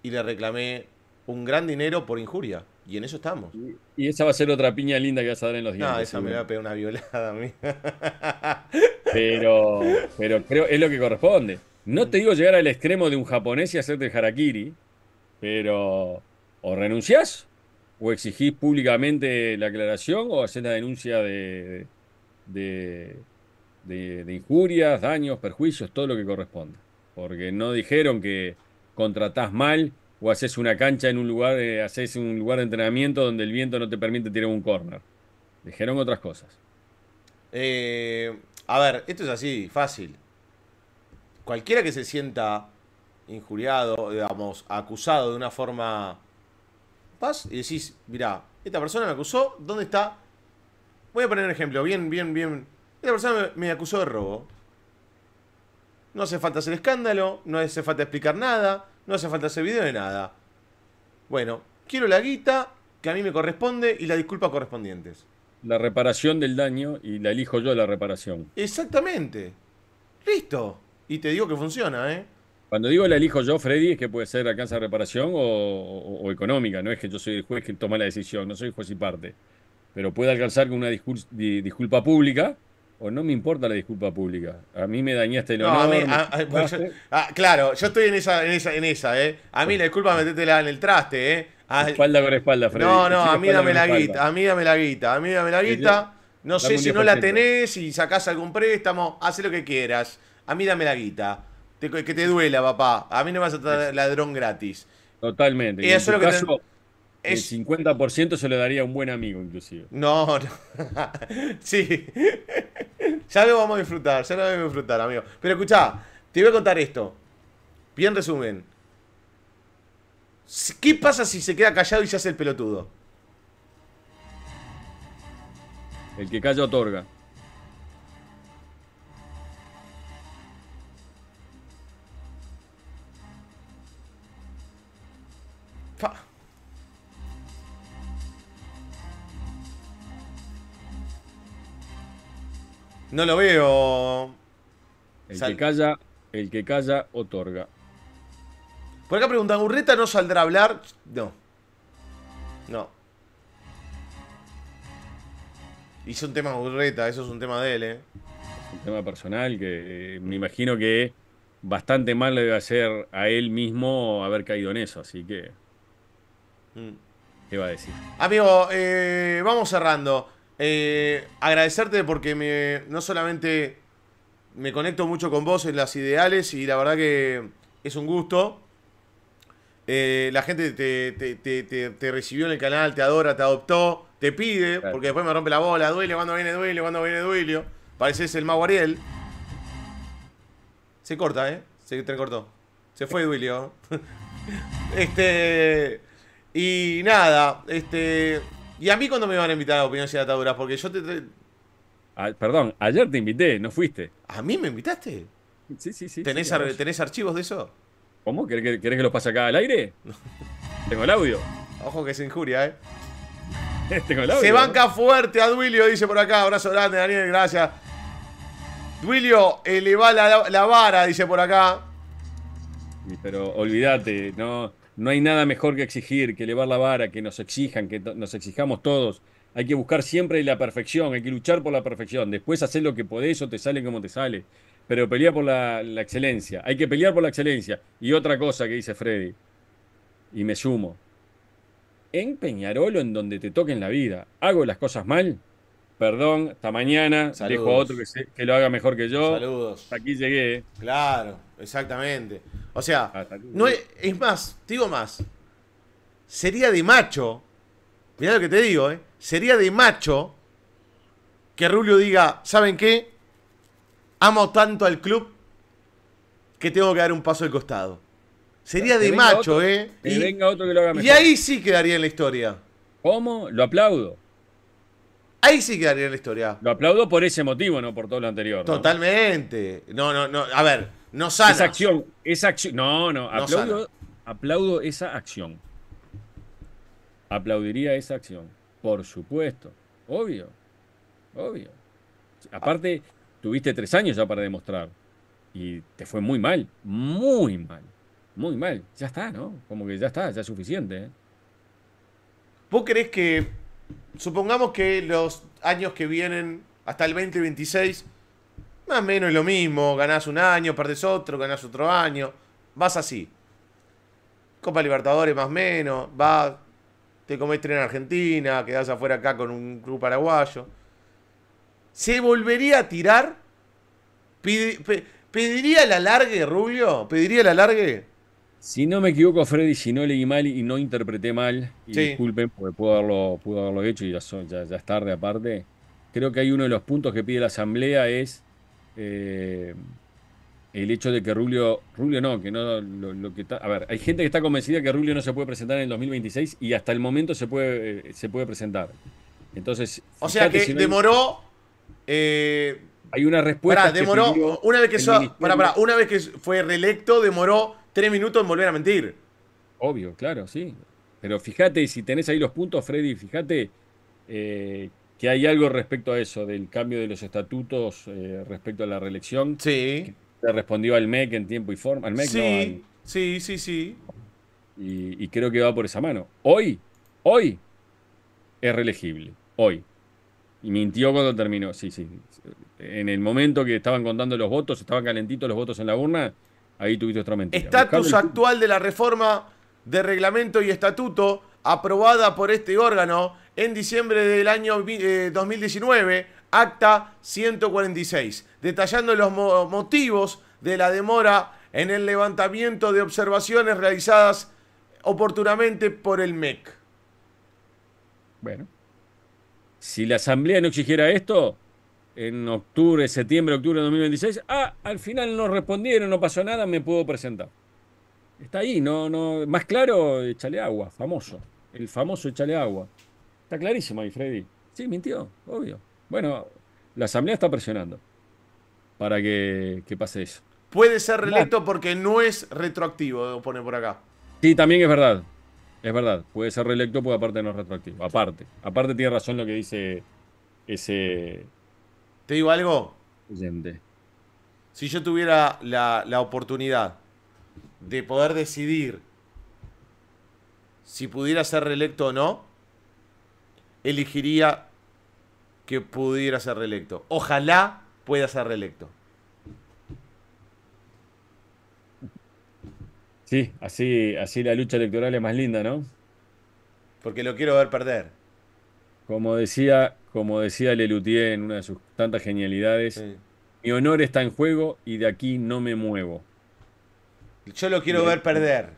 y le reclamé un gran dinero por injuria. Y en eso estamos. Y esa va a ser otra piña linda que vas a dar en los días. No, esa me va a pegar una violada a mí. Pero, pero creo es lo que corresponde. No te digo llegar al extremo de un japonés y hacerte el harakiri, pero o renunciás, o exigís públicamente la aclaración, o haces la denuncia de, de, injurias, daños, perjuicios, todo lo que corresponda. Porque no dijeron que contratás mal o haces una cancha en un lugar, eh, haces un lugar de entrenamiento donde el viento no te permite tirar un corner. Dijeron otras cosas. Eh, a ver, esto es así, fácil cualquiera que se sienta injuriado, digamos, acusado de una forma, vas y decís, mirá, esta persona me acusó, ¿dónde está? Voy a poner un ejemplo, bien, bien, bien. Esta persona me, me acusó de robo. No hace falta hacer escándalo, no hace falta explicar nada, no hace falta hacer video de nada. Bueno, quiero la guita que a mí me corresponde y la disculpa correspondientes. La reparación del daño y la elijo yo la reparación. Exactamente. Listo. Y te digo que funciona, ¿eh? Cuando digo la elijo yo, Freddy, es que puede ser alcanza reparación o, económica. No es que yo soy el juez que toma la decisión, no soy juez y parte. Pero puede alcanzar con una disculpa pública o no me importa la disculpa pública. A mí me dañaste el no, ah, claro, yo estoy en esa, en esa, en esa, ¿eh? A mí la disculpa metértela en el traste, ¿eh? espalda con espalda, Freddy. No, no, a mí dame la guita, a mí dame la guita, a mí dame la guita. No sé si no la tenés, si sacás algún préstamo, haz lo que quieras a mí dame la guita. que te duela, papá. A mí no me vas a estar ladrón gratis. Totalmente. Y eso lo que El 50% se lo daría a un buen amigo, inclusive. No, no. sí. ya lo vamos a disfrutar, ya lo vamos a disfrutar, amigo. Pero escuchá, te voy a contar esto. Bien resumen. ¿Qué pasa si se queda callado y se hace el pelotudo? El que calla otorga. No lo veo. El que calla, el que calla, otorga. Por acá preguntan, Gurreta no saldrá a hablar? No. No. Hizo un tema Urreta, eso es un tema de él, ¿eh? Es un tema personal que eh, me imagino que bastante mal le debe hacer a él mismo haber caído en eso, así que. Mm. ¿Qué va a decir? Amigo, eh, vamos cerrando eh, agradecerte porque me, no solamente me conecto mucho con vos en las ideales y la verdad que es un gusto. Eh, la gente te, recibió en el canal, te adora, te adoptó, te pide, porque después me rompe la bola, duele cuando viene Duilio? cuando viene Duilio? Pareces el mago Ariel. Se corta, ¿eh? Se te cortó. Se fue Duilio. este. Y nada, este. ¿Y a mí cuándo me van a invitar a Opinión y Ataduras? Porque yo te. Ah, perdón, ayer te invité, no fuiste. ¿A mí me invitaste? Sí, sí, sí. ¿Tenés, archivos de eso? ¿Cómo? ¿Querés, que los pase acá al aire? Tengo el audio. Ojo que es injuria, ¿eh? Tengo el audio. Se banca fuerte a Duilio, dice por acá. Abrazo grande, Daniel, gracias. Duilio eleva la, la vara, dice por acá. Pero olvídate, no. No hay nada mejor que exigir, que elevar la vara, que nos exijan, que nos exijamos todos. Hay que buscar siempre la perfección, hay que luchar por la perfección. Después hacer lo que podés o te sale como te sale. Pero pelea por la, la excelencia. Hay que pelear por la excelencia. Y otra cosa que dice Freddy, y me sumo. En Peñarolo, en donde te toquen la vida, ¿hago las cosas mal? perdón, hasta mañana. Saludos. Dejo a otro que, lo haga mejor que yo. Saludos. Hasta aquí llegué. Claro, exactamente. O sea, no es, más, digo más. Sería de macho, mira lo que te digo, ¿eh? sería de macho que Rubio diga, ¿saben qué? Amo tanto al club que tengo que dar un paso al costado. Sería de macho, ¿eh? y, venga otro que lo haga mejor. y ahí sí quedaría en la historia. ¿Cómo? Lo aplaudo. Ahí sí quedaría la historia. Lo aplaudo por ese motivo, no por todo lo anterior. Totalmente. No, no, no. A ver, no sana. Esa acción, esa acción. No, no. Aplaudo, aplaudo esa acción. Aplaudiría esa acción. Por supuesto. Obvio. Obvio. Aparte, tuviste tres años ya para demostrar. Y te fue muy mal. Muy mal. Muy mal. Ya está, ¿no? Como que ya está, ya es suficiente. ¿eh? ¿Vos crees que supongamos que los años que vienen, hasta el 2026, más o menos lo mismo. Ganás un año, perdés otro, ganás otro año. Vas así. Copa Libertadores más o menos. Vas, te comés tren en Argentina, quedás afuera acá con un club paraguayo. ¿Se volvería a tirar? ¿Pediría la alargue, Rubio? ¿Pediría la alargue? Si no me equivoco, Freddy si no leí mal y no interpreté mal, disculpen, porque puedo haberlo, hecho y ya, es tarde aparte. Creo que hay uno de los puntos que pide la Asamblea es eh, el hecho de que Rulio. Rulio no, que no, lo, que a ver, hay gente que está convencida que Rulio no se puede presentar en el 2026 y hasta el momento se puede, eh, se puede presentar. Entonces, o sea que demoró... hay una eh, respuesta. demoró, una, vez que una vez que fue reelecto, demoró tres minutos en volver a mentir. Obvio, claro, sí. Pero fíjate, si tenés ahí los puntos, Freddy, fíjate eh, que hay algo respecto a eso, del cambio de los estatutos eh, respecto a la reelección. Sí. Que respondió al MEC en tiempo y forma. Al sí, sí, sí, sí. Y, y creo que va por esa mano. Hoy, hoy, es reelegible. Hoy. Y mintió cuando terminó. Sí, sí. En el momento que estaban contando los votos, estaban calentitos los votos en la urna, Ahí tuviste otra mentira. Estatus actual de la reforma de reglamento y estatuto aprobada por este órgano en diciembre del año 2019, eh, acta 146, detallando los motivos de la demora en el levantamiento de observaciones realizadas oportunamente por el MEC. Bueno, si la Asamblea no exigiera esto, en octubre, septiembre, octubre de 2026, ah, al final no respondieron, no pasó nada, me puedo presentar. Está ahí, no, no, más claro, échale agua, famoso. El famoso échale agua. Está clarísimo ahí, Freddy. Sí, mintió, obvio. Bueno, la Asamblea está presionando para que, pase eso. Puede ser reelecto porque no es retroactivo, pone por acá. Sí, también es verdad. Es verdad. Puede ser reelecto porque aparte no es retroactivo. Aparte. Aparte tiene razón lo que dice ese digo algo? Si yo tuviera la, la oportunidad de poder decidir si pudiera ser reelecto o no, elegiría que pudiera ser reelecto. Ojalá pueda ser reelecto. Sí, así, así la lucha electoral es más linda, ¿no? Porque lo quiero ver perder. Como decía como decía Lelutier en una de sus tantas genialidades, mi honor está en juego y de aquí no me muevo. Yo lo quiero ver perder.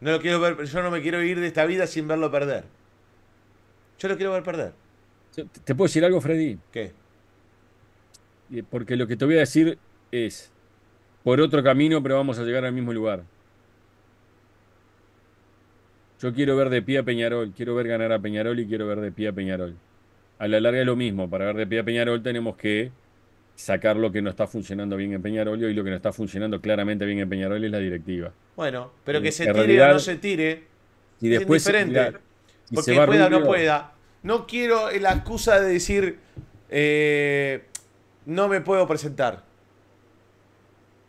No lo quiero ver, yo no me quiero ir de esta vida sin verlo perder. Yo lo quiero ver perder. ¿Te puedo decir algo, Freddy? ¿Qué? Eh, porque lo que te voy a decir es por otro camino, pero vamos a llegar al mismo lugar. Yo quiero ver de pie a Peñarol, quiero ver ganar a Peñarol y quiero ver de pie a Peñarol a la larga es lo mismo. Para ver de pie a Peñarol tenemos que sacar lo que no está funcionando bien en Peñarol y lo que no está funcionando claramente bien en Peñarol es la directiva. Bueno, pero que se tire o no se tire y después es diferente. porque pueda o no pueda. No quiero la excusa de decir eh, no me puedo presentar.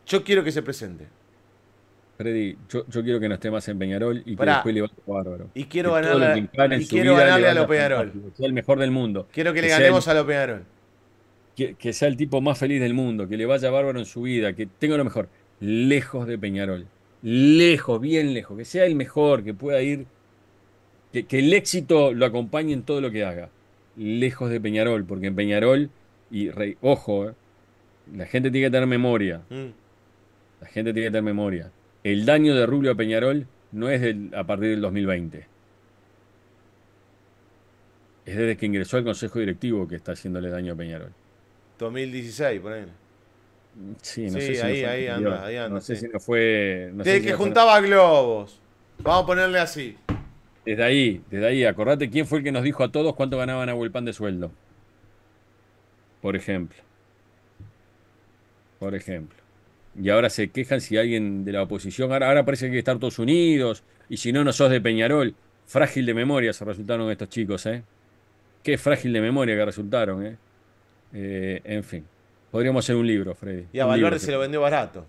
Yo quiero que se presente. Freddy, yo, quiero que no esté más en Peñarol y que después le vaya bárbaro. Y quiero ganarle, a, y quiero ganarle a Peñarol. Que sea el mejor del mundo. Quiero que, le ganemos a lo Peñarol. Que, sea el tipo más feliz del mundo, que le vaya bárbaro en su vida, que tenga lo mejor. Lejos de Peñarol. Lejos, bien lejos. Que sea el mejor, que pueda ir. Que, el éxito lo acompañe en todo lo que haga. Lejos de Peñarol, porque en Peñarol, y Rey, ojo, eh, la gente tiene que tener memoria. Mm. La gente tiene que tener memoria el daño de Rubio a Peñarol no es a partir del 2020. Es desde que ingresó al Consejo Directivo que está haciéndole daño a Peñarol. 2016, por ahí. Sí, no sé si ahí, ahí anda, ahí anda. No sé si no fue. desde que juntaba globos. Vamos a ponerle así. Desde ahí, desde ahí, acordate quién fue el que nos dijo a todos cuánto ganaban a Huelpan de sueldo. Por ejemplo. Por ejemplo y ahora se quejan si alguien de la oposición, ahora, parece que hay que estar todos unidos, y si no, no sos de Peñarol. Frágil de memoria se resultaron estos chicos, ¿eh? Qué frágil de memoria que resultaron, ¿eh? eh en fin, podríamos hacer un libro, Freddy. Y a Valverde se lo vendió barato.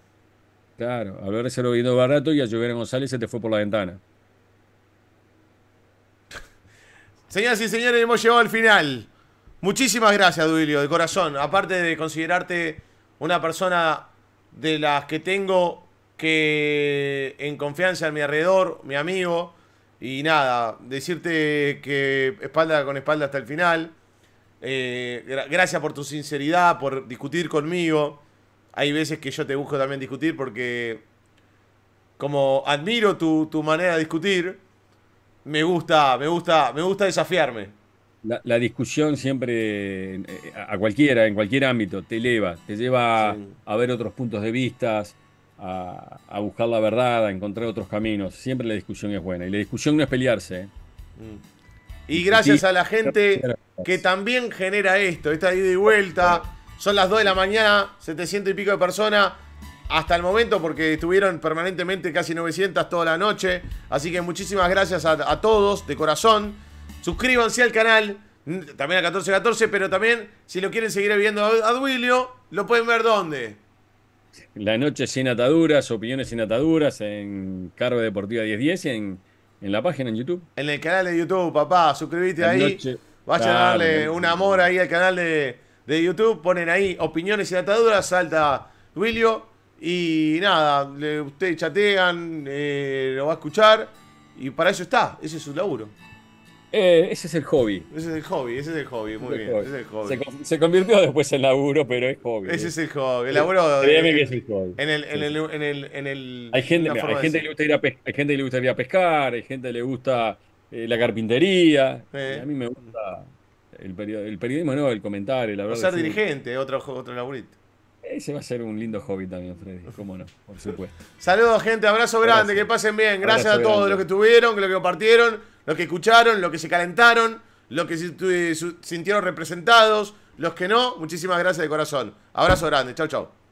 Claro, a Valverde se lo vendió barato y a Llover González se te fue por la ventana. Señoras y señores, hemos llegado al final. Muchísimas gracias, Duilio, de corazón. Aparte de considerarte una persona de las que tengo que en confianza a mi alrededor, mi amigo. Y nada, decirte que espalda con espalda hasta el final. Eh, gracias por tu sinceridad, por discutir conmigo. Hay veces que yo te busco también discutir porque como admiro tu, tu manera de discutir, me gusta, me gusta, me gusta desafiarme. La, discusión siempre, eh, a cualquiera, en cualquier ámbito, te eleva, te lleva a ver otros puntos de vista, a, buscar la verdad, a encontrar otros caminos. Siempre la discusión es buena. Y la discusión no es pelearse. ¿eh? Mm. Y gracias a la gente que también genera esto, esta ida y vuelta. Son las 2 de la mañana, 700 y pico de personas. Hasta el momento, porque estuvieron permanentemente casi 900 toda la noche. Así que muchísimas gracias a todos, de corazón. Suscríbanse al canal, también a 1414, pero también si lo quieren seguir viendo a Duilio, lo pueden ver dónde. La noche sin ataduras, opiniones sin ataduras, en Carve Deportiva 1010 y en, en, la página en YouTube. En el canal de YouTube, papá, suscribite ahí. a darle un amor ahí al canal de, de YouTube. Ponen ahí opiniones sin ataduras, salta Duilio. Y nada, ustedes chatean, eh, lo va a escuchar. Y para eso está, ese es su laburo. Eh, ese es el hobby. Ese es el hobby, ese es el hobby, muy bien. Ese es el hobby. Se, convirtió después en laburo, pero es hobby. Ese es el hobby. El laburo. es el hobby. En el, en el, en el, en el hay gente, hay gente que le gusta ir a hay gente que le gusta pescar, hay gente que le gusta eh, la carpintería. A mí me gusta el, period el periodismo, no, el comentario, la verdad. ser dirigente, otro, otro laburito. Ese va a ser un lindo hobby también, Freddy. Cómo no, por supuesto. Saludos, gente. Abrazo grande. Que pasen bien. Gracias a todos los que estuvieron, los que compartieron, los que escucharon, los que se calentaron, los que se sintieron representados, los que no. Muchísimas gracias de corazón. Abrazo grande. Chau, chau.